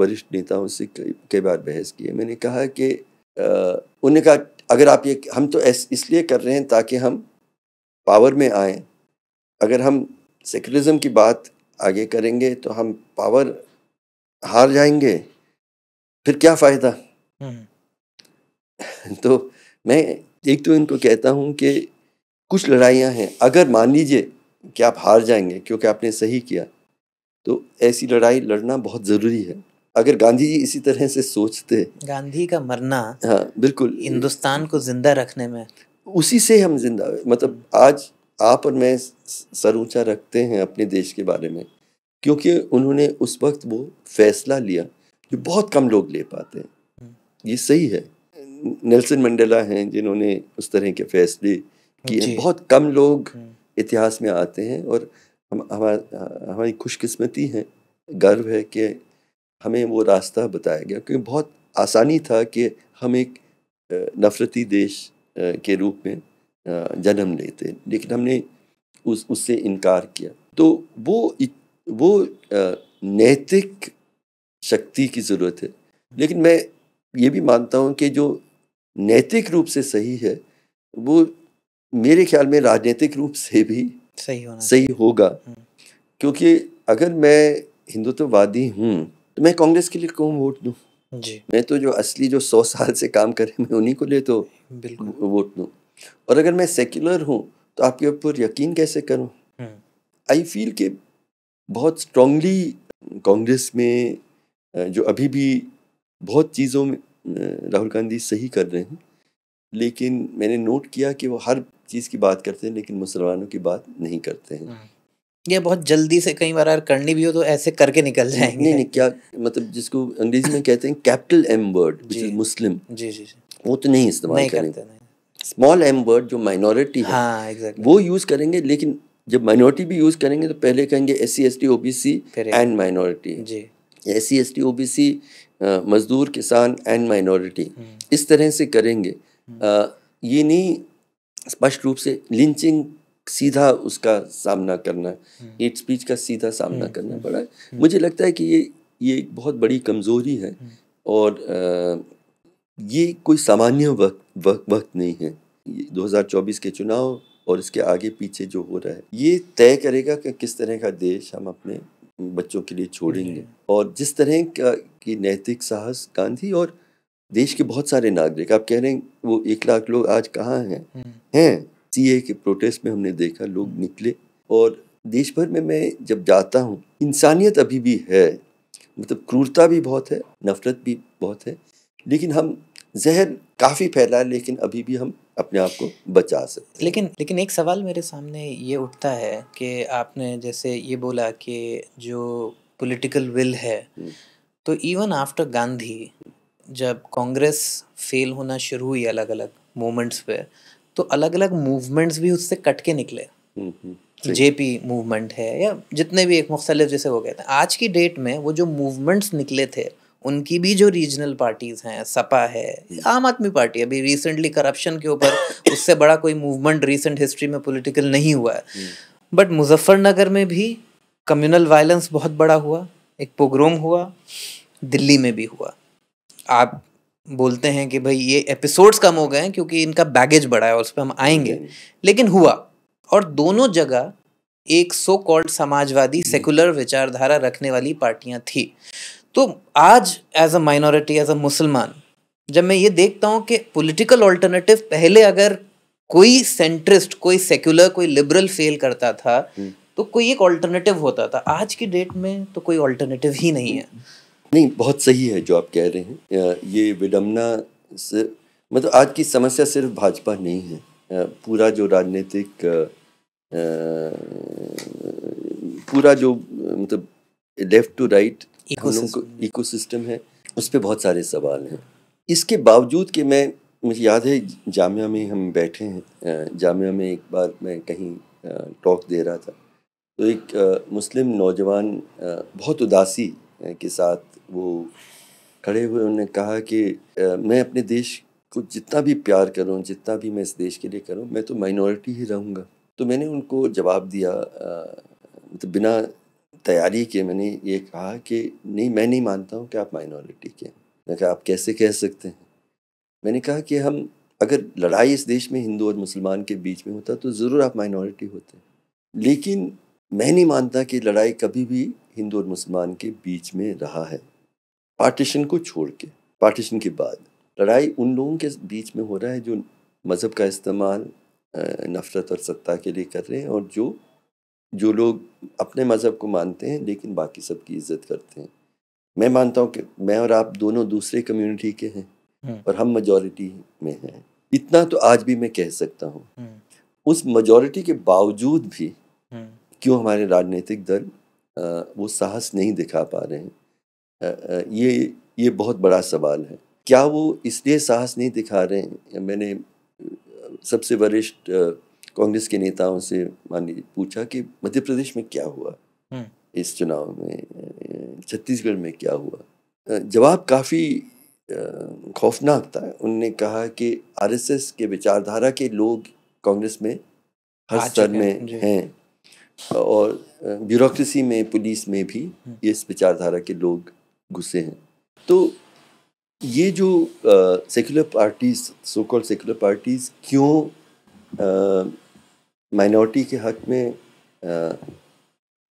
वरिष्ठ नेताओं से कई बार बहस की है मैंने कहा कि उन्होंने कहा अगर आप ये हम तो इसलिए कर रहे हैं ताकि हम पावर में आए अगर हम सेक्युलरिज्म की बात आगे करेंगे तो हम पावर हार जाएंगे फिर क्या फ़ायदा हम्म। तो मैं एक तो इनको कहता हूँ कि कुछ लड़ाइयाँ हैं अगर मान लीजिए कि आप हार जाएंगे क्योंकि आपने सही किया तो ऐसी लड़ाई लड़ना बहुत ज़रूरी है अगर गांधी जी इसी तरह से सोचते गांधी का मरना हाँ बिल्कुल हिंदुस्तान को जिंदा रखने में उसी से हम जिंदा मतलब आज आप और मैं सर ऊँचा रखते हैं अपने देश के बारे में क्योंकि उन्होंने उस वक्त वो फैसला लिया जो बहुत कम लोग ले पाते हैं हम्म। ये सही है नेल्सन मंडेला हैं जिन्होंने उस तरह के फैसले किए बहुत कम लोग हम्म। इतिहास में आते हैं और हम हमारा हमारी खुशकस्मती है गर्व है कि हमें वो रास्ता बताया गया क्योंकि बहुत आसानी था कि हम एक नफरती देश के रूप में जन्म लेते लेकिन हमने उस उससे इनकार किया तो वो वो नैतिक शक्ति की ज़रूरत है लेकिन मैं ये भी मानता हूँ कि जो नैतिक रूप से सही है वो मेरे ख्याल में राजनीतिक रूप से भी सही होना सही होगा हम्म। क्योंकि अगर मैं हिंदुत्ववादी हूँ तो मैं कांग्रेस के लिए क्यों वोट दूँ जी मैं तो जो असली जो सौ साल से काम कर रहे मैं उन्हीं को ले तो वोट दूँ और अगर मैं सेक्युलर हूँ तो आपके ऊपर यकीन कैसे करूँ हम्म। आई फील के बहुत स्ट्रांगली कांग्रेस में जो अभी भी बहुत चीज़ों में राहुल गांधी सही कर रहे हैं लेकिन मैंने नोट किया कि वो हर चीज़ की बात करते हैं लेकिन मुसलमानों की बात नहीं करते हैं हाँ। ये बहुत जल्दी से कई बार करनी भी हो तो ऐसे करके निकल जाएंगे नहीं नहीं क्या मतलब जिसको अंग्रेजी में कहते हैं कैपिटल एम वर्ड मुस्लिम जी जी जी वो तो नहीं इस्तेमाल नहीं करते स्मॉल एम वर्ड जो माइनॉरिटी है हाँ, exactly. वो यूज़ करेंगे लेकिन जब माइनॉरिटी भी यूज़ करेंगे तो पहले कहेंगे S C S T O B C and minority S C S T O B C मज़दूर किसान एंड माइनॉरिटी हम्म। इस तरह से करेंगे आ, हम्म। ये नहीं स्पष्ट रूप से लिंचिंग सीधा उसका सामना करना हम्म। हेट स्पीच का सीधा सामना करना पड़ा है मुझे लगता है कि ये ये एक बहुत बड़ी कमज़ोरी है और आ, ये कोई सामान्य वक्त वक्त वक्त नहीं है 2024 के चुनाव और इसके आगे पीछे जो हो रहा है ये तय करेगा कि किस तरह का देश हम अपने बच्चों के लिए छोड़ेंगे और जिस तरह का कि नैतिक साहस गांधी और देश के बहुत सारे नागरिक आप कह रहे हैं वो एक लाख लोग आज कहाँ हैं हम्म। हैं ए के प्रोटेस्ट में हमने देखा लोग निकले और देश भर में मैं जब जाता हूँ इंसानियत अभी भी है मतलब क्रूरता भी बहुत है नफरत भी बहुत है लेकिन हम जहर काफ़ी फैला है लेकिन अभी भी हम अपने आप को बचा सकते लेकिन लेकिन एक सवाल मेरे सामने ये उठता है कि आपने जैसे ये बोला कि जो पॉलिटिकल विल है हम्म। तो इवन आफ्टर गांधी जब कांग्रेस फेल होना शुरू हुई अलग अलग मोमेंट्स पे तो अलग अलग मूवमेंट्स भी उससे कट के निकले जेपी हम्म, हम्म, मूवमेंट है या जितने भी एक मुख्तलिफ जैसे हो गए थे आज की डेट में वो जो मूवमेंट्स निकले थे उनकी भी जो रीजनल पार्टीज हैं सपा है हम्म। आम आदमी पार्टी अभी रिसेंटली करप्शन के ऊपर उससे बड़ा कोई मूवमेंट रिसेंट हिस्ट्री में पॉलिटिकल नहीं हुआ है बट मुजफ्फरनगर में भी कम्युनल वायलेंस बहुत बड़ा हुआ एक पोग्रोम हुआ दिल्ली में भी हुआ आप बोलते हैं कि भाई ये एपिसोड्स कम हो गए हैं क्योंकि इनका बैगेज बढ़ा है और उस पर हम आएंगे हम्म। लेकिन हुआ और दोनों जगह एक सो कॉल्ड समाजवादी सेकुलर हम्म। विचारधारा रखने वाली पार्टियां थी तो आज as a minority as a मुसलमान जब मैं ये देखता हूँ कि पॉलिटिकल ऑल्टरनेटिव पहले अगर कोई सेंट्रिस्ट कोई सेक्युलर कोई लिबरल फेल करता था हम्म। तो कोई एक ऑल्टरनेटिव होता था आज की डेट में तो कोई ऑल्टरनेटिव ही नहीं है नहीं बहुत सही है जो आप कह रहे हैं ये विडम्बना से मतलब आज की समस्या सिर्फ भाजपा नहीं है पूरा जो राजनीतिक पूरा जो मतलब left to right ecosystem है उस पर बहुत सारे सवाल हैं इसके बावजूद कि मैं मुझे याद है जामिया में हम बैठे हैं जामिया में एक बार मैं कहीं टॉक दे रहा था तो एक मुस्लिम नौजवान बहुत उदासी के साथ वो खड़े हुए उन्होंने कहा कि मैं अपने देश को जितना भी प्यार करूं जितना भी मैं इस देश के लिए करूं मैं तो माइनॉरिटी ही रहूंगा तो मैंने उनको जवाब दिया तो बिना तैयारी के मैंने ये कहा कि नहीं मैं नहीं मानता हूँ कि आप माइनॉरिटी के मैं कहा आप कैसे कह सकते हैं मैंने कहा कि हम अगर लड़ाई इस देश में हिंदू और मुसलमान के बीच में होता तो ज़रूर आप माइनॉरिटी होते लेकिन मैं नहीं मानता कि लड़ाई कभी भी हिंदू और मुसलमान के बीच में रहा है पार्टीशन को छोड़ के पार्टीशन के बाद लड़ाई उन लोगों के बीच में हो रहा है जो मज़हब का इस्तेमाल नफ़रत और सत्ता के लिए कर रहे हैं और जो जो लोग अपने मज़हब को मानते हैं लेकिन बाकी सब की इज्जत करते हैं मैं मानता हूँ कि मैं और आप दोनों दूसरे कम्युनिटी के हैं हम्म। और हम मजॉरिटी में हैं इतना तो आज भी मैं कह सकता हूँ हम्म। उस मजॉरिटी के बावजूद भी हम्म। क्यों हमारे राजनीतिक दल वो साहस नहीं दिखा पा रहे हैं ये ये बहुत बड़ा सवाल है क्या वो इसलिए साहस नहीं दिखा रहे हैं मैंने सबसे वरिष्ठ कांग्रेस के नेताओं से मान पूछा कि मध्य प्रदेश में क्या हुआ इस चुनाव में छत्तीसगढ़ में क्या हुआ जवाब काफ़ी खौफनाक था उनने कहा कि आरएसएस के विचारधारा के लोग कांग्रेस में हर स्तर में हैं और ब्यूरोक्रेसी में पुलिस में भी ये इस विचारधारा के लोग घुसे हैं तो ये जो secular parties so secular parties क्यों माइनॉरिटी के हक में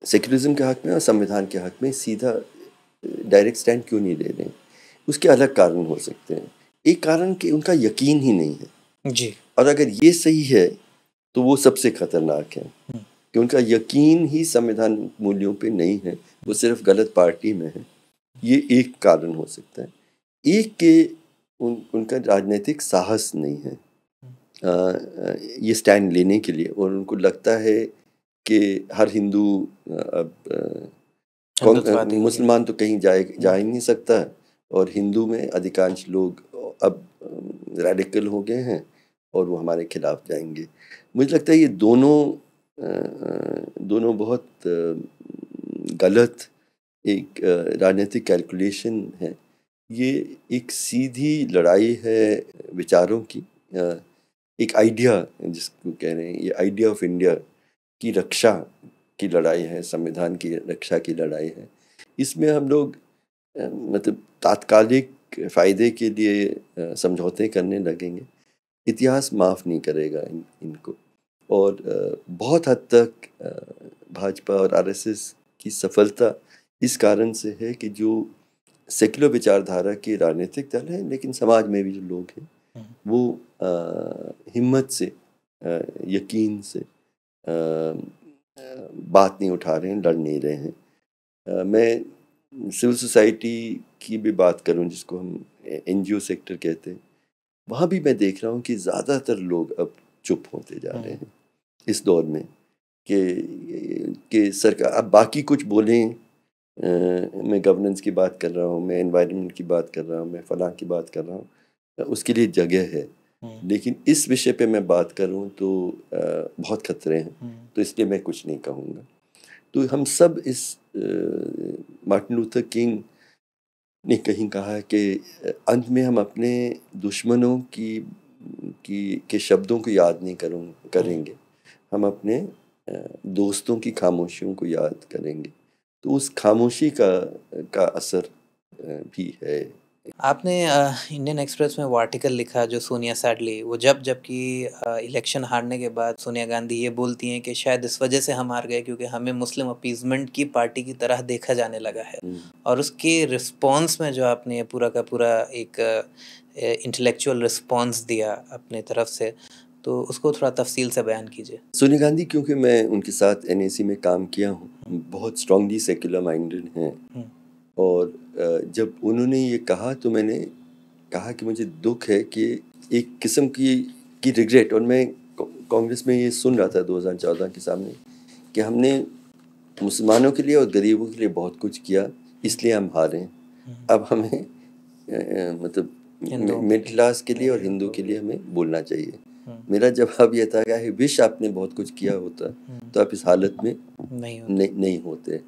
सेकुलरिज्म के हक में और संविधान के हक में सीधा डायरेक्ट स्टैंड क्यों नहीं ले रहे हैं उसके अलग कारण हो सकते हैं एक कारण कि उनका यकीन ही नहीं है जी और अगर ये सही है तो वो सबसे खतरनाक है हम्म। कि उनका यकीन ही संविधान मूल्यों पे नहीं है वो सिर्फ गलत पार्टी में है ये एक कारण हो सकता है एक के उन उनका राजनीतिक साहस नहीं है आ, ये स्टैंड लेने के लिए और उनको लगता है कि हर हिंदू अब मुसलमान तो कहीं जाए जा ही नहीं सकता और हिंदू में अधिकांश लोग अब रेडिकल हो गए हैं और वो हमारे खिलाफ जाएंगे मुझे लगता है ये दोनों दोनों बहुत गलत एक राजनीतिक कैलकुलेशन है ये एक सीधी लड़ाई है विचारों की एक आइडिया जिसको कह रहे हैं ये आइडिया ऑफ इंडिया की रक्षा की लड़ाई है संविधान की रक्षा की लड़ाई है इसमें हम लोग मतलब तात्कालिक फ़ायदे के लिए समझौते करने लगेंगे इतिहास माफ़ नहीं करेगा इन इनको और बहुत हद तक भाजपा और आरएसएस की सफलता इस कारण से है कि जो सेक्युलर विचारधारा के राजनीतिक दल हैं लेकिन समाज में भी जो लोग हैं हम्म। वो आ, हिम्मत से आ, यकीन से आ, बात नहीं उठा रहे हैं लड़ नहीं रहे हैं मैं सिविल सोसाइटी की भी बात करूं जिसको हम एन सेक्टर कहते हैं वहाँ भी मैं देख रहा हूँ कि ज़्यादातर लोग अब चुप होते जा रहे हम्म। हैं इस दौर में कि कि सरकार अब बाकी कुछ बोलें आ, मैं गवर्नेंस की बात कर रहा हूँ मैं इन्वायरमेंट की बात कर रहा हूँ मैं फलां की बात कर रहा हूँ उसके लिए जगह है हम्म। लेकिन इस विषय पे मैं बात करूँ तो आ, बहुत खतरे हैं हम्म। तो इसलिए मैं कुछ नहीं कहूँगा तो हम सब इस मार्टिन लूथर किंग ने कहीं कहा कि अंत में हम अपने दुश्मनों की की के शब्दों को याद नहीं करूँ करेंगे हम्म। हम अपने दोस्तों की खामोशियों को याद करेंगे तो उस खामोशी का का असर भी है आपने इंडियन एक्सप्रेस में वो आर्टिकल लिखा जो सोनिया सैडली वो जब जबकि इलेक्शन हारने के बाद सोनिया गांधी ये बोलती हैं कि शायद इस वजह से हम हार गए क्योंकि हमें मुस्लिम अपीजमेंट की पार्टी की तरह देखा जाने लगा है हम्म। और उसके रिस्पांस में जो आपने पूरा का पूरा एक इंटेलेक्चुअल रिस्पांस दिया अपने तरफ से तो उसको थोड़ा तफसील से बयान कीजिए सोनिया गांधी क्योंकि मैं उनके साथ एन में काम किया हूँ बहुत स्ट्रांगली सेक्युलर माइंडेड हैं हम्म। और जब उन्होंने ये कहा तो मैंने कहा कि मुझे दुख है कि एक किस्म की की रिग्रेट और मैं कांग्रेस में ये सुन रहा था 2014 के सामने कि हमने मुसलमानों के लिए और गरीबों के लिए बहुत कुछ किया इसलिए हम हारे हैं हम्म। अब हमें मतलब मिड क्लास के लिए और हिंदू के लिए हमें बोलना चाहिए मेरा जवाब यह था कि विश आपने बहुत कुछ किया होता हम्म। तो आप इस हालत में नहीं होते, नहीं, होते।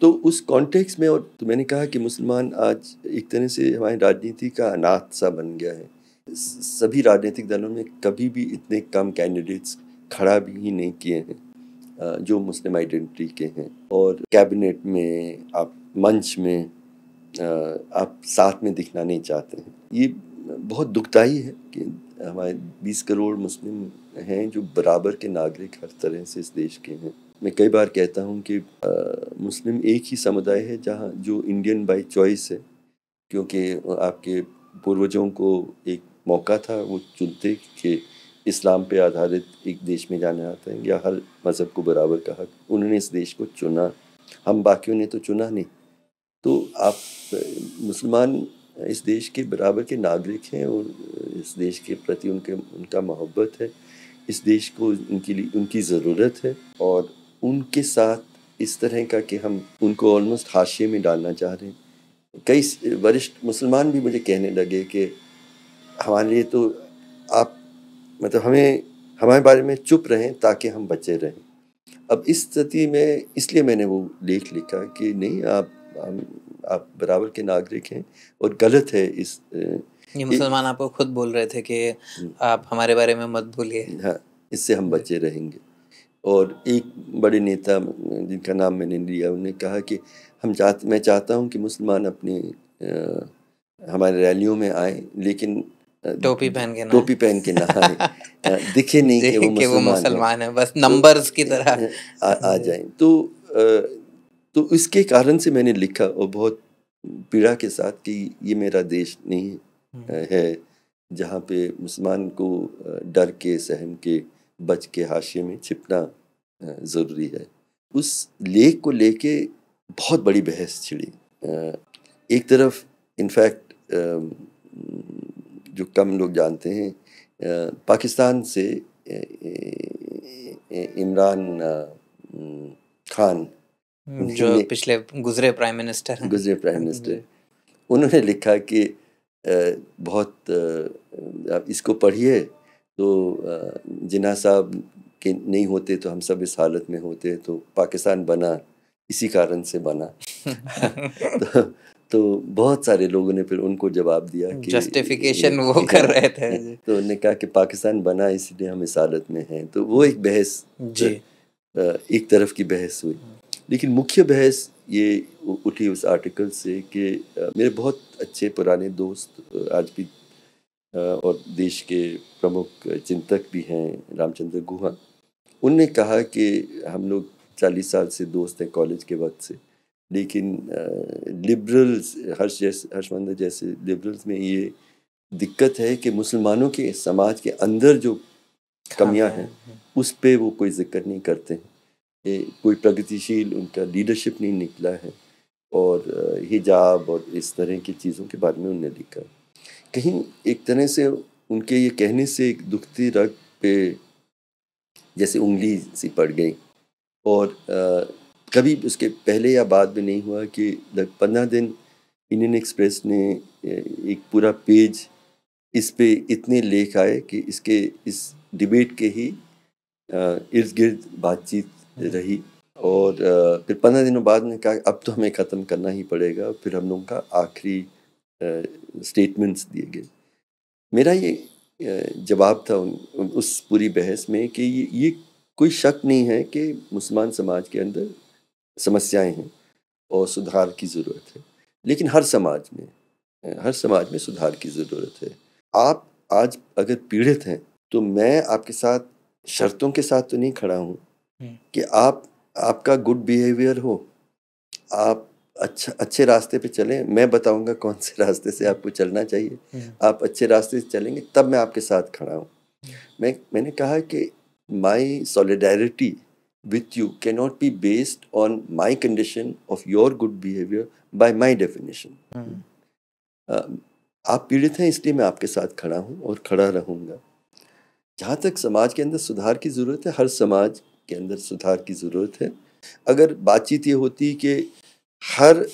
तो उस कॉन्टेक्स्ट में और तो मैंने कहा कि मुसलमान आज एक तरह से हमारी राजनीति का अनाथ सा बन गया है सभी राजनीतिक दलों ने कभी भी इतने कम कैंडिडेट्स खड़ा भी ही नहीं किए हैं जो मुस्लिम आइडेंटिटी के हैं और कैबिनेट में आप मंच में आप साथ में दिखना नहीं चाहते हैं ये बहुत दुखदाई है कि हमारे बीस करोड़ मुस्लिम हैं जो बराबर के नागरिक हर तरह से इस देश के हैं मैं कई बार कहता हूँ कि आ, मुस्लिम एक ही समुदाय है जहाँ जो इंडियन बाई चॉइस है क्योंकि आपके पूर्वजों को एक मौका था वो चुनते कि इस्लाम पे आधारित एक देश में जाना आता है या हर मज़हब को बराबर का हक उन्होंने इस देश को चुना हम बाकियों ने तो चुना नहीं तो आप मुसलमान इस देश के बराबर के नागरिक हैं और इस देश के प्रति उनके उनका मोहब्बत है इस देश को उनके लिए उनकी ज़रूरत है और उनके साथ इस तरह का कि हम उनको ऑलमोस्ट हाशिए में डालना चाह रहे हैं कई वरिष्ठ मुसलमान भी मुझे कहने लगे कि हमारे लिए तो आप मतलब हमें हमारे बारे में चुप रहें ताकि हम बचे रहें अब इस स्थिति में इसलिए मैंने वो लेख लिखा कि नहीं आप आप बराबर के नागरिक हैं और गलत है इस ये मुसलमान आपको खुद बोल रहे थे कि आप हमारे बारे में मत बोलिए हाँ इससे हम बचे रहेंगे और एक बड़े नेता जिनका नाम मैंने लिया उन्होंने कहा कि हम चाह मैं चाहता हूँ कि मुसलमान अपने हमारे रैलियों में आए लेकिन टोपी पहन के टोपी पहन के ना आए दिखे नहीं कि वो मुसलमान है बस नंबर्स की तो, तरह आ जाए तो तो इसके कारण से मैंने लिखा और बहुत पीड़ा के साथ कि ये मेरा देश नहीं हम्म। है जहाँ पे मुसलमान को डर के सहम के बच के हाशिए में छिपना ज़रूरी है उस लेख को लेके बहुत बड़ी बहस छिड़ी एक तरफ इनफैक्ट जो कम लोग जानते हैं पाकिस्तान से इमरान खान जो पिछले गुजरे प्राइम मिनिस्टर गुजरे प्राइम हम्म। मिनिस्टर उन्होंने लिखा कि बहुत इसको पढ़िए तो जिना साहब के नहीं होते तो हम सब इस हालत में होते तो पाकिस्तान बना इसी कारण से बना तो, तो बहुत सारे लोगों ने फिर उनको जवाब दिया कि जस्टिफिकेशन वो कर रहे थे तो उन्होंने कहा कि पाकिस्तान बना इसलिए हम इस हालत में हैं तो वो एक बहस जी एक तरफ की बहस हुई लेकिन मुख्य बहस ये उठी उस आर्टिकल से कि मेरे बहुत अच्छे पुराने दोस्त आज भी और देश के प्रमुख चिंतक भी हैं रामचंद्र गुहा उनने कहा कि हम लोग चालीस साल से दोस्त हैं कॉलेज के वक्त से लेकिन लिबरल्स हर्ष जैसे हर्षवंदर जैसे लिबरल्स में ये दिक्कत है कि मुसलमानों के समाज के अंदर जो हाँ। कमियां हैं हाँ। उस पर वो कोई जिक्र नहीं करते हैं कोई प्रगतिशील उनका लीडरशिप नहीं निकला है और हिजाब और इस तरह की चीज़ों के बारे में उनने लिखा कहीं एक तरह से उनके ये कहने से एक दुखती रग पे जैसे उंगली सी पड़ गई और आ, कभी उसके पहले या बाद में नहीं हुआ कि लग पंद्रह दिन इंडियन एक्सप्रेस ने एक पूरा पेज इस पे इतने लेख आए कि इसके इस डिबेट के ही इर्द गिर्द बातचीत रही और फिर पंद्रह दिनों बाद ने कहा अब तो हमें ख़त्म करना ही पड़ेगा फिर हम लोगों का आखिरी स्टेटमेंट्स दिए गए मेरा ये जवाब था उन, उस पूरी बहस में कि ये, ये कोई शक नहीं है कि मुसलमान समाज के अंदर समस्याएं हैं और सुधार की ज़रूरत है लेकिन हर समाज में हर समाज में सुधार की ज़रूरत है आप आज अगर पीड़ित हैं तो मैं आपके साथ शर्तों के साथ तो नहीं खड़ा हूँ कि आप आपका गुड बिहेवियर हो आप अच्छा अच्छे रास्ते पे चलें मैं बताऊंगा कौन से रास्ते से आपको चलना चाहिए आप अच्छे रास्ते से चलेंगे तब मैं आपके साथ खड़ा हूँ मैं मैंने कहा कि my solidarity with you can not be based on condition condition of your good behaviour by definition. Definition आप पीड़ित हैं इसलिए मैं आपके साथ खड़ा हूँ और खड़ा रहूँगा जहाँ तक समाज के अंदर सुधार की ज़रूरत है हर समाज के अंदर सुधार की ज़रूरत है अगर बातचीत ये होती कि हर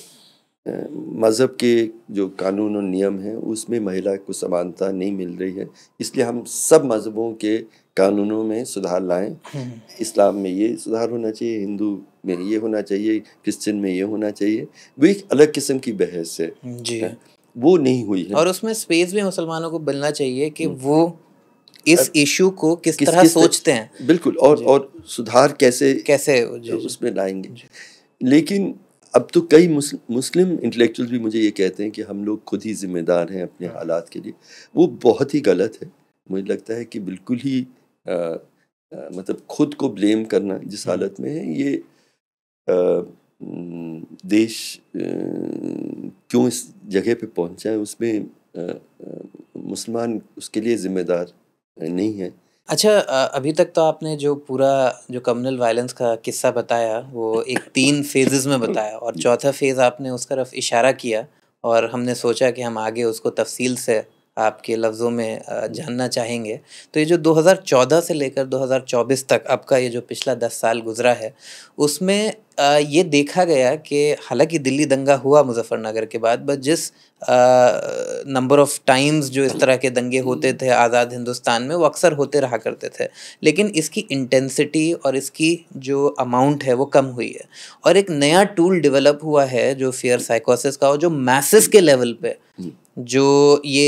मज़हब के जो कानून और नियम हैं उसमें महिला को समानता नहीं मिल रही है इसलिए हम सब मज़हबों के कानूनों में सुधार लाएं हम्म। इस्लाम में ये सुधार होना चाहिए हिंदू में ये होना चाहिए क्रिश्चियन में ये होना चाहिए वो एक अलग किस्म की बहस है जी वो नहीं हुई है और उसमें स्पेस भी मुसलमानों को मिलना चाहिए कि हम्म। वो इस इशू को किस, किस तरह किस सोचते हैं बिल्कुल और और सुधार कैसे कैसे उसमें लाएंगे लेकिन अब तो कई मुस्लिम इंटेलेक्चुअल भी मुझे ये कहते हैं कि हम लोग खुद ही जिम्मेदार हैं अपने हाँ। हालात के लिए वो बहुत ही गलत है मुझे लगता है कि बिल्कुल ही आ, आ, मतलब खुद को ब्लेम करना जिस हाँ। हालत में है ये आ, देश आ, क्यों इस जगह पे पहुंचा है उसमें मुसलमान उसके लिए ज़िम्मेदार नहीं है अच्छा अभी तक तो आपने जो पूरा जो कम्युनल वायलेंस का किस्सा बताया वो एक तीन फेजेस में बताया और चौथा फेज़ आपने उस तरफ इशारा किया और हमने सोचा कि हम आगे उसको तफसील से आपके लफ्ज़ों में जानना चाहेंगे तो ये जो 2014 से लेकर 2024 तक आपका ये जो पिछला 10 साल गुजरा है उसमें ये देखा गया कि हालांकि दिल्ली दंगा हुआ मुजफ्फरनगर के बाद बट जिस नंबर ऑफ टाइम्स जो इस तरह के दंगे होते थे आज़ाद हिंदुस्तान में वो अक्सर होते रहा करते थे लेकिन इसकी इंटेंसिटी और इसकी जो अमाउंट है वो कम हुई है और एक नया टूल डेवलप हुआ है जो फियर साइकोसिस का और जो मैसेस के लेवल पे जो ये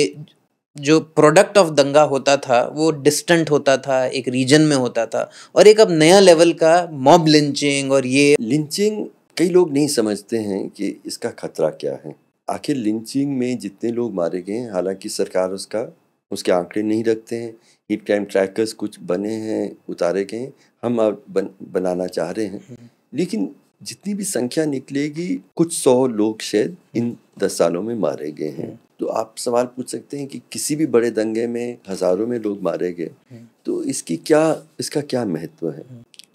जो प्रोडक्ट ऑफ दंगा होता था वो डिस्टेंट होता था एक रीजन में होता था और एक अब नया लेवल का मॉब लिंचिंग और ये लिंचिंग कई लोग नहीं समझते हैं कि इसका खतरा क्या है आखिर लिंचिंग में जितने लोग मारे गए हैं हालांकि सरकार उसका उसके आंकड़े नहीं रखते हैं हिट क्राइम ट्रैकर्स कुछ बने हैं उतारे गए हम अब बन, बनाना चाह रहे हैं हम्म। लेकिन जितनी भी संख्या निकलेगी कुछ सौ लोग शायद इन दस सालों में मारे गए हैं हम्म। तो आप सवाल पूछ सकते हैं कि किसी भी बड़े दंगे में हजारों में लोग मारे गए हम्म। तो इसकी क्या इसका क्या महत्व है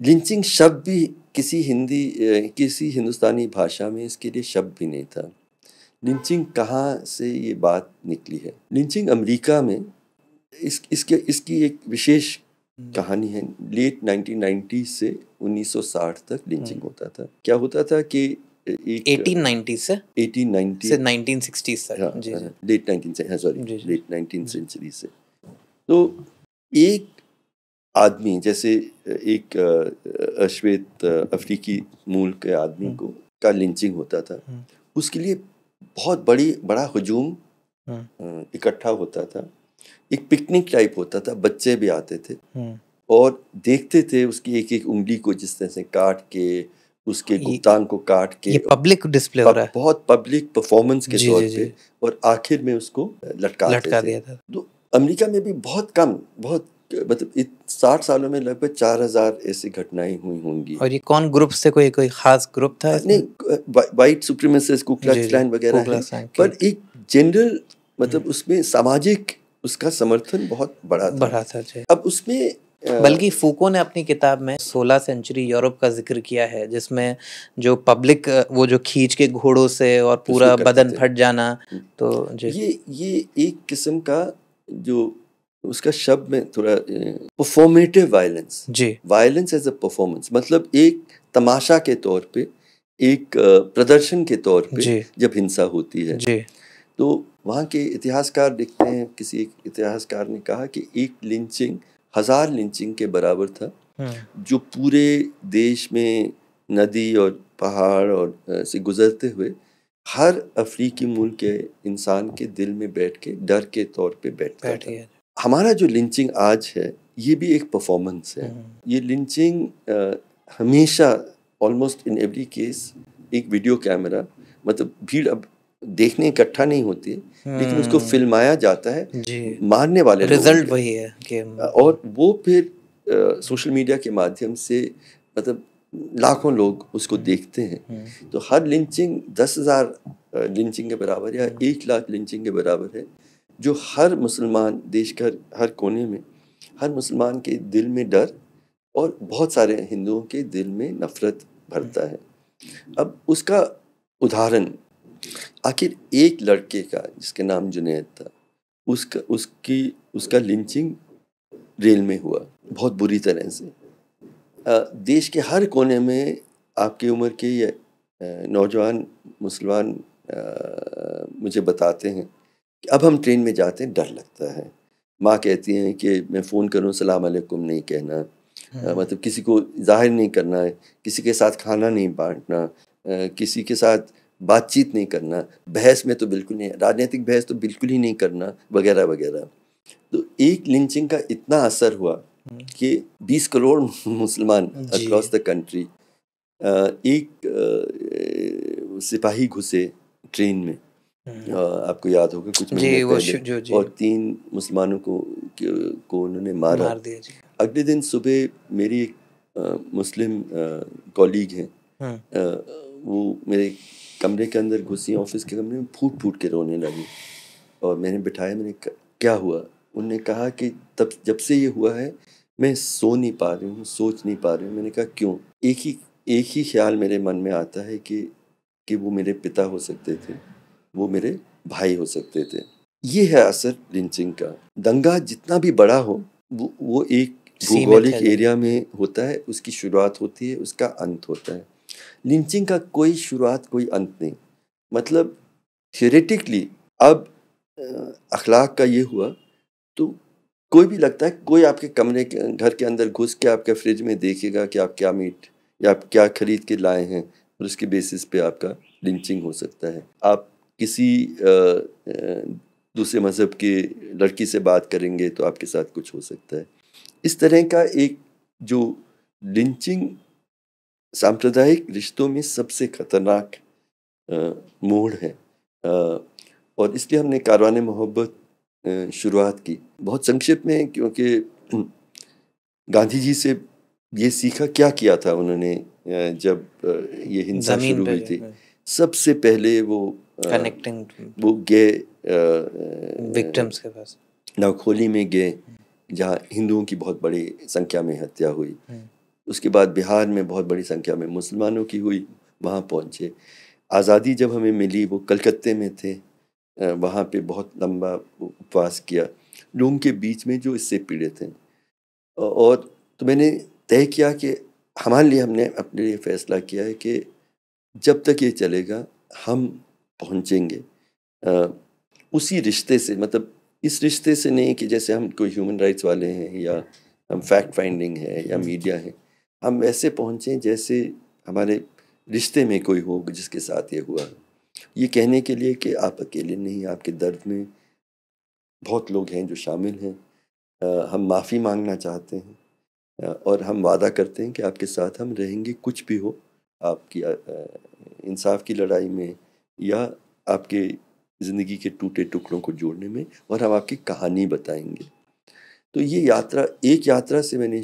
लिंचिंग शब्द भी किसी हिंदी किसी हिंदुस्तानी भाषा में इसके लिए शब्द भी नहीं था लिंचिंग कहाँ से ये बात निकली है लिंचिंग अमेरिका में इस इसके इसकी एक विशेष हम्म। कहानी है लेट 1990 से 1960 तक लिंचिंग हम्म। होता था क्या होता था कि तो एक आदमी जैसे एक अश्वेत अफ्रीकी मूल के आदमी हम्म। को का लिंचिंग होता था हम्म। उसके लिए बहुत बड़ी बड़ा हजूम हम्म। इकट्ठा होता था एक पिकनिक टाइप होता था बच्चे भी आते थे और देखते थे उसकी एक एक उंगली को जिस तरह से काट के उसके गुप्तान को काट के ये पब्लिक डिस्प्ले हो रहा है बहुत पब्लिक परफॉर्मेंस के तौर पे और आखिर में उसको लटका लटका दिया था तो अमेरिका में भी बहुत कम बहुत मतलब साठ सालों में लगभग चार हजार ऐसी घटनाएं हुई होंगी और ये कौन ग्रुप से कोई कोई खास ग्रुप था नहीं वाइट सुप्रीमेसिस वगैरह पर एक जनरल मतलब हम्म। उसमें सामाजिक उसका समर्थन बहुत बड़ा था बड़ा था अब उसमें बल्कि फूको ने अपनी किताब में 16 सेंचुरी यूरोप का जिक्र किया है जिसमें जो पब्लिक वो जो खींच के घोड़ों से और पूरा बदन फट जाना तो ये ये एक किस्म का जो उसका शब्द में थोड़ा परफॉर्मेटिव वायलेंस जी वायलेंस एज अ परफॉर्मेंस मतलब एक तमाशा के तौर पे एक प्रदर्शन के तौर पे जब हिंसा होती है जी तो वहाँ के इतिहासकार देखते हैं किसी एक इतिहासकार ने कहा कि एक लिंचिंग हजार लिंचिंग के बराबर था हम्म। जो पूरे देश में नदी और पहाड़ और से गुजरते हुए हर अफ्रीकी मूल के इंसान के दिल में बैठ के डर के तौर पे बैठता बैठ था हमारा जो लिंचिंग आज है ये भी एक परफॉर्मेंस है हम्म। ये लिंचिंग हमेशा ऑलमोस्ट इन एवरी केस एक वीडियो कैमरा मतलब भीड़ अब देखने इकट्ठा नहीं होती लेकिन उसको हम्म। फिल्माया जाता है मारने वाले रिजल्ट वही है कि और वो फिर सोशल मीडिया के माध्यम से मतलब लाखों लोग उसको हम्म। देखते हैं हम्म। तो हर लिंचिंग दस हज़ार लिंचिंग के बराबर या एक लाख लिंचिंग के बराबर है जो हर मुसलमान देश का हर कोने में हर मुसलमान के दिल में डर और बहुत सारे हिंदुओं के दिल में नफ़रत भरता है अब उसका उदाहरण आखिर एक लड़के का जिसका नाम जुनेद था उसका उसकी उसका लिंचिंग रेल में हुआ बहुत बुरी तरह से देश के हर कोने में आपकी उम्र के ये नौजवान मुसलमान मुझे बताते हैं कि अब हम ट्रेन में जाते हैं डर लगता है माँ कहती हैं कि मैं फ़ोन करूँ सलाम अलैकुम नहीं कहना आ, हाँ। मतलब किसी को जाहिर नहीं करना है किसी के साथ खाना नहीं बांटना किसी के साथ बातचीत नहीं करना बहस में तो बिल्कुल नहीं राजनीतिक बहस तो बिल्कुल ही नहीं करना वगैरह वगैरह तो एक लिंचिंग का इतना असर हुआ हम्म। कि 20 करोड़ मुसलमान अक्रॉस द कंट्री एक सिपाही घुसे ट्रेन में हम्म। आपको याद होगा कुछ जी, पहले जो जी। और तीन मुसलमानों को को उन्होंने मारा मार दिया जी। अगले दिन सुबह मेरी एक मुस्लिम कॉलीग है हम्म। वो मेरे कमरे के अंदर घुसी ऑफिस के कमरे में फूट फूट के रोने लगी और मैंने बिठाया मैंने क्या हुआ उनने कहा कि तब जब से ये हुआ है मैं सो नहीं पा रही हूँ सोच नहीं पा रही हूँ मैंने कहा क्यों एक ही एक ही ख्याल मेरे मन में आता है कि कि वो मेरे पिता हो सकते थे वो मेरे भाई हो सकते थे ये है असर लिंचिंग का दंगा जितना भी बड़ा हो वो वो एक भौगोलिक एरिया में होता है उसकी शुरुआत होती है उसका अंत होता है लिंचिंग का कोई शुरुआत कोई अंत नहीं मतलब थियोरेटिकली अब अखलाक का ये हुआ तो कोई भी लगता है कोई आपके कमरे के घर के अंदर घुस के आपके फ्रिज में देखेगा कि आप क्या मीट या आप क्या खरीद के लाए हैं और उसके बेसिस पे आपका लिंचिंग हो सकता है आप किसी दूसरे मज़हब के लड़की से बात करेंगे तो आपके साथ कुछ हो सकता है इस तरह का एक जो लिंचिंग सांप्रदायिक रिश्तों में सबसे खतरनाक मोड़ है आ, और इसलिए हमने कारवान मोहब्बत शुरुआत की बहुत संक्षेप में क्योंकि गांधी जी से ये सीखा क्या किया था उन्होंने जब ये हिंसा शुरू हुई थी हाँ। सबसे पहले वो कनेक्टिंग वो गए विक्टिम्स के पास नवखोली में गए हाँ। जहाँ हिंदुओं की बहुत बड़ी संख्या में हत्या हुई हाँ। उसके बाद बिहार में बहुत बड़ी संख्या में मुसलमानों की हुई वहाँ पहुँचे आज़ादी जब हमें मिली वो कलकत्ते में थे वहाँ पे बहुत लंबा उपवास किया लोगों के बीच में जो इससे पीड़ित हैं और तो मैंने तय किया कि हमारे लिए हमने अपने लिए फैसला किया है कि जब तक ये चलेगा हम पहुँचेंगे उसी रिश्ते से मतलब इस रिश्ते से नहीं कि जैसे हम कोई ह्यूमन राइट्स वाले हैं या हम फैक्ट फाइंडिंग है या मीडिया है हम ऐसे पहुँचें जैसे हमारे रिश्ते में कोई हो जिसके साथ ये हुआ ये कहने के लिए कि आप अकेले नहीं आपके दर्द में बहुत लोग हैं जो शामिल हैं आ, हम माफ़ी मांगना चाहते हैं आ, और हम वादा करते हैं कि आपके साथ हम रहेंगे कुछ भी हो आपकी इंसाफ की लड़ाई में या आपके ज़िंदगी के टूटे टुकड़ों को जोड़ने में और हम आपकी कहानी बताएंगे तो ये यात्रा एक यात्रा से मैंने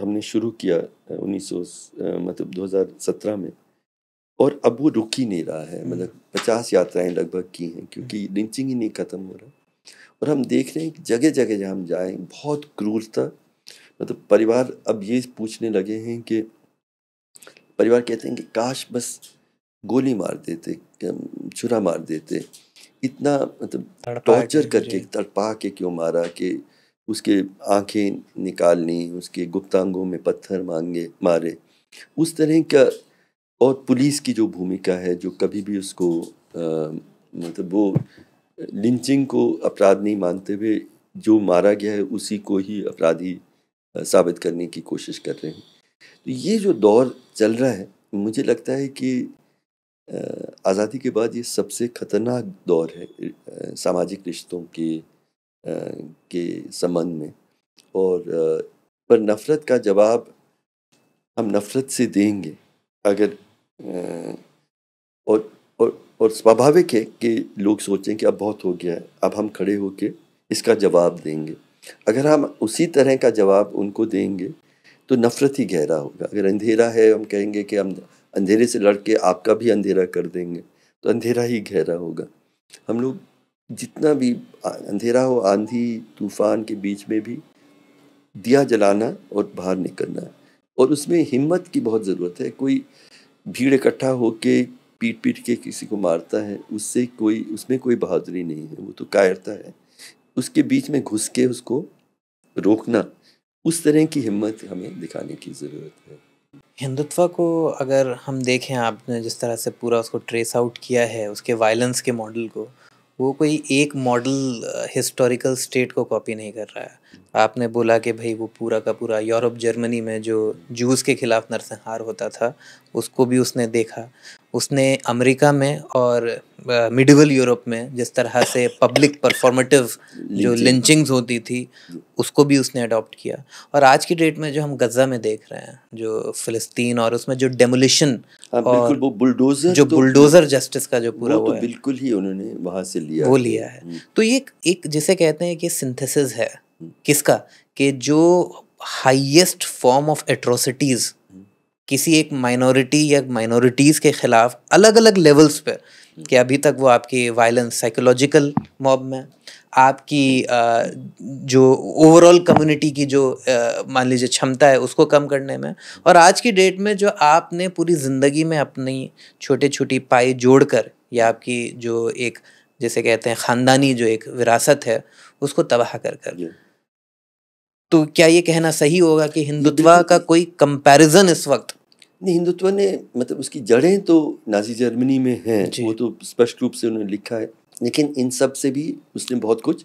हमने शुरू किया उन्नीस मतलब 2017 में और अब वो रुक ही नहीं रहा है मतलब हम्म। पचास यात्राएं लगभग की हैं क्योंकि लिंचिंग हम्म। ही नहीं ख़त्म हो रहा और हम देख रहे हैं कि जगह जगह जहाँ हम जाएँ बहुत क्रूरता मतलब परिवार अब ये पूछने लगे हैं कि परिवार कहते हैं कि काश बस गोली मार देते छुरा मार देते इतना मतलब टॉर्चर करके तड़पा के क्यों मारा कि उसके आंखें निकालनी उसके गुप्तांगों में पत्थर मांगे मारे उस तरह का और पुलिस की जो भूमिका है जो कभी भी उसको मतलब वो लिंचिंग को अपराध नहीं मानते हुए जो मारा गया है उसी को ही अपराधी साबित करने की कोशिश कर रहे हैं तो ये जो दौर चल रहा है मुझे लगता है कि आज़ादी के बाद ये सबसे ख़तरनाक दौर है सामाजिक रिश्तों के के संबंध में और पर नफ़रत का जवाब हम नफ़रत से देंगे अगर और और और स्वाभाविक है कि लोग सोचें कि अब बहुत हो गया है अब हम खड़े होकर इसका जवाब देंगे अगर हम उसी तरह का जवाब उनको देंगे तो नफ़रत ही गहरा होगा अगर अंधेरा है हम कहेंगे कि हम अंधेरे से लड़के आपका भी अंधेरा कर देंगे तो अंधेरा ही गहरा होगा हम लोग जितना भी अंधेरा हो आंधी तूफान के बीच में भी दिया जलाना और बाहर निकलना और उसमें हिम्मत की बहुत ज़रूरत है कोई भीड़ इकट्ठा होके पीट पीट के किसी को मारता है उससे कोई उसमें कोई बहादुरी नहीं है वो तो कायरता है उसके बीच में घुस के उसको रोकना उस तरह की हिम्मत हमें दिखाने की ज़रूरत है हिंदुत्व को अगर हम देखें आपने जिस तरह से पूरा उसको ट्रेस आउट किया है उसके वायलेंस के मॉडल को वो कोई एक मॉडल हिस्टोरिकल स्टेट को कॉपी नहीं कर रहा है आपने बोला कि भाई वो पूरा का पूरा यूरोप जर्मनी में जो जूस के खिलाफ नरसंहार होता था उसको भी उसने देखा उसने अमेरिका में और मिडिवल यूरोप में जिस तरह से पब्लिक परफॉर्मेटिव जो लिंचिंग्स होती थी उसको भी उसने अडॉप्ट किया और आज की डेट में जो हम गज़ा में देख रहे हैं जो फिलिस्तीन और उसमें जो डेमोलिशन हाँ, और वो बुलडोजर जो तो बुलडोजर जस्टिस का जो पूरा वो तो बिल्कुल ही उन्होंने वहाँ से लिया वो लिया है हम्म। तो ये एक जिसे कहते हैं कि सिंथेसिस है हम्म। किसका कि जो हाइएस्ट फॉर्म ऑफ एट्रोसिटीज़ किसी एक माइनॉरिटी या माइनॉरिटीज़ के ख़िलाफ़ अलग अलग लेवल्स पर कि अभी तक वो आपकी वायलेंस साइकोलॉजिकल मॉब में आपकी जो ओवरऑल कम्युनिटी की जो मान लीजिए क्षमता है उसको कम करने में और आज की डेट में जो आपने पूरी ज़िंदगी में अपनी छोटी छोटी पाई जोड़कर या आपकी जो एक जैसे कहते हैं ख़ानदानी जो एक विरासत है उसको तबाह कर कर तो क्या ये कहना सही होगा कि हिंदुत्व का कोई कंपैरिजन इस वक्त नहीं हिंदुत्व ने मतलब उसकी जड़ें तो नाजी जर्मनी में हैं वो तो स्पष्ट रूप से उन्होंने लिखा है लेकिन इन सब से भी उसने बहुत कुछ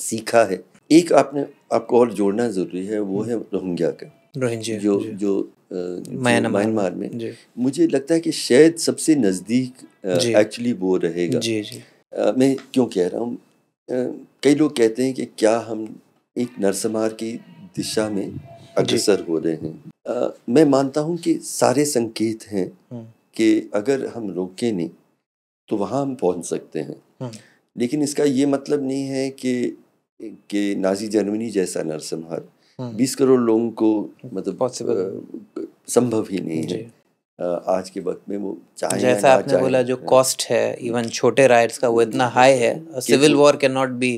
सीखा है एक आपने आपको और जोड़ना जरूरी है वो हम्म। है रोहिंग्या का रोहिंग्या जो जी। जो म्यांमार में मुझे लगता है कि शायद सबसे नज़दीक एक्चुअली वो रहेगा जी जी आ, मैं क्यों कह रहा हूँ कई लोग कहते हैं कि क्या हम एक नरसमार की दिशा में अग्रसर हो रहे हैं आ, मैं मानता हूँ कि सारे संकेत हैं हम्म। कि अगर हम रोके नहीं तो वहाँ हम पहुँच सकते हैं हम्म। लेकिन इसका ये मतलब नहीं है कि कि नाजी जर्मनी जैसा नरसंहार हम्म। बीस करोड़ लोगों को मतलब पॉसिबल संभव ही नहीं है आज के वक्त में वो चाहे जैसा आपने चाहे बोला जो कॉस्ट है इवन छोटे राइट्स का वो इतना हाई है civil war can not be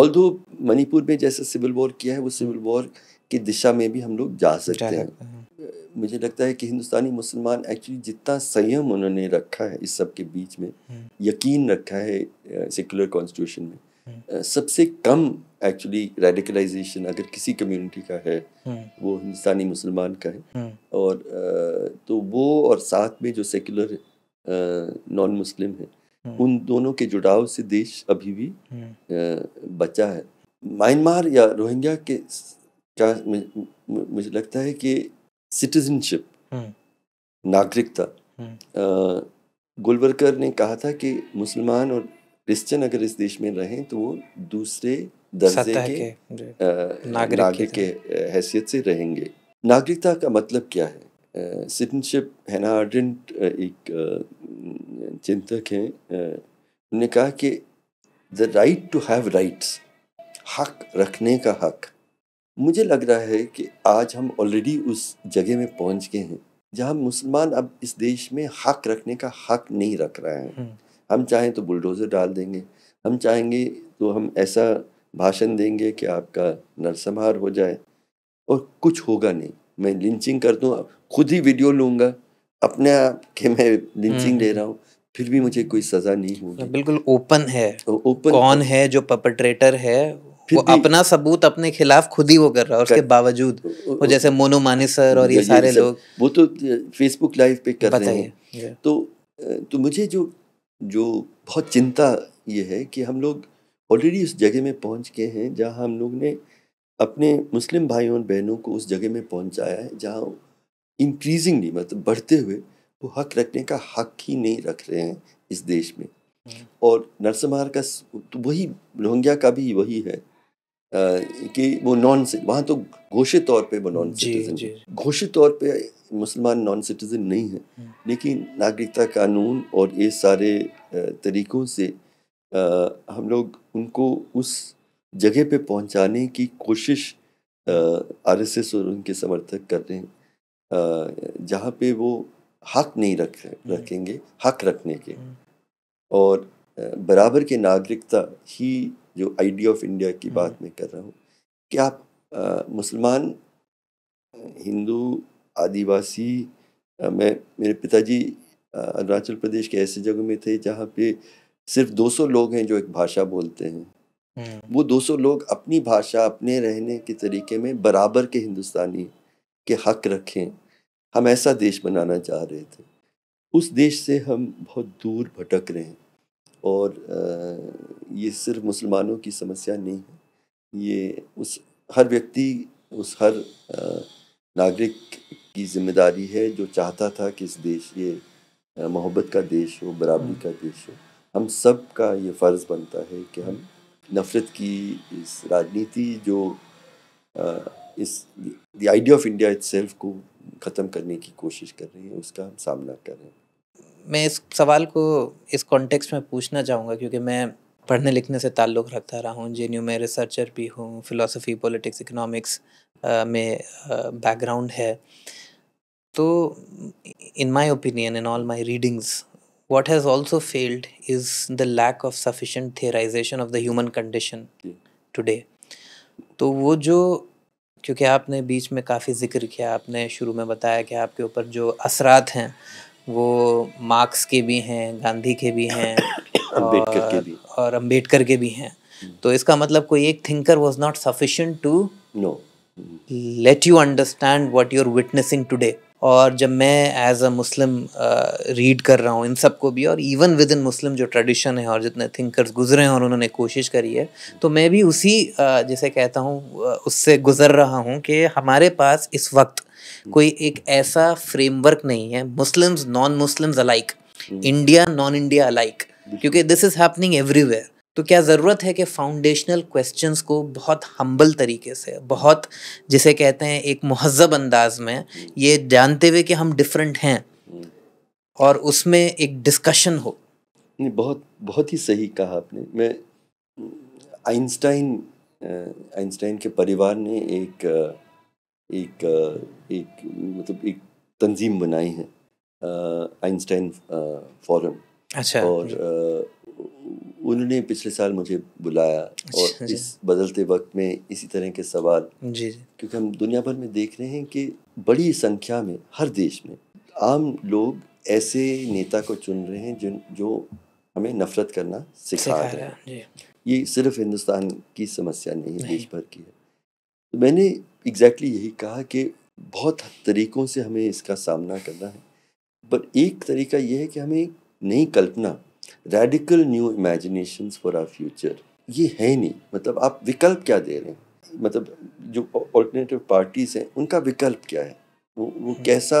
although Manipur में जैसा सिविल वॉर किया है वो सिविल वॉर की दिशा में भी हम लोग जा सकते हैं मुझे लगता है कि हिंदुस्तानी मुसलमान एक्चुअली जितना संयम उन्होंने रखा है इस सब के बीच में हम्म। यकीन रखा है सेकुलर कॉन्स्टिट्यूशन में हम्म। सबसे कम एक्चुअली रेडिकलाइजेशन अगर किसी कम्युनिटी का है हम्म। वो हिंदुस्तानी मुसलमान का है और तो वो और साथ में जो सेकुलर नॉन मुस्लिम है उन दोनों के जुड़ाव से देश अभी भी बचा है म्यांमार या रोहिंग्या के क्या मुझे लगता है कि सिटीजनशिप हम्म। नागरिकता हम्म। गुलबरकर ने कहा था कि मुसलमान और क्रिश्चियन अगर इस देश में रहें तो वो दूसरे दर्जे के, के नागरिक, नागरिक के, हैसियत से रहेंगे नागरिकता का मतलब क्या है सिटीजनशिप हैना आर्डेंट एक चिंतक हैं उन्होंने कहा कि the right to have rights हक रखने का हक मुझे लग रहा है कि आज हम ऑलरेडी उस जगह में पहुंच गए हैं जहां मुसलमान अब इस देश में हक रखने का हक नहीं रख रहे हैं हम्म। हम चाहें तो बुलडोज़र डाल देंगे हम चाहेंगे तो हम ऐसा भाषण देंगे कि आपका नरसंहार हो जाए और कुछ होगा नहीं मैं लिंचिंग कर दूँ खुद ही वीडियो लूँगा अपने आप के मैं लिंचिंग हम्म। ले रहा हूँ फिर भी मुझे कोई सज़ा नहीं होगी बिल्कुल ओपन है ओपन कौन है जो पपट्रेटर है वो अपना सबूत अपने खिलाफ खुद ही वो कर रहा है उसके बावजूद वो जैसे मोनो मानेसर और ये सारे लोग वो तो फेसबुक लाइव पे कर रहे हैं तो तो मुझे जो जो बहुत चिंता ये है कि हम लोग ऑलरेडी उस जगह में पहुंच गए हैं जहां हम लोग ने अपने मुस्लिम भाइयों और बहनों को उस जगह में पहुंचाया है जहां इंक्रीजिंगली मतलब बढ़ते हुए वो हक रखने का हक ही नहीं रख रहे हैं इस देश में hmm। और नरसंहार का तो वही रोहिंग्या का भी वही है कि वो नॉन वहाँ तो घोषित तौर पे वो नॉन सिटीजन घोषित तौर पे मुसलमान नॉन सिटीजन नहीं है हम्म। लेकिन नागरिकता कानून और ये सारे तरीकों से आ, हम लोग उनको उस जगह पे पहुंचाने की कोशिश आरएसएस और उनके समर्थक कर रहे हैं जहाँ पे वो हक नहीं रख हम्म। रखेंगे हक रखने के हम्म। और बराबर के नागरिकता ही जो आइडिया ऑफ इंडिया की बात हम्म। मैं कर रहा हूँ कि आप मुसलमान हिंदू आदिवासी मैं मेरे पिताजी अरुणाचल प्रदेश के ऐसे जगह में थे जहाँ पे सिर्फ 200 लोग हैं जो एक भाषा बोलते हैं हम्म। वो 200 लोग अपनी भाषा अपने रहने के तरीके में बराबर के हिंदुस्तानी के हक रखें हम ऐसा देश बनाना चाह रहे थे उस देश से हम बहुत दूर भटक रहे हैं और ये सिर्फ मुसलमानों की समस्या नहीं है ये उस हर व्यक्ति उस हर नागरिक की जिम्मेदारी है जो चाहता था कि इस देश ये मोहब्बत का देश हो बराबरी का देश हो हम सब का ये फ़र्ज़ बनता है कि हम नफ़रत की इस राजनीति जो इस the idea of India it को ख़त्म करने की कोशिश कर रही है उसका हम सामना कर रहे हैं मैं इस सवाल को इस कॉन्टेक्स्ट में पूछना चाहूँगा क्योंकि मैं पढ़ने लिखने से ताल्लुक़ रखता रहा हूँ जे में रिसर्चर भी हूँ फ़िलासफ़ी पॉलिटिक्स इकनॉमिक्स में बैकग्राउंड है तो in my opinion in all my readings what has also failed is the lack of sufficient theorization of the human condition today तो वो जो क्योंकि आपने बीच में काफ़ी जिक्र किया आपने शुरू में बताया कि आपके ऊपर जो असरात हैं वो मार्क्स के भी हैं गांधी के भी हैं और, अम्बेडकर के भी हैं हम्म। तो इसका मतलब कोई एक thinker was not sufficient to no let you understand what you are witnessing today और जब मैं एज अ मुस्लिम रीड कर रहा हूँ इन सब को भी और इवन विद इन मुस्लिम जो ट्रेडिशन है और जितने थिंकर्स गुजरे हैं और उन्होंने कोशिश करी है तो मैं भी उसी uh, जैसे कहता हूँ उससे गुजर रहा हूँ कि हमारे पास इस वक्त कोई एक ऐसा फ्रेमवर्क नहीं है Muslims non Muslims alike India non India alike क्योंकि दिस इज़ हैपनिंग एवरीवेयर तो क्या ज़रूरत है कि फाउंडेशनल क्वेश्चंस को बहुत हम्बल तरीके से बहुत जिसे कहते हैं एक महजब अंदाज में hmm. ये जानते हुए कि हम डिफरेंट हैं hmm. और उसमें एक डिस्कशन हो नहीं बहुत बहुत ही सही कहा आपने मैं आइंस्टाइन आइंस्टाइन के परिवार ने एक एक एक मतलब एक तंजीम बनाई है आइंस्टाइन फॉरम अच्छा और उन्होंने पिछले साल मुझे बुलाया अच्छा, और अच्छा। इस बदलते वक्त में इसी तरह के सवाल जी क्योंकि हम दुनिया भर में देख रहे हैं कि बड़ी संख्या में हर देश में आम लोग ऐसे नेता को चुन रहे हैं जिन जो हमें नफरत करना सिखा रहे हैं ये सिर्फ हिंदुस्तान की समस्या नहीं है देश भर की है तो मैंने एग्जैक्टली exactly यही कहा कि बहुत तरीक़ों से हमें इसका सामना करना है बट एक तरीका यह है कि हमें नई कल्पना radical new imagination for our future ये है नहीं मतलब आप विकल्प क्या दे रहे हैं मतलब जो ऑल्टरनेटिव पार्टीज हैं उनका विकल्प क्या है वो वो हम्म। कैसा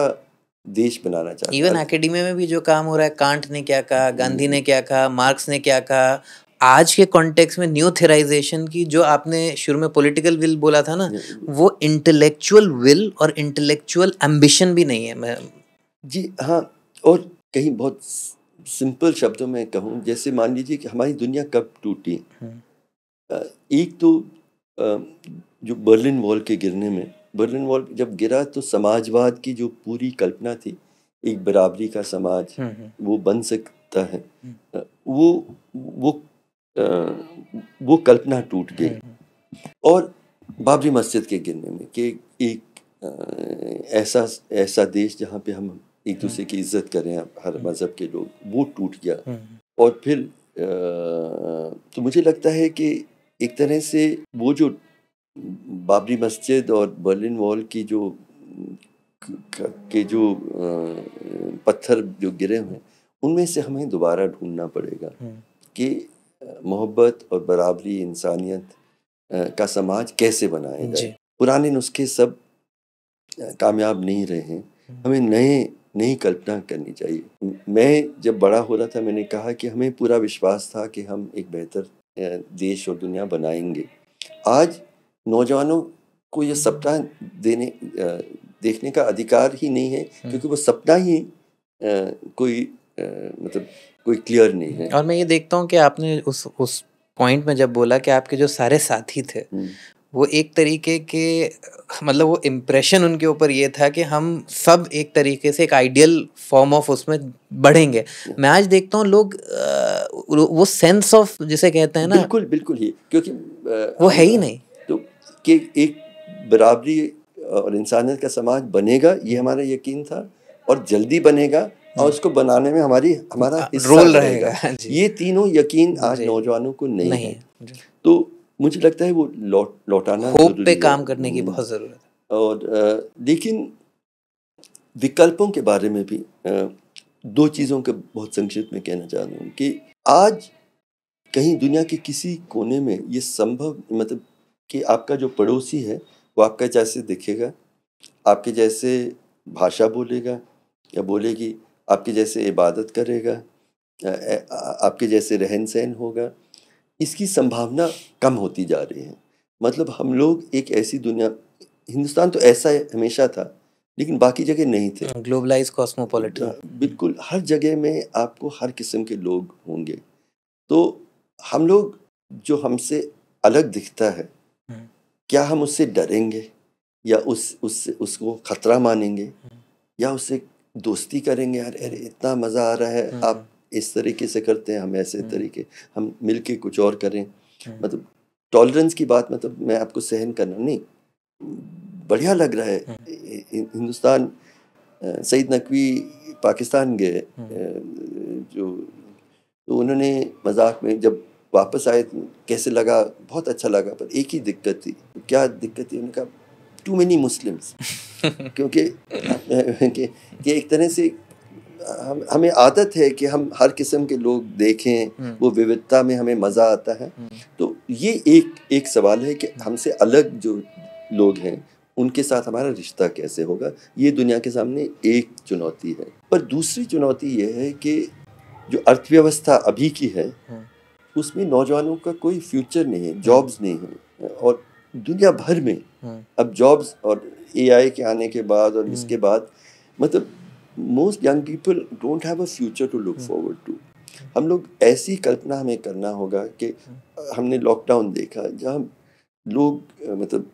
देश बनाना चाहते इवन एकेडमी में भी जो काम हो रहा है कांट ने क्या कहा गांधी ने हम्म। क्या कहा मार्क्स ने क्या कहा आज के कॉन्टेक्स्ट में न्यू थेराइजेशन की जो आपने शुरू में पॉलिटिकल विल बोला था ना वो इंटेलेक्चुअल विल और इंटेलेक्चुअल एम्बिशन भी नहीं है मैं जी हाँ और कहीं बहुत सिंपल शब्दों में कहूँ जैसे मान लीजिए कि हमारी दुनिया कब टूटी हम्म। एक तो जो बर्लिन वॉल के गिरने में बर्लिन वॉल जब गिरा तो समाजवाद की जो पूरी कल्पना थी एक बराबरी का समाज हम्म, हम्म। वो बन सकता है वो वो वो कल्पना टूट गई और बाबरी मस्जिद के गिरने में कि एक ऐसा ऐसा देश जहाँ पे हम एक हम्म। दूसरे की इज्जत करें हर हम्म। मज़हब के लोग वो टूट गया हम्म। और फिर तो मुझे लगता है कि एक तरह से वो जो बाबरी मस्जिद और बर्लिन वॉल की जो के जो पत्थर जो गिरे हुए हैं उनमें से हमें दोबारा ढूंढना पड़ेगा कि मोहब्बत और बराबरी इंसानियत का समाज कैसे बनाए जाए पुराने नुस्खे सब कामयाब नहीं रहे हैं हम्म। हमें नए नई कल्पना करनी चाहिए मैं जब बड़ा हो रहा था मैंने कहा कि हमें पूरा विश्वास था कि हम एक बेहतर देश और दुनिया बनाएंगे आज नौजवानों को यह सपना देने देखने का अधिकार ही नहीं है हम्म। क्योंकि वो सपना ही कोई मतलब कोई क्लियर नहीं है और मैं ये देखता हूँ कि आपने उस उस पॉइंट में जब बोला कि आपके जो सारे साथी थे हम्म। वो एक तरीके के मतलब वो इम्प्रेशन उनके ऊपर ये था कि हम सब एक तरीके से एक आइडियल फॉर्म ऑफ उसमें बढ़ेंगे मैं आज देखता हूँ लोग वो सेंस ऑफ जिसे कहते हैं ना बिल्कुल बिल्कुल ही क्योंकि वो है ही नहीं तो कि एक बराबरी और इंसानियत का समाज बनेगा ये हमारा यकीन था और जल्दी बनेगा और उसको बनाने में हमारी हमारा रोल रहेगा हाँ ये तीनों यकीन आज नौजवानों को नहीं, नहीं है तो मुझे लगता है वो लौट लौटाना होप पे काम करने की हम्म। बहुत ज़रूरत है और लेकिन विकल्पों के बारे में भी दो चीज़ों के बहुत संक्षिप्त में कहना चाह रहा हूँ कि आज कहीं दुनिया के किसी कोने में ये संभव मतलब कि आपका जो पड़ोसी है वो आपका जैसे दिखेगा आपके जैसे भाषा बोलेगा या बोलेगी आपके जैसे इबादत करेगा आपके जैसे रहन सहन होगा इसकी संभावना कम होती जा रही है मतलब हम लोग एक ऐसी दुनिया हिंदुस्तान तो ऐसा हमेशा था लेकिन बाकी जगह नहीं थे ग्लोबलाइज हाँ, कॉस्मोपॉलिटन हाँ, बिल्कुल हर जगह में आपको हर किस्म के लोग होंगे तो हम लोग जो हमसे अलग दिखता है हम्म। क्या हम उससे डरेंगे या उस उससे उसको ख़तरा मानेंगे हम्म। या उससे दोस्ती करेंगे यार अरे इतना मज़ा आ रहा है हम्म। आप इस तरीके से करते हैं हम ऐसे हम्म। तरीके हम मिल के कुछ और करें हम्म। मतलब टॉलरेंस की बात मतलब मैं आपको सहन करना नहीं बढ़िया लग रहा है हिंदुस्तान सईद नकवी पाकिस्तान गए जो तो उन्होंने मजाक में जब वापस आए तो कैसे लगा बहुत अच्छा लगा पर एक ही दिक्कत थी क्या दिक्कत थी उनका टू मेनी मुस्लिम्स क्योंकि कि, कि एक तरह से हम हमें आदत है कि हम हर किस्म के लोग देखें हम्म। वो विविधता में हमें मज़ा आता है हम्म। तो ये एक एक सवाल है कि हम्म। हमसे अलग जो लोग हैं उनके साथ हमारा रिश्ता कैसे होगा ये दुनिया के सामने एक चुनौती है पर दूसरी चुनौती ये है कि जो अर्थव्यवस्था अभी की है उसमें नौजवानों का कोई फ्यूचर नहीं है जॉब्स नहीं है और दुनिया भर में हाँ। अब जॉब्स और एआई के आने के बाद और हम्म। इसके बाद मतलब most young people don't have a future to look forward to हम लोग ऐसी कल्पना हमें करना होगा कि हम्म। हमने लॉकडाउन देखा जहाँ लोग मतलब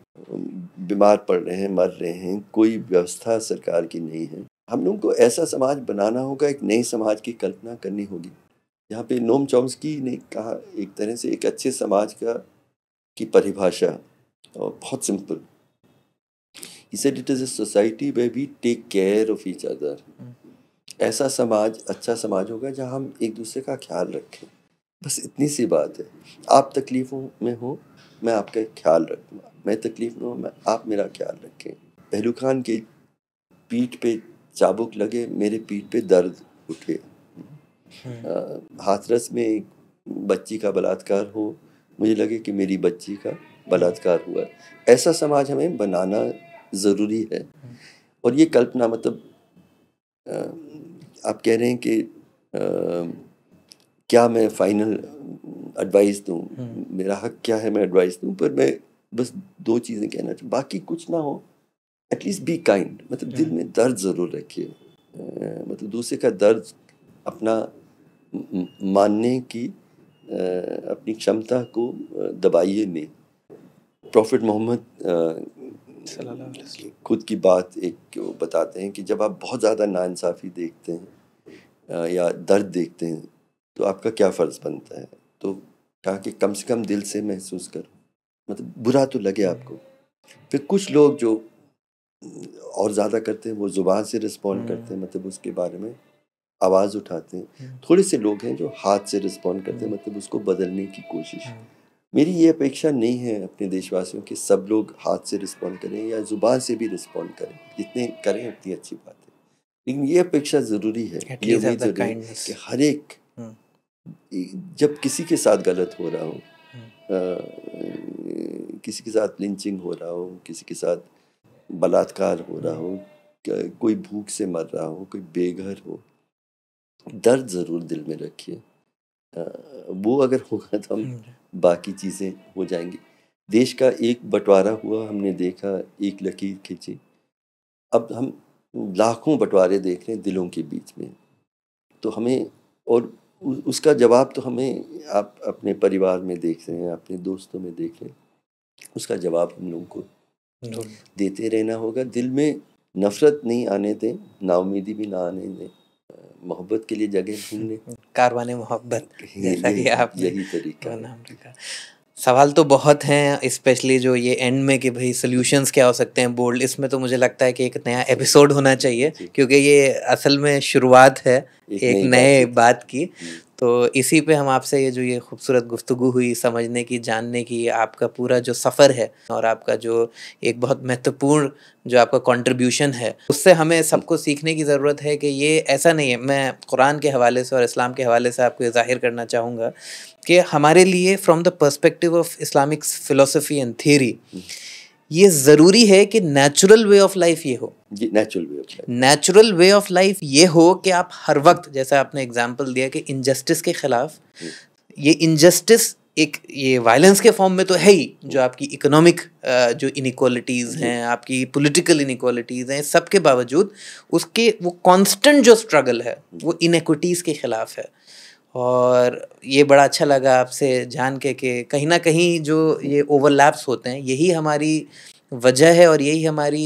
बीमार पड़ रहे हैं मर रहे हैं कोई व्यवस्था सरकार की नहीं है हम लोगों को ऐसा समाज बनाना होगा एक नए समाज की कल्पना करनी होगी यहाँ पे नोम की ने कहा एक तरह से एक अच्छे समाज का की परिभाषा और बहुत simple he said it is a society where we take care of ऐसा समाज अच्छा समाज होगा जहाँ हम एक दूसरे का ख्याल रखें बस इतनी सी बात है आप तकलीफ़ों में हो मैं आपका ख्याल रखूँगा मैं तकलीफ में हूँ मैं आप मेरा ख्याल रखें पहलू खान के पीठ पे चाबुक लगे मेरे पीठ पे दर्द उठे हम्म। हाथरस में एक बच्ची का बलात्कार हो मुझे लगे कि मेरी बच्ची का बलात्कार हुआ ऐसा समाज हमें बनाना ज़रूरी है और ये कल्पना मतलब आप कह रहे हैं कि आ, क्या मैं फाइनल एडवाइस दूँ मेरा हक क्या है मैं एडवाइस दूँ पर मैं बस दो चीज़ें कहना चाहूँ बाकी कुछ ना हो एटलीस्ट बी काइंड मतलब दिल हम्म। में दर्द ज़रूर रखिए मतलब दूसरे का दर्द अपना मानने की अपनी क्षमता को दबाइए नहीं प्रॉफिट मोहम्मद खुद की बात एक बताते हैं कि जब आप बहुत ज़्यादा नाानसाफ़ी देखते हैं या दर्द देखते हैं तो आपका क्या फ़र्ज़ बनता है तो कहा कि कम से कम दिल से महसूस करो मतलब बुरा तो लगे हम्म। आपको फिर कुछ लोग जो और ज़्यादा करते हैं वो ज़ुबान से रिस्पॉन्ड हम्म। करते हैं मतलब उसके बारे में आवाज़ उठाते हैं हम्म। थोड़े से लोग हैं जो हाथ से रिस्पॉन्ड करते हैं मतलब उसको बदलने की कोशिश हाँ। मेरी ये अपेक्षा नहीं है अपने देशवासियों के सब लोग हाथ से रिस्पॉन्ड करें या ज़ुबान से भी रिस्पॉन्ड करें जितने करें उतनी अच्छी बात है लेकिन ये अपेक्षा ज़रूरी है ये भी ज़रूरी है कि हर एक हम्म। जब किसी के साथ गलत हो रहा हो हम्म। किसी के साथ लिंचिंग हो रहा हो किसी के साथ बलात्कार हो रहा हो कोई भूख से मर रहा हो कोई बेघर हो दर्द ज़रूर दिल में रखिए वो अगर होगा तो हम बाकी चीज़ें हो जाएंगी देश का एक बंटवारा हुआ हमने देखा एक लकीर खींची अब हम लाखों बंटवारे देख रहे हैं दिलों के बीच में तो हमें और उसका जवाब तो हमें आप अपने परिवार में देख रहे हैं अपने दोस्तों में देख रहे हैं उसका जवाब हम लोगों को देते रहना होगा दिल में नफरत नहीं आने दें नाउमीदी भी ना आने दें मोहब्बत के लिए जगह ढूंढने कारवाने मोहब्बत जैसा कि आप यही तरीका नाम रखा सवाल तो बहुत हैं स्पेशली जो ये एंड में कि भाई सोल्यूशंस क्या हो सकते हैं बोल्ड इसमें तो मुझे लगता है कि एक नया एपिसोड होना चाहिए क्योंकि ये असल में शुरुआत है एक नए बात की तो इसी पे हम आपसे ये जो ये खूबसूरत गुफ्तु हुई समझने की जानने की आपका पूरा जो सफ़र है और आपका जो एक बहुत महत्वपूर्ण जो आपका कंट्रीब्यूशन है उससे हमें सबको सीखने की ज़रूरत है कि ये ऐसा नहीं है मैं कुरान के हवाले से और इस्लाम के हवाले से आपको ये जाहिर करना चाहूँगा कि हमारे लिए from the perspective of Islamic philosophy and theory ये ज़रूरी है कि नेचुरल वे ऑफ लाइफ ये हो natural way of life natural way of life ये हो कि आप हर वक्त जैसा आपने एग्जाम्पल दिया कि इनजस्टिस के ख़िलाफ़ हम्म। ये इनजस्टिस एक ये वायलेंस के फॉर्म में तो है ही जो आपकी इकोनॉमिक जो इनिक्वालिटीज़ हैं आपकी पॉलिटिकल इनिक्वालिटीज़ हैं सब के बावजूद उसके वो कांस्टेंट जो स्ट्रगल है हम्म। वो इनक्विटीज़ के ख़िलाफ़ है और ये बड़ा अच्छा लगा आपसे जान के कि कहीं ना कहीं जो ये ओवरलैप्स होते हैं यही हमारी वजह है और यही हमारी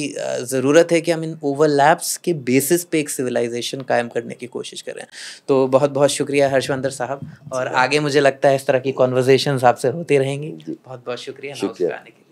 ज़रूरत है कि हम इन ओवरलैप्स के बेसिस पे एक सिविलाइजेशन कायम करने की कोशिश करें तो बहुत बहुत शुक्रिया हर्षवंदर साहब और आगे मुझे लगता है इस तरह की कॉन्वर्जेशन आपसे होती रहेंगी बहुत बहुत शुक्रिया शुक्रिया आने के लिए